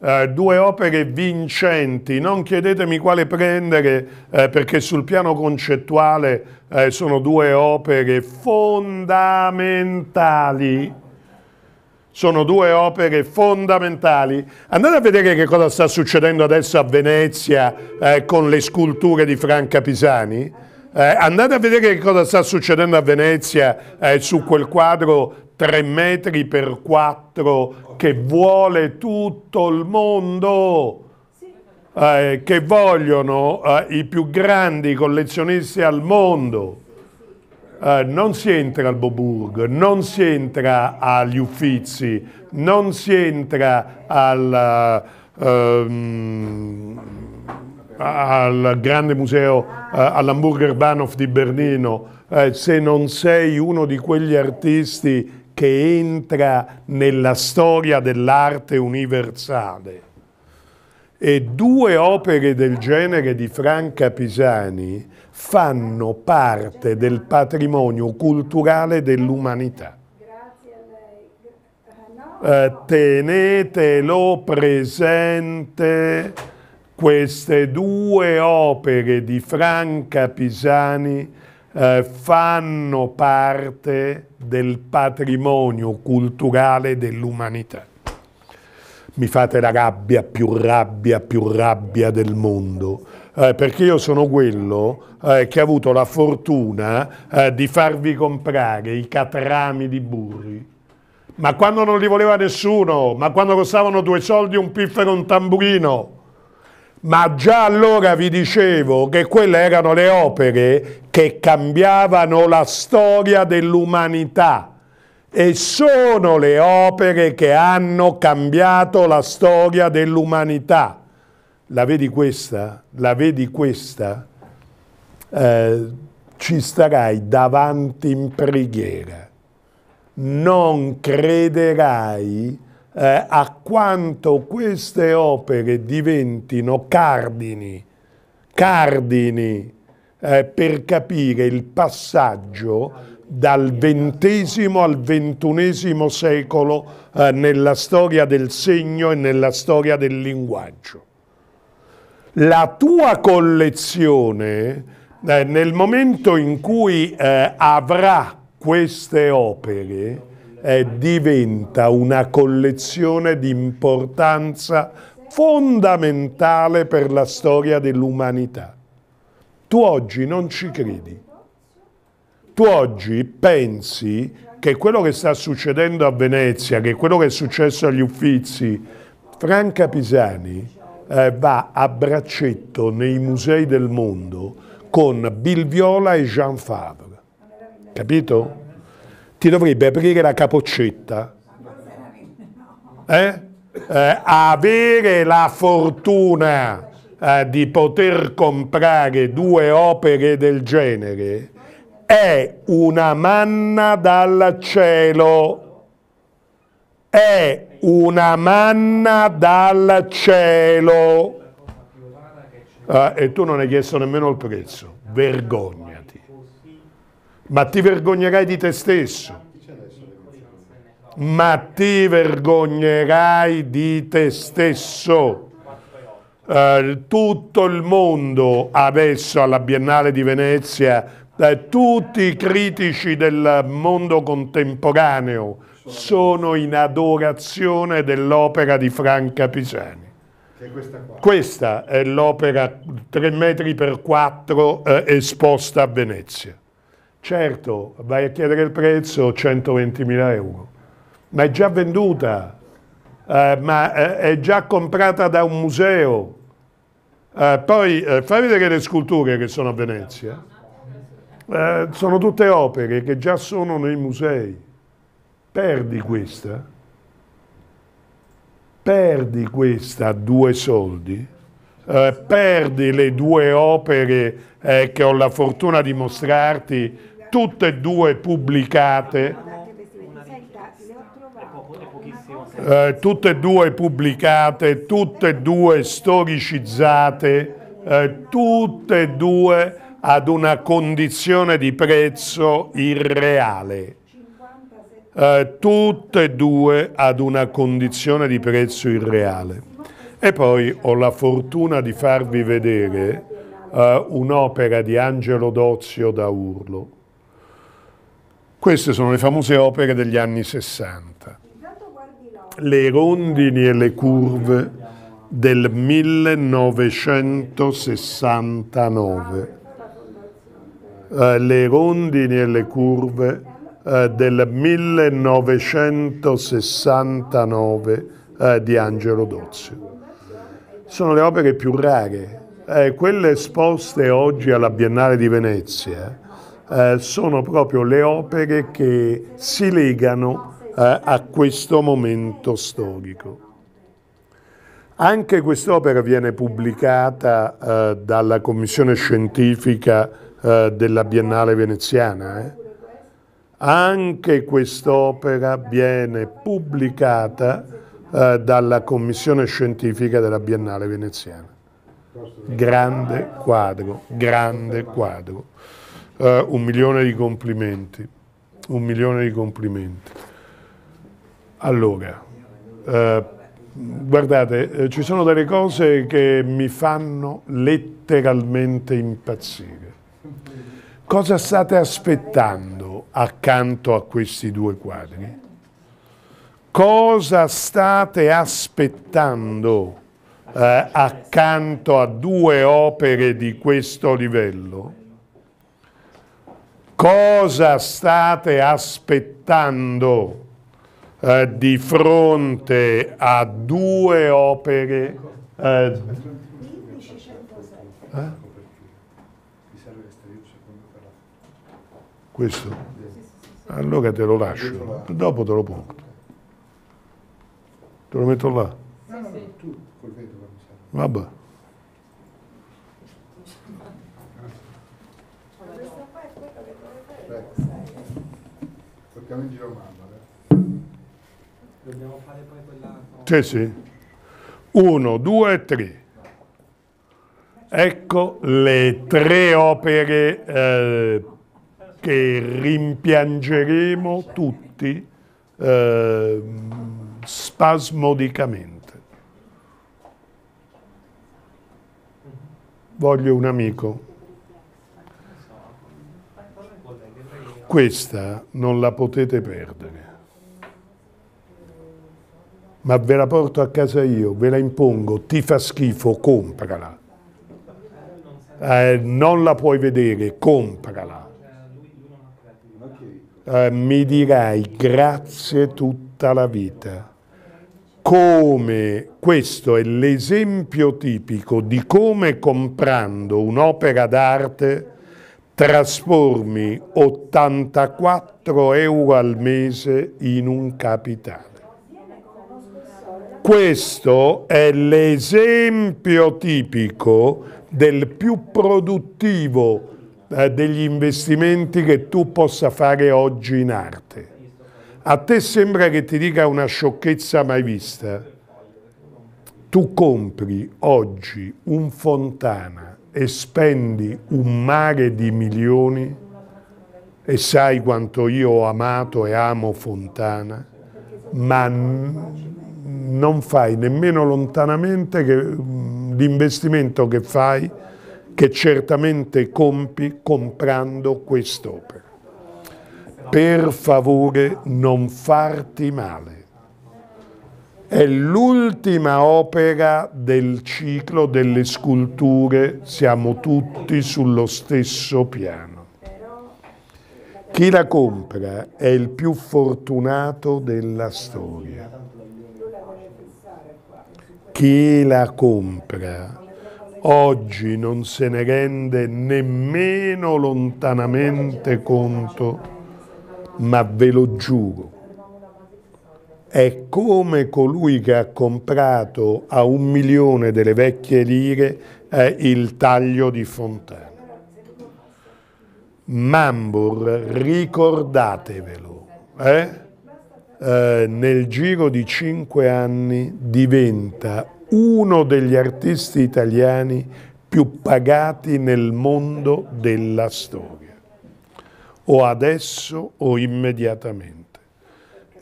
S1: Eh, due opere vincenti, non chiedetemi quale prendere eh, perché sul piano concettuale eh, sono due opere fondamentali. Sono due opere fondamentali. Andate a vedere che cosa sta succedendo adesso a Venezia eh, con le sculture di Franca Pisani eh, andate a vedere che cosa sta succedendo a Venezia eh, su quel quadro 3 metri per 4 che vuole tutto il mondo, eh, che vogliono eh, i più grandi collezionisti al mondo. Uh, non si entra al Boburg, non si entra agli Uffizi, non si entra al... Uh, um, al grande museo, eh, all'Hamburger Bahnhof di Berlino, eh, se non sei uno di quegli artisti che entra nella storia dell'arte universale. E due opere del genere di Franca Pisani fanno parte del patrimonio culturale dell'umanità. Grazie a lei. Eh, tenetelo presente. Queste due opere di Franca Pisani eh, fanno parte del patrimonio culturale dell'umanità. Mi fate la rabbia, più rabbia, più rabbia del mondo, eh, perché io sono quello eh, che ha avuto la fortuna eh, di farvi comprare i catrami di burri. Ma quando non li voleva nessuno, ma quando costavano due soldi un piffero e un tamburino, ma già allora vi dicevo che quelle erano le opere che cambiavano la storia dell'umanità e sono le opere che hanno cambiato la storia dell'umanità. La vedi questa? La vedi questa? Eh, ci starai davanti in preghiera. Non crederai eh, a quanto queste opere diventino cardini, cardini eh, per capire il passaggio dal XX al XXI secolo eh, nella storia del segno e nella storia del linguaggio. La tua collezione, eh, nel momento in cui eh, avrà queste opere, eh, diventa una collezione di importanza fondamentale per la storia dell'umanità. Tu oggi non ci credi. Tu oggi pensi che quello che sta succedendo a Venezia, che quello che è successo agli Uffizi, Franca Pisani eh, va a braccetto nei musei del mondo con Bill Viola e Jean Favre. Capito? ti dovrebbe aprire la capoccetta. Eh? Eh, avere la fortuna eh, di poter comprare due opere del genere è una manna dal cielo, è una manna dal cielo. Eh, e tu non hai chiesto nemmeno il prezzo, vergogna ma ti vergognerai di te stesso. Ma ti vergognerai di te stesso. Eh, tutto il mondo adesso alla Biennale di Venezia, eh, tutti i critici del mondo contemporaneo sono in adorazione dell'opera di Franca Pisani. Questa, è l'opera 3 metri per 4 eh, esposta a Venezia. Certo, vai a chiedere il prezzo 120.000 euro, ma è già venduta, eh, ma eh, è già comprata da un museo. Eh, poi eh, fai vedere le sculture che sono a Venezia. Eh, sono tutte opere che già sono nei musei. Perdi questa, perdi questa a due soldi, eh, perdi le due opere eh, che ho la fortuna di mostrarti tutte e due pubblicate. Eh, tutte e due pubblicate, tutte e due storicizzate, eh, tutte e due ad una condizione di prezzo irreale. Eh, tutte e due ad una condizione di prezzo irreale. E poi ho la fortuna di farvi vedere eh, un'opera di Angelo Dozio da Urlo. Queste sono le famose opere degli anni 60. Le rondini e le curve del 1969. Eh, le rondini e le curve eh, del 1969 eh, di Angelo Dozio. Sono le opere più rare. Eh, quelle esposte oggi alla Biennale di Venezia eh, sono proprio le opere che si legano eh, a questo momento storico. Anche quest'opera viene pubblicata eh, dalla commissione scientifica eh, della Biennale veneziana. Eh. Anche quest'opera viene pubblicata dalla commissione scientifica della Biennale veneziana. Grande quadro, grande quadro. Uh, un milione di complimenti. Un milione di complimenti. Allora, uh, guardate, eh, ci sono delle cose che mi fanno letteralmente impazzire. Cosa state aspettando accanto a questi due quadri? Cosa state aspettando eh, accanto a due opere di questo livello? Cosa state aspettando eh, di fronte a due opere? Eh, eh? Questo?
S2: Allora te lo lascio,
S1: dopo te lo porto. Te lo metto là. Vabbè. mettiamo in giro mamma. Eh. Dobbiamo fare poi quell'altro. Sì, sì. Uno, due, tre. Ecco le tre opere eh, che rimpiangeremo tutti eh, spasmodicamente. Voglio un amico. Questa non la potete perdere. Ma ve la porto a casa io, ve la impongo, ti fa schifo, comprala. Eh, non la puoi vedere, comprala. Eh, mi dirai grazie tutta la vita come questo è l'esempio tipico di come comprando un'opera d'arte trasformi 84 euro al mese in un capitale. Questo è l'esempio tipico del più produttivo eh, degli investimenti che tu possa fare oggi in arte. A te sembra che ti dica una sciocchezza mai vista? Tu compri oggi un fontana e spendi un mare di milioni e sai quanto io ho amato e amo Fontana, ma non fai nemmeno lontanamente l'investimento che fai, che certamente compi comprando quest'opera. Per favore non farti male. È l'ultima opera del ciclo delle sculture Siamo tutti sullo stesso piano. Chi la compra è il più fortunato della storia. Chi la compra oggi non se ne rende nemmeno lontanamente conto, ma ve lo giuro, è come colui che ha comprato a un milione delle vecchie lire eh, il taglio di Fontana. Mambur, ricordatevelo, eh? Eh, nel giro di cinque anni diventa uno degli artisti italiani più pagati nel mondo della storia, o adesso o immediatamente.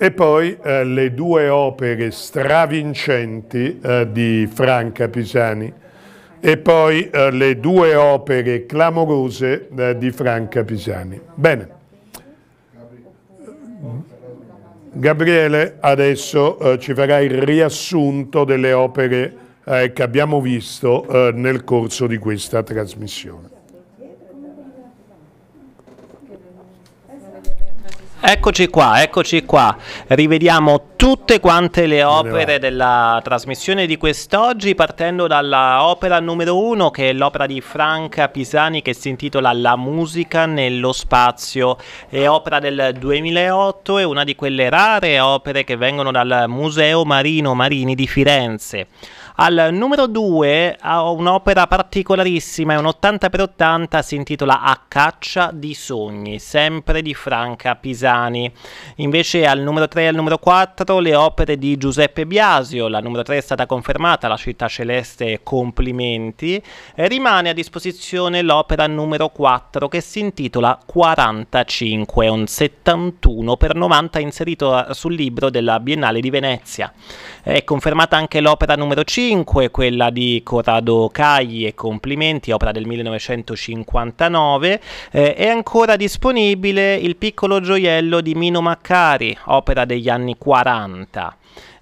S1: E poi eh, le due opere stravincenti eh, di Franca Pisani e poi eh, le due opere clamorose eh, di Franca Pisani. Bene. Gabriele adesso eh, ci farà il riassunto delle opere eh, che abbiamo visto nel corso di questa trasmissione. Eccoci qua, eccoci qua.
S2: Rivediamo tutte quante le opere della trasmissione di quest'oggi, partendo dalla opera numero uno, che è l'opera di Franca Pisani, che si intitola La musica nello spazio. È opera del 2008 e una di quelle rare opere che vengono dal Museo Marino Marini di Firenze. Al numero 2 ho un'opera particolarissima, è un 80x80, si intitola A caccia di sogni, sempre di Franca Pisani. Invece al numero 3 e al numero 4 le opere di Giuseppe Biasio, la numero 3 è stata confermata, La città celeste, complimenti. E rimane a disposizione l'opera numero 4 che si intitola 45, un 71 x 90 inserito eh, sul libro della Biennale di Venezia. È confermata anche l'opera numero 5 5, quella di Corrado Cagli e Complimenti, opera del 1959, eh, è ancora disponibile Il piccolo gioiello di Mino Maccari, opera degli anni 40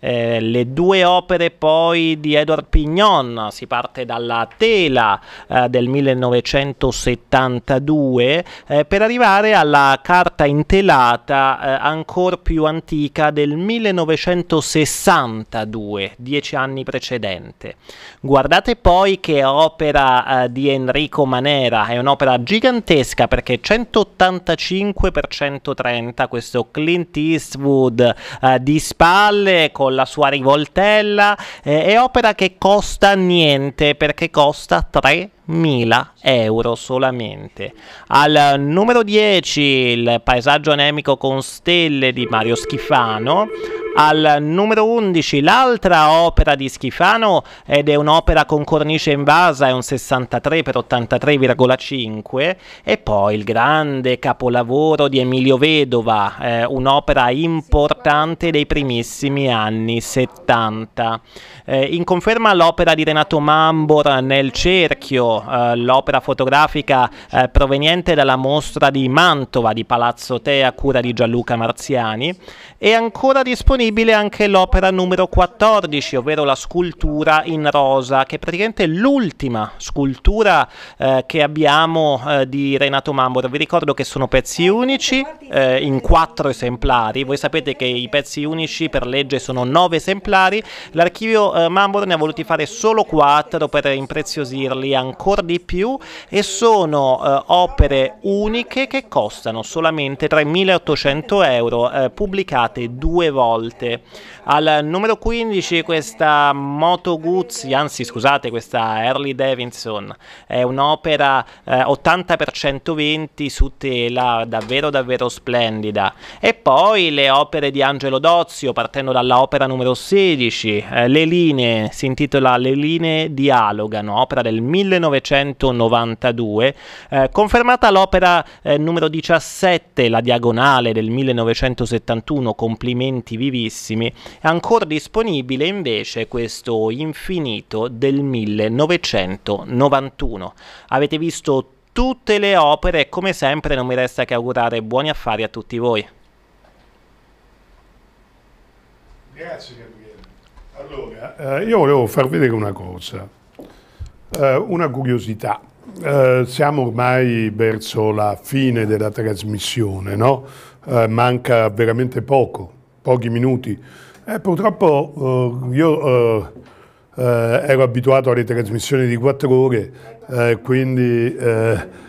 S2: eh, le due opere poi di Edward Pignon, si parte dalla tela eh, del 1972 eh, per arrivare alla carta intelata eh, ancora più antica del 1962, dieci anni precedente. Guardate poi che opera eh, di Enrico Manera, è un'opera gigantesca perché 185 per 130, questo Clint Eastwood eh, di spalle con alla sua rivoltella. Eh, è opera che costa niente perché costa 3.000 euro solamente. Al numero 10 il paesaggio anemico con stelle di Mario Schifano, al numero 11 l'altra opera di Schifano ed è un'opera con cornice invasa, è un 63 per 83,5 e poi il grande capolavoro di Emilio Vedova, eh, un'opera importante dei primissimi anni 70. Eh, in conferma l'opera di Renato Mambor nel cerchio, eh, l'opera fotografica eh, proveniente dalla mostra di Mantova di Palazzo Te a cura di Gianluca Marziani, è ancora disponibile disponibile anche l'opera numero 14, ovvero la scultura in rosa, che è praticamente l'ultima scultura eh, che abbiamo eh, di Renato Mamoro. Vi ricordo che sono pezzi unici eh, in quattro esemplari. Voi sapete che i pezzi unici per legge sono nove esemplari. L'archivio eh, Mamoro ne ha voluti fare solo quattro per impreziosirli ancora di più e sono eh, opere uniche che costano solamente 3.800 euro, eh, pubblicate due volte volte. Al numero 15 questa Moto Guzzi, anzi scusate, questa Early Davidson è un'opera eh, 80% 20 su tela davvero davvero splendida. E poi le opere di Angelo Dozio partendo dall'opera numero 16, eh, Le linee, si intitola Le linee dialogano, opera del 1992, eh, confermata l'opera eh, numero 17, La diagonale del 1971, Complimenti vivi bellissimi. È ancora disponibile invece questo infinito del 1991. Avete visto tutte le opere e come sempre non mi resta che augurare buoni affari a tutti voi.
S1: Grazie Gabriele. Allora, eh, io volevo far vedere una cosa, eh, una curiosità. Eh, siamo ormai verso la fine della trasmissione, no? Eh, manca veramente poco, pochi minuti. Eh, purtroppo eh, io eh, eh, ero abituato alle trasmissioni di quattro ore, eh, quindi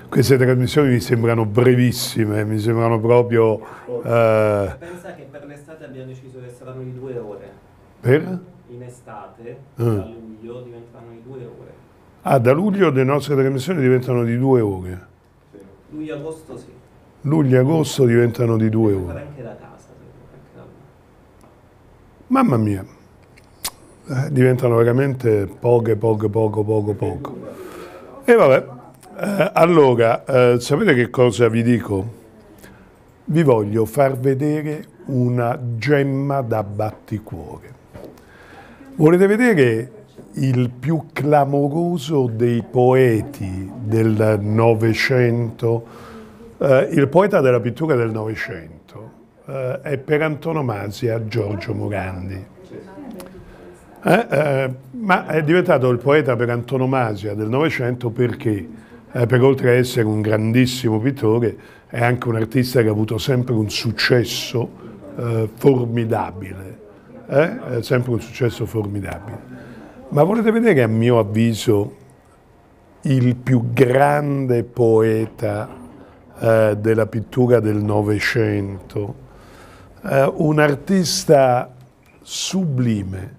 S1: queste trasmissioni mi sembrano brevissime, mi sembrano proprio... Pensa che per l'estate abbiamo deciso che saranno di due ore. Per? In
S2: estate, ah. a luglio, diventeranno di due ore.
S1: Ah, da luglio le nostre trasmissioni diventano di due ore?
S2: Luglio-agosto sì.
S1: Luglio-agosto diventano di due ore. Anche da casa. Mamma mia, eh, diventano veramente poche, poche, poco, poco, poco. E vabbè, eh, allora, eh, sapete che cosa vi dico? Vi voglio far vedere una gemma da batticuore. Volete vedere il più clamoroso dei poeti del Novecento, eh, il poeta della pittura del Novecento? eh, è per antonomasia Giorgio Morandi. Eh, eh, ma è diventato il poeta per antonomasia del Novecento perché, eh, per oltre a essere un grandissimo pittore, è anche un artista che ha avuto sempre un successo eh, formidabile, eh, sempre un successo formidabile. Ma volete vedere, a mio avviso, il più grande poeta eh, della pittura del Novecento, eh, un artista sublime,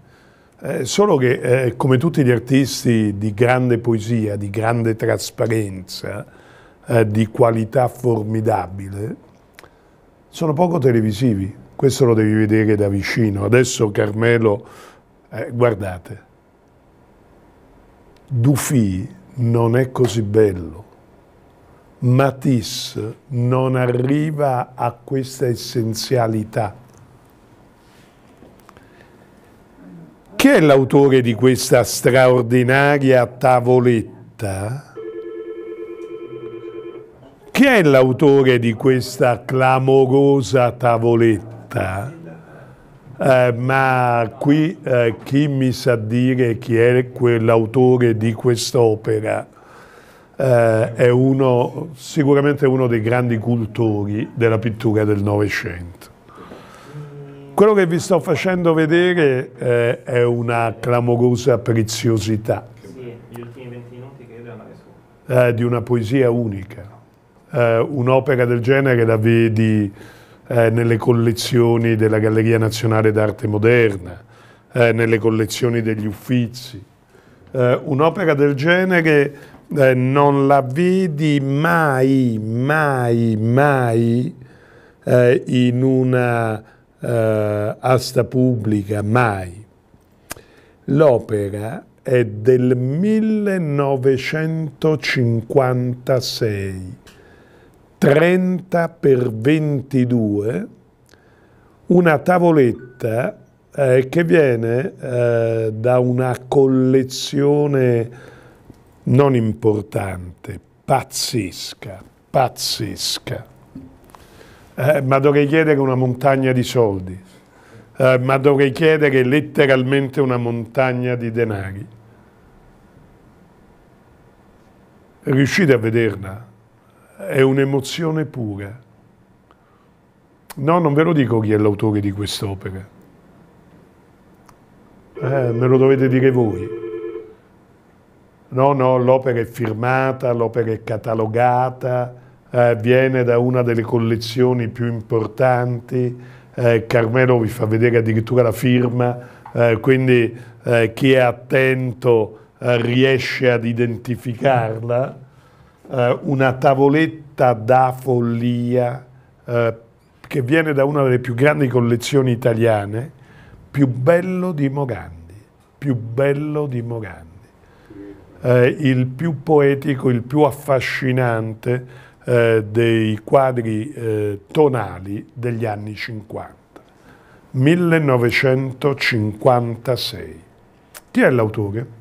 S1: eh, solo che eh, come tutti gli artisti di grande poesia, di grande trasparenza, eh, di qualità formidabile, sono poco televisivi. Questo lo devi vedere da vicino. Adesso Carmelo, eh, guardate, Dufi non è così bello. Matisse non arriva a questa essenzialità. Chi è l'autore di questa straordinaria tavoletta? Chi è l'autore di questa clamorosa tavoletta? Eh, ma qui eh, chi mi sa dire chi è quell'autore di quest'opera? eh, è uno, sicuramente uno dei grandi cultori della pittura del Novecento. Quello che vi sto facendo vedere eh, è una clamorosa preziosità. eh, Di una poesia unica. Eh, un'opera del genere la vedi eh, nelle collezioni della Galleria Nazionale d'Arte Moderna, eh, nelle collezioni degli Uffizi. Eh, un'opera del genere eh, non la vedi mai, mai, mai eh, in una eh, asta pubblica, mai. L'opera è del 1956, 30 per 22, una tavoletta eh, che viene eh, da una collezione non importante, pazzesca, pazzesca. Eh, ma dovrei chiedere una montagna di soldi, eh, ma dovrei chiedere letteralmente una montagna di denari. Riuscite a vederla? È un'emozione pura. No, non ve lo dico chi è l'autore di quest'opera. Eh, me lo dovete dire voi no, no, l'opera è firmata, l'opera è catalogata, eh, viene da una delle collezioni più importanti, eh, Carmelo vi fa vedere addirittura la firma, eh, quindi eh, chi è attento eh, riesce ad identificarla, eh, una tavoletta da follia che viene da una delle più grandi collezioni italiane, più bello di Morandi, più bello di Morandi eh, il più poetico, il più affascinante eh, dei quadri eh, tonali degli anni 50. 1956. Chi è l'autore?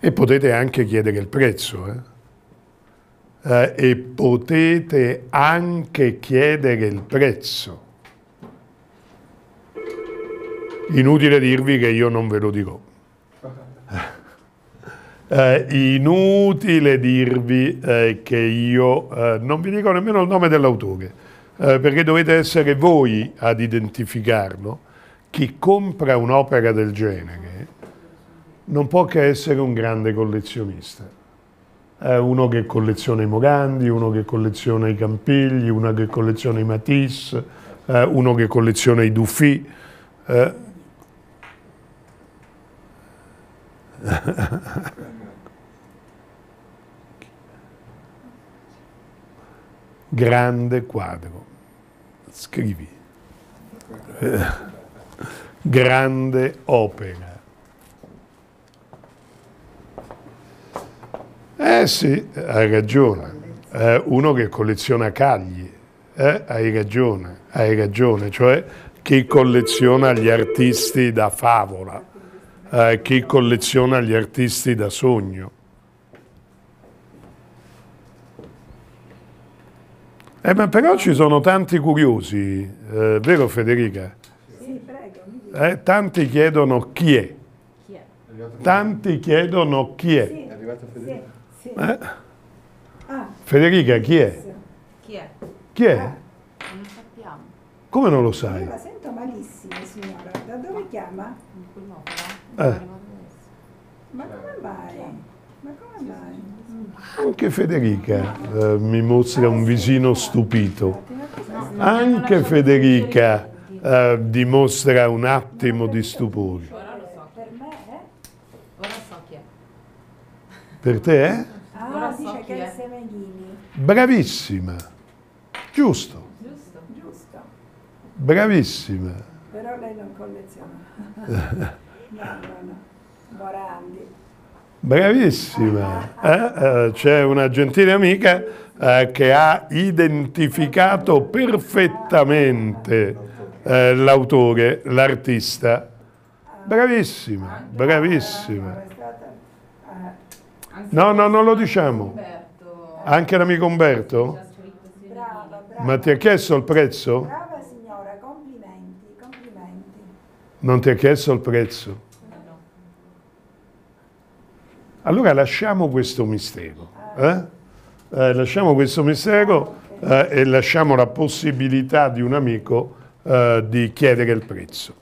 S1: E potete anche chiedere il prezzo, eh. Eh, e potete anche chiedere il prezzo. Inutile dirvi che io non ve lo dirò. Eh, inutile dirvi eh, che io eh, non vi dico nemmeno il nome dell'autore, eh, perché dovete essere voi ad identificarlo. Chi compra un'opera del genere non può che essere un grande collezionista. uno che colleziona i Morandi, uno che colleziona i Campigli, uno che colleziona i Matisse, uno che colleziona i Duffy. (laughs) Grande quadro. Scrivi. (laughs) Grande opera. Eh sì, hai ragione. Eh, uno che colleziona cagli, eh, hai ragione, hai ragione, cioè chi colleziona gli artisti da favola eh, chi colleziona gli artisti da sogno. Eh, ma però ci sono tanti curiosi, eh, vero Federica? Sì, prego. Eh, tanti chiedono chi è. Chi è? Tanti chiedono chi è. Sì. È arrivata Federica? Sì. sì. Eh? Ah. Federica, chi è? Chi è? Chi è? Ah. Come non lo sai? Io la sento malissimo, signora. Da dove chiama? In quell'opera. Eh. Ma come mai? Ma come mai? Anche Federica eh, mi mostra un visino stupito. Anche Federica eh, dimostra un attimo di stupore. Per me so te è? Ah, dice che è Semenini. Bravissima. Giusto. Giusto. Bravissima. Però lei non colleziona. (laughs) Morandi. Bravissima, ah, ah, ah. Eh, eh? c'è una gentile amica eh, che ha identificato perfettamente eh, l'autore, l'artista. Bravissima, bravissima. No, no, non lo diciamo. Anche l'amico Umberto? Ma ti ha chiesto il prezzo? Non ti ha chiesto il prezzo? Allora lasciamo questo mistero, eh? Eh, lasciamo questo mistero eh, e lasciamo la possibilità di un amico eh, di chiedere il prezzo.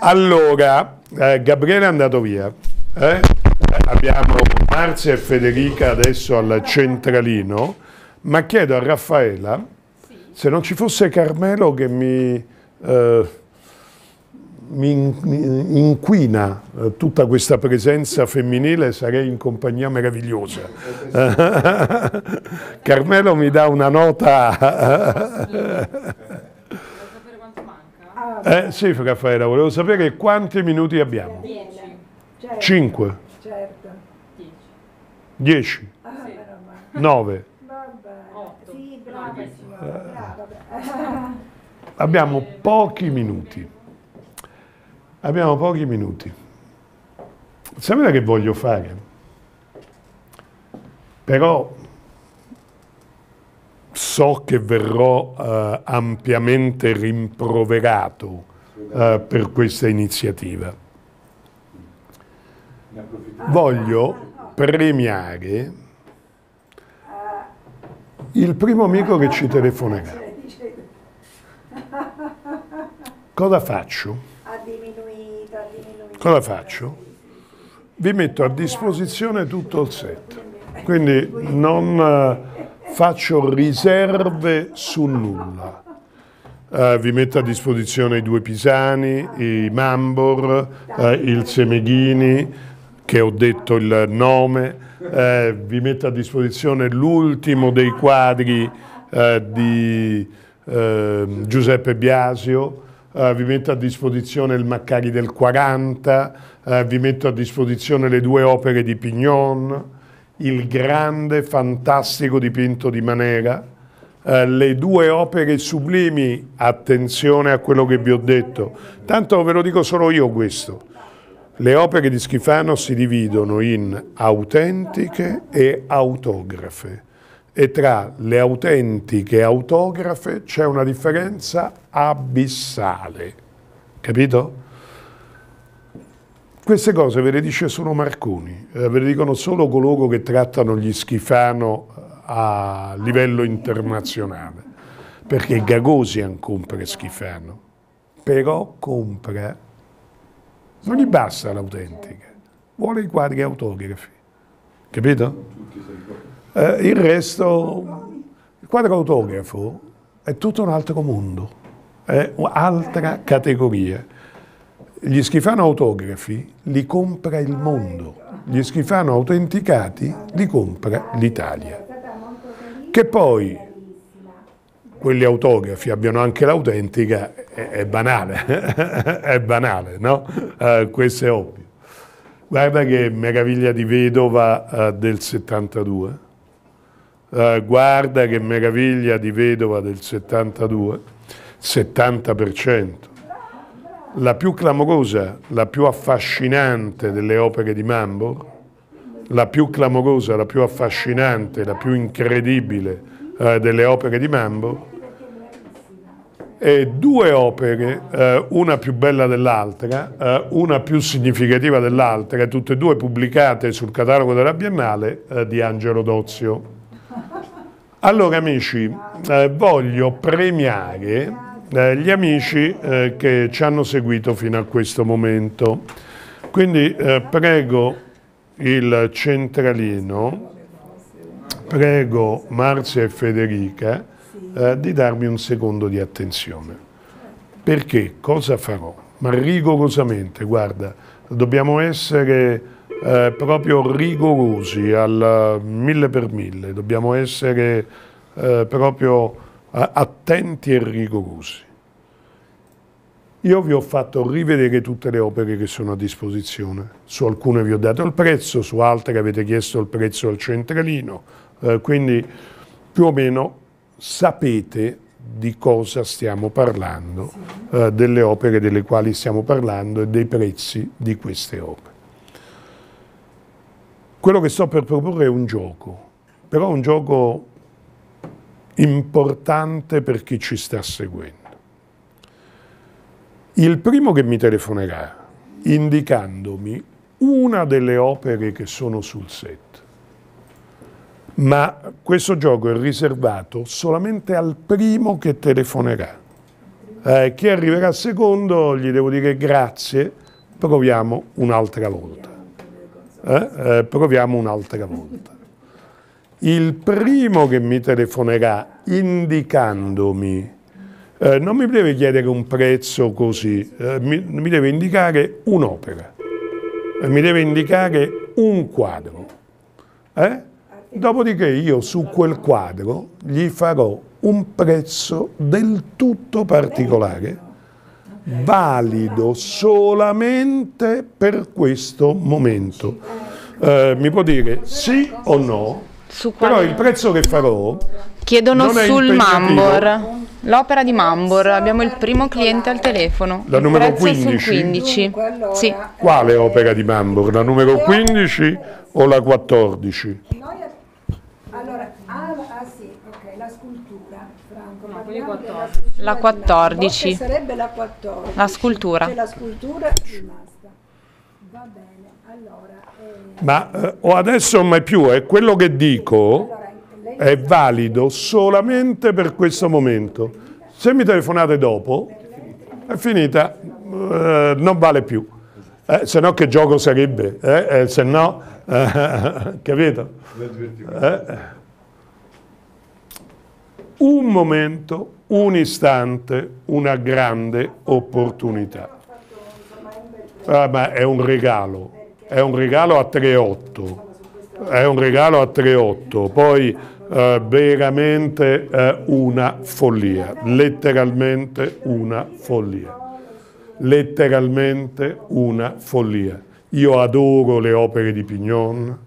S1: Allora, eh, Gabriele è andato via, eh? abbiamo Marzia e Federica adesso al centralino, ma chiedo a Raffaella se non ci fosse Carmelo che mi mi inquina eh, tutta questa presenza femminile, sarei in compagnia meravigliosa. (laughs) Carmelo mi dà una nota... sapere quanto Eh, sì, Raffaella, volevo sapere quanti minuti abbiamo. 10. 5. 10. 9. 8. Abbiamo pochi minuti. Abbiamo pochi minuti. Sapete che voglio fare? Però so che verrò eh, ampiamente rimproverato eh, per questa iniziativa. Voglio premiare il primo amico che ci telefonerà. Cosa faccio? A diminuire cosa faccio? Vi metto a disposizione tutto il set, quindi non eh, faccio riserve su nulla. Uh, vi metto a disposizione i due pisani, i mambor, uh, il semeghini, che ho detto il nome, uh, vi metto a disposizione l'ultimo dei quadri di Giuseppe Biasio, Uh, vi metto a disposizione il Maccari del 40, uh, eh, vi metto a disposizione le due opere di Pignon, il grande fantastico dipinto di Manera, uh, le due opere sublimi, attenzione a quello che vi ho detto, tanto ve lo dico solo io questo, le opere di Schifano si dividono in autentiche e autografe e tra le autentiche autografe c'è una differenza abissale, capito? Queste cose ve le dice solo Marconi, eh, ve le dicono solo coloro che trattano gli schifano eh, a livello internazionale, perché Gagosian compra schifano, però compra, non gli basta l'autentica, vuole i quadri autografi, capito? Eh, il resto, il quadro autografo è tutto un altro mondo, è un'altra categoria. Gli schifano autografi li compra il mondo, gli schifano autenticati li compra l'Italia. Che poi quelli autografi abbiano anche l'autentica è, è, banale, (laughs) è banale, no? Eh, questo è ovvio. Guarda che meraviglia di vedova eh, del 72. Eh, guarda che meraviglia di vedova del 72, 70%. La più clamorosa, la più affascinante delle opere di Mambo, la più clamorosa, la più affascinante, la più incredibile eh, delle opere di Mambo, e due opere, eh, una più bella dell'altra, eh, una più significativa dell'altra, tutte e due pubblicate sul catalogo della Biennale eh, di Angelo Dozio. Allora amici, eh, voglio premiare eh, gli amici eh, che ci hanno seguito fino a questo momento. Quindi eh, prego il centralino, prego Marzia e Federica eh, di darmi un secondo di attenzione. Perché cosa farò? Ma rigorosamente, guarda, dobbiamo essere eh, proprio rigorosi al eh, mille per mille, dobbiamo essere eh, proprio eh, attenti e rigorosi. Io vi ho fatto rivedere tutte le opere che sono a disposizione, su alcune vi ho dato il prezzo, su altre avete chiesto il prezzo al centralino, eh, quindi più o meno sapete di cosa stiamo parlando, eh, delle opere delle quali stiamo parlando e dei prezzi di queste opere. Quello che sto per proporre è un gioco, però un gioco importante per chi ci sta seguendo. Il primo che mi telefonerà indicandomi una delle opere che sono sul set, ma questo gioco è riservato solamente al primo che telefonerà. Eh, chi arriverà secondo gli devo dire grazie, proviamo un'altra volta. Eh? Eh, proviamo un'altra volta. Il primo che mi telefonerà indicandomi, eh, non mi deve chiedere un prezzo così, eh, mi, mi, deve indicare un'opera, eh, mi deve indicare un quadro. Eh? Dopodiché io su quel quadro gli farò un prezzo del tutto particolare valido solamente per questo momento. Eh, mi può dire sì o no? Su Però il prezzo che farò Chiedono sul Mambor,
S2: l'opera di Mambor, abbiamo il primo cliente al telefono. La il numero 15? 15. Dunque, allora, sì. Eh,
S1: quale opera di Mambor? La numero 15 o la 14?
S2: La 14. sarebbe la 14. La scultura. Cioè la scultura rimasta. Va
S1: bene, allora... Eh... Ma eh, o adesso o mai più, è quello che dico è valido solamente per questo momento. Se mi telefonate dopo, è finita, eh, non vale più. Eh, se no che gioco sarebbe? Eh? eh se no, (laughs) capito? un momento, un istante, una grande opportunità. Ah, ma è un regalo, è un regalo a 3-8, è un regalo a 3-8, poi eh, veramente eh, una follia, letteralmente una follia, letteralmente una follia. Io adoro le opere di Pignon,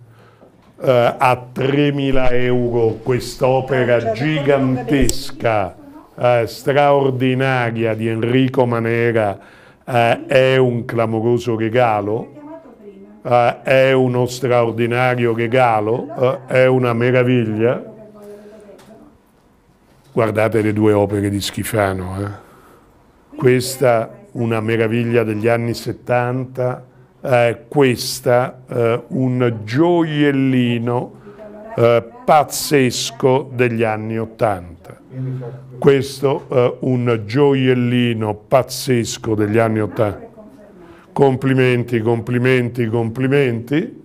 S1: eh, a 3.000 euro quest'opera cioè, gigantesca, eh, straordinaria di Enrico Manera, eh, è un clamoroso regalo, eh, è uno straordinario regalo, eh, è una meraviglia. Guardate le due opere di Schifano. Eh. Questa una meraviglia degli anni 70 eh, questa eh, un gioiellino eh, pazzesco degli anni Ottanta. Questo eh, un gioiellino pazzesco degli anni Ottanta. Complimenti, complimenti, complimenti.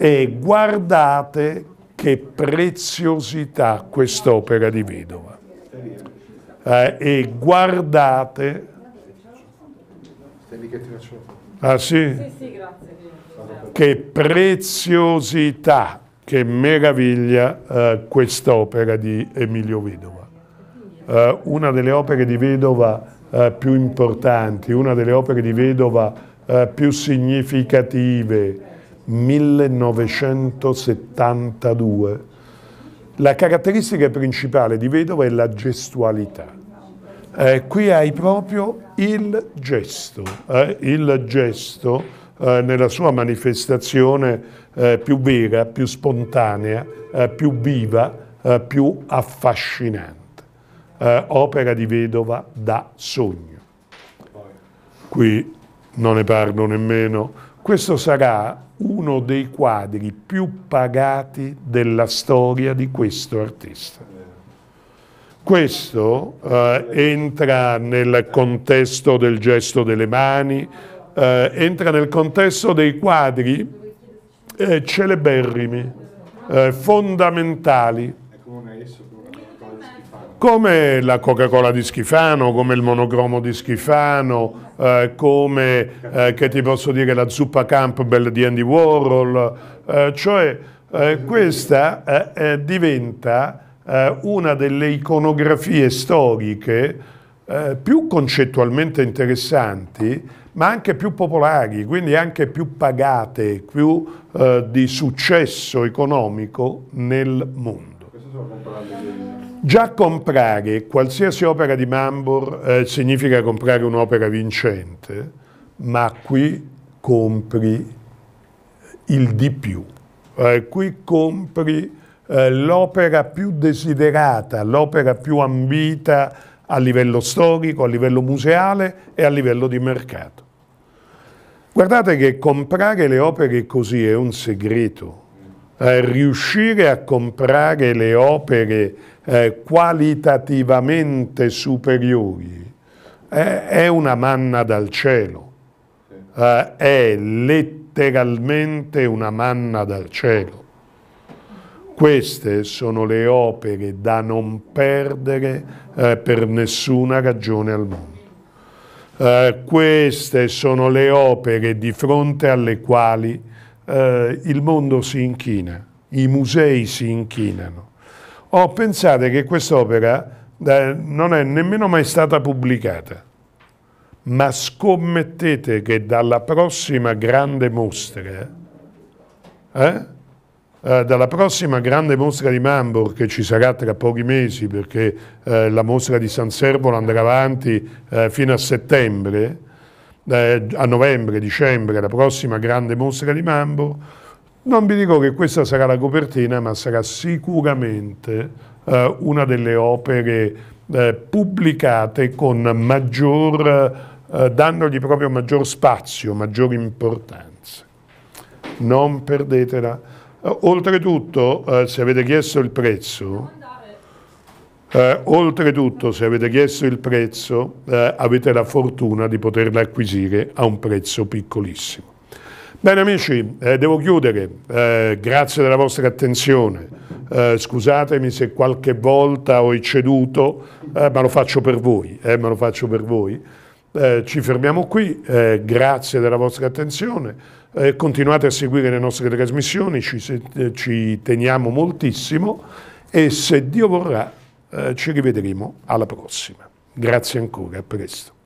S1: E guardate che preziosità quest'opera di vedova. Eh, e guardate... Stai lì che ti faccio Ah sì? Sì, sì, grazie. Che preziosità, che meraviglia eh, quest'opera di Emilio Vedova. Eh, una delle opere di Vedova eh, più importanti, una delle opere di Vedova eh, più significative, 1972. La caratteristica principale di Vedova è la gestualità eh, qui hai proprio il gesto, eh, il gesto eh, nella sua manifestazione eh, più vera, più spontanea, eh, più viva, eh, più affascinante. opera di vedova da sogno. Qui non ne parlo nemmeno. Questo sarà uno dei quadri più pagati della storia di questo artista. Questo eh, entra nel contesto del gesto delle mani, eh, entra nel contesto dei quadri eh, celeberrimi, eh, fondamentali, come la Coca-Cola di Schifano, come il monocromo di Schifano, eh, come, eh, che ti posso dire, la zuppa Campbell di Andy Warhol, eh, cioè eh, questa eh, diventa eh, una delle iconografie storiche eh, più concettualmente interessanti, ma anche più popolari, quindi anche più pagate, più eh, di successo economico nel mondo. Già comprare qualsiasi opera di Mambor eh, significa comprare un'opera vincente, ma qui compri il di più, eh, qui compri eh, l'opera più desiderata, l'opera più ambita a livello storico, a livello museale e a livello di mercato. Guardate che comprare le opere così è un segreto. Eh, riuscire a comprare le opere eh, qualitativamente superiori eh, è una manna dal cielo, eh, è letteralmente una manna dal cielo. Queste sono le opere da non perdere eh, per nessuna ragione al mondo. Eh, queste sono le opere di fronte alle quali eh, il mondo si inchina, i musei si inchinano. O pensate che quest'opera eh, non è nemmeno mai stata pubblicata, ma scommettete che dalla prossima grande mostra eh, eh, dalla prossima grande mostra di Mambo che ci sarà tra pochi mesi perché eh, la mostra di San Servolo andrà avanti eh, fino a settembre, eh, a novembre, dicembre, la prossima grande mostra di Mambo, non vi dico che questa sarà la copertina ma sarà sicuramente eh, una delle opere pubblicate con maggior dandogli proprio maggior spazio, maggior importanza. Non perdetela. Eh, oltretutto, eh, se avete chiesto il prezzo, eh, oltretutto, se avete chiesto il prezzo, eh, avete la fortuna di poterla acquisire a un prezzo piccolissimo. Bene amici, eh, devo chiudere, eh, grazie della vostra attenzione, scusatemi se qualche volta ho ecceduto, ma lo faccio per voi, faccio per voi. ci fermiamo qui, grazie della vostra attenzione. Eh, continuate a seguire le nostre trasmissioni, ci, eh, ci, teniamo moltissimo e se Dio vorrà eh, ci rivedremo alla prossima. Grazie ancora, a presto.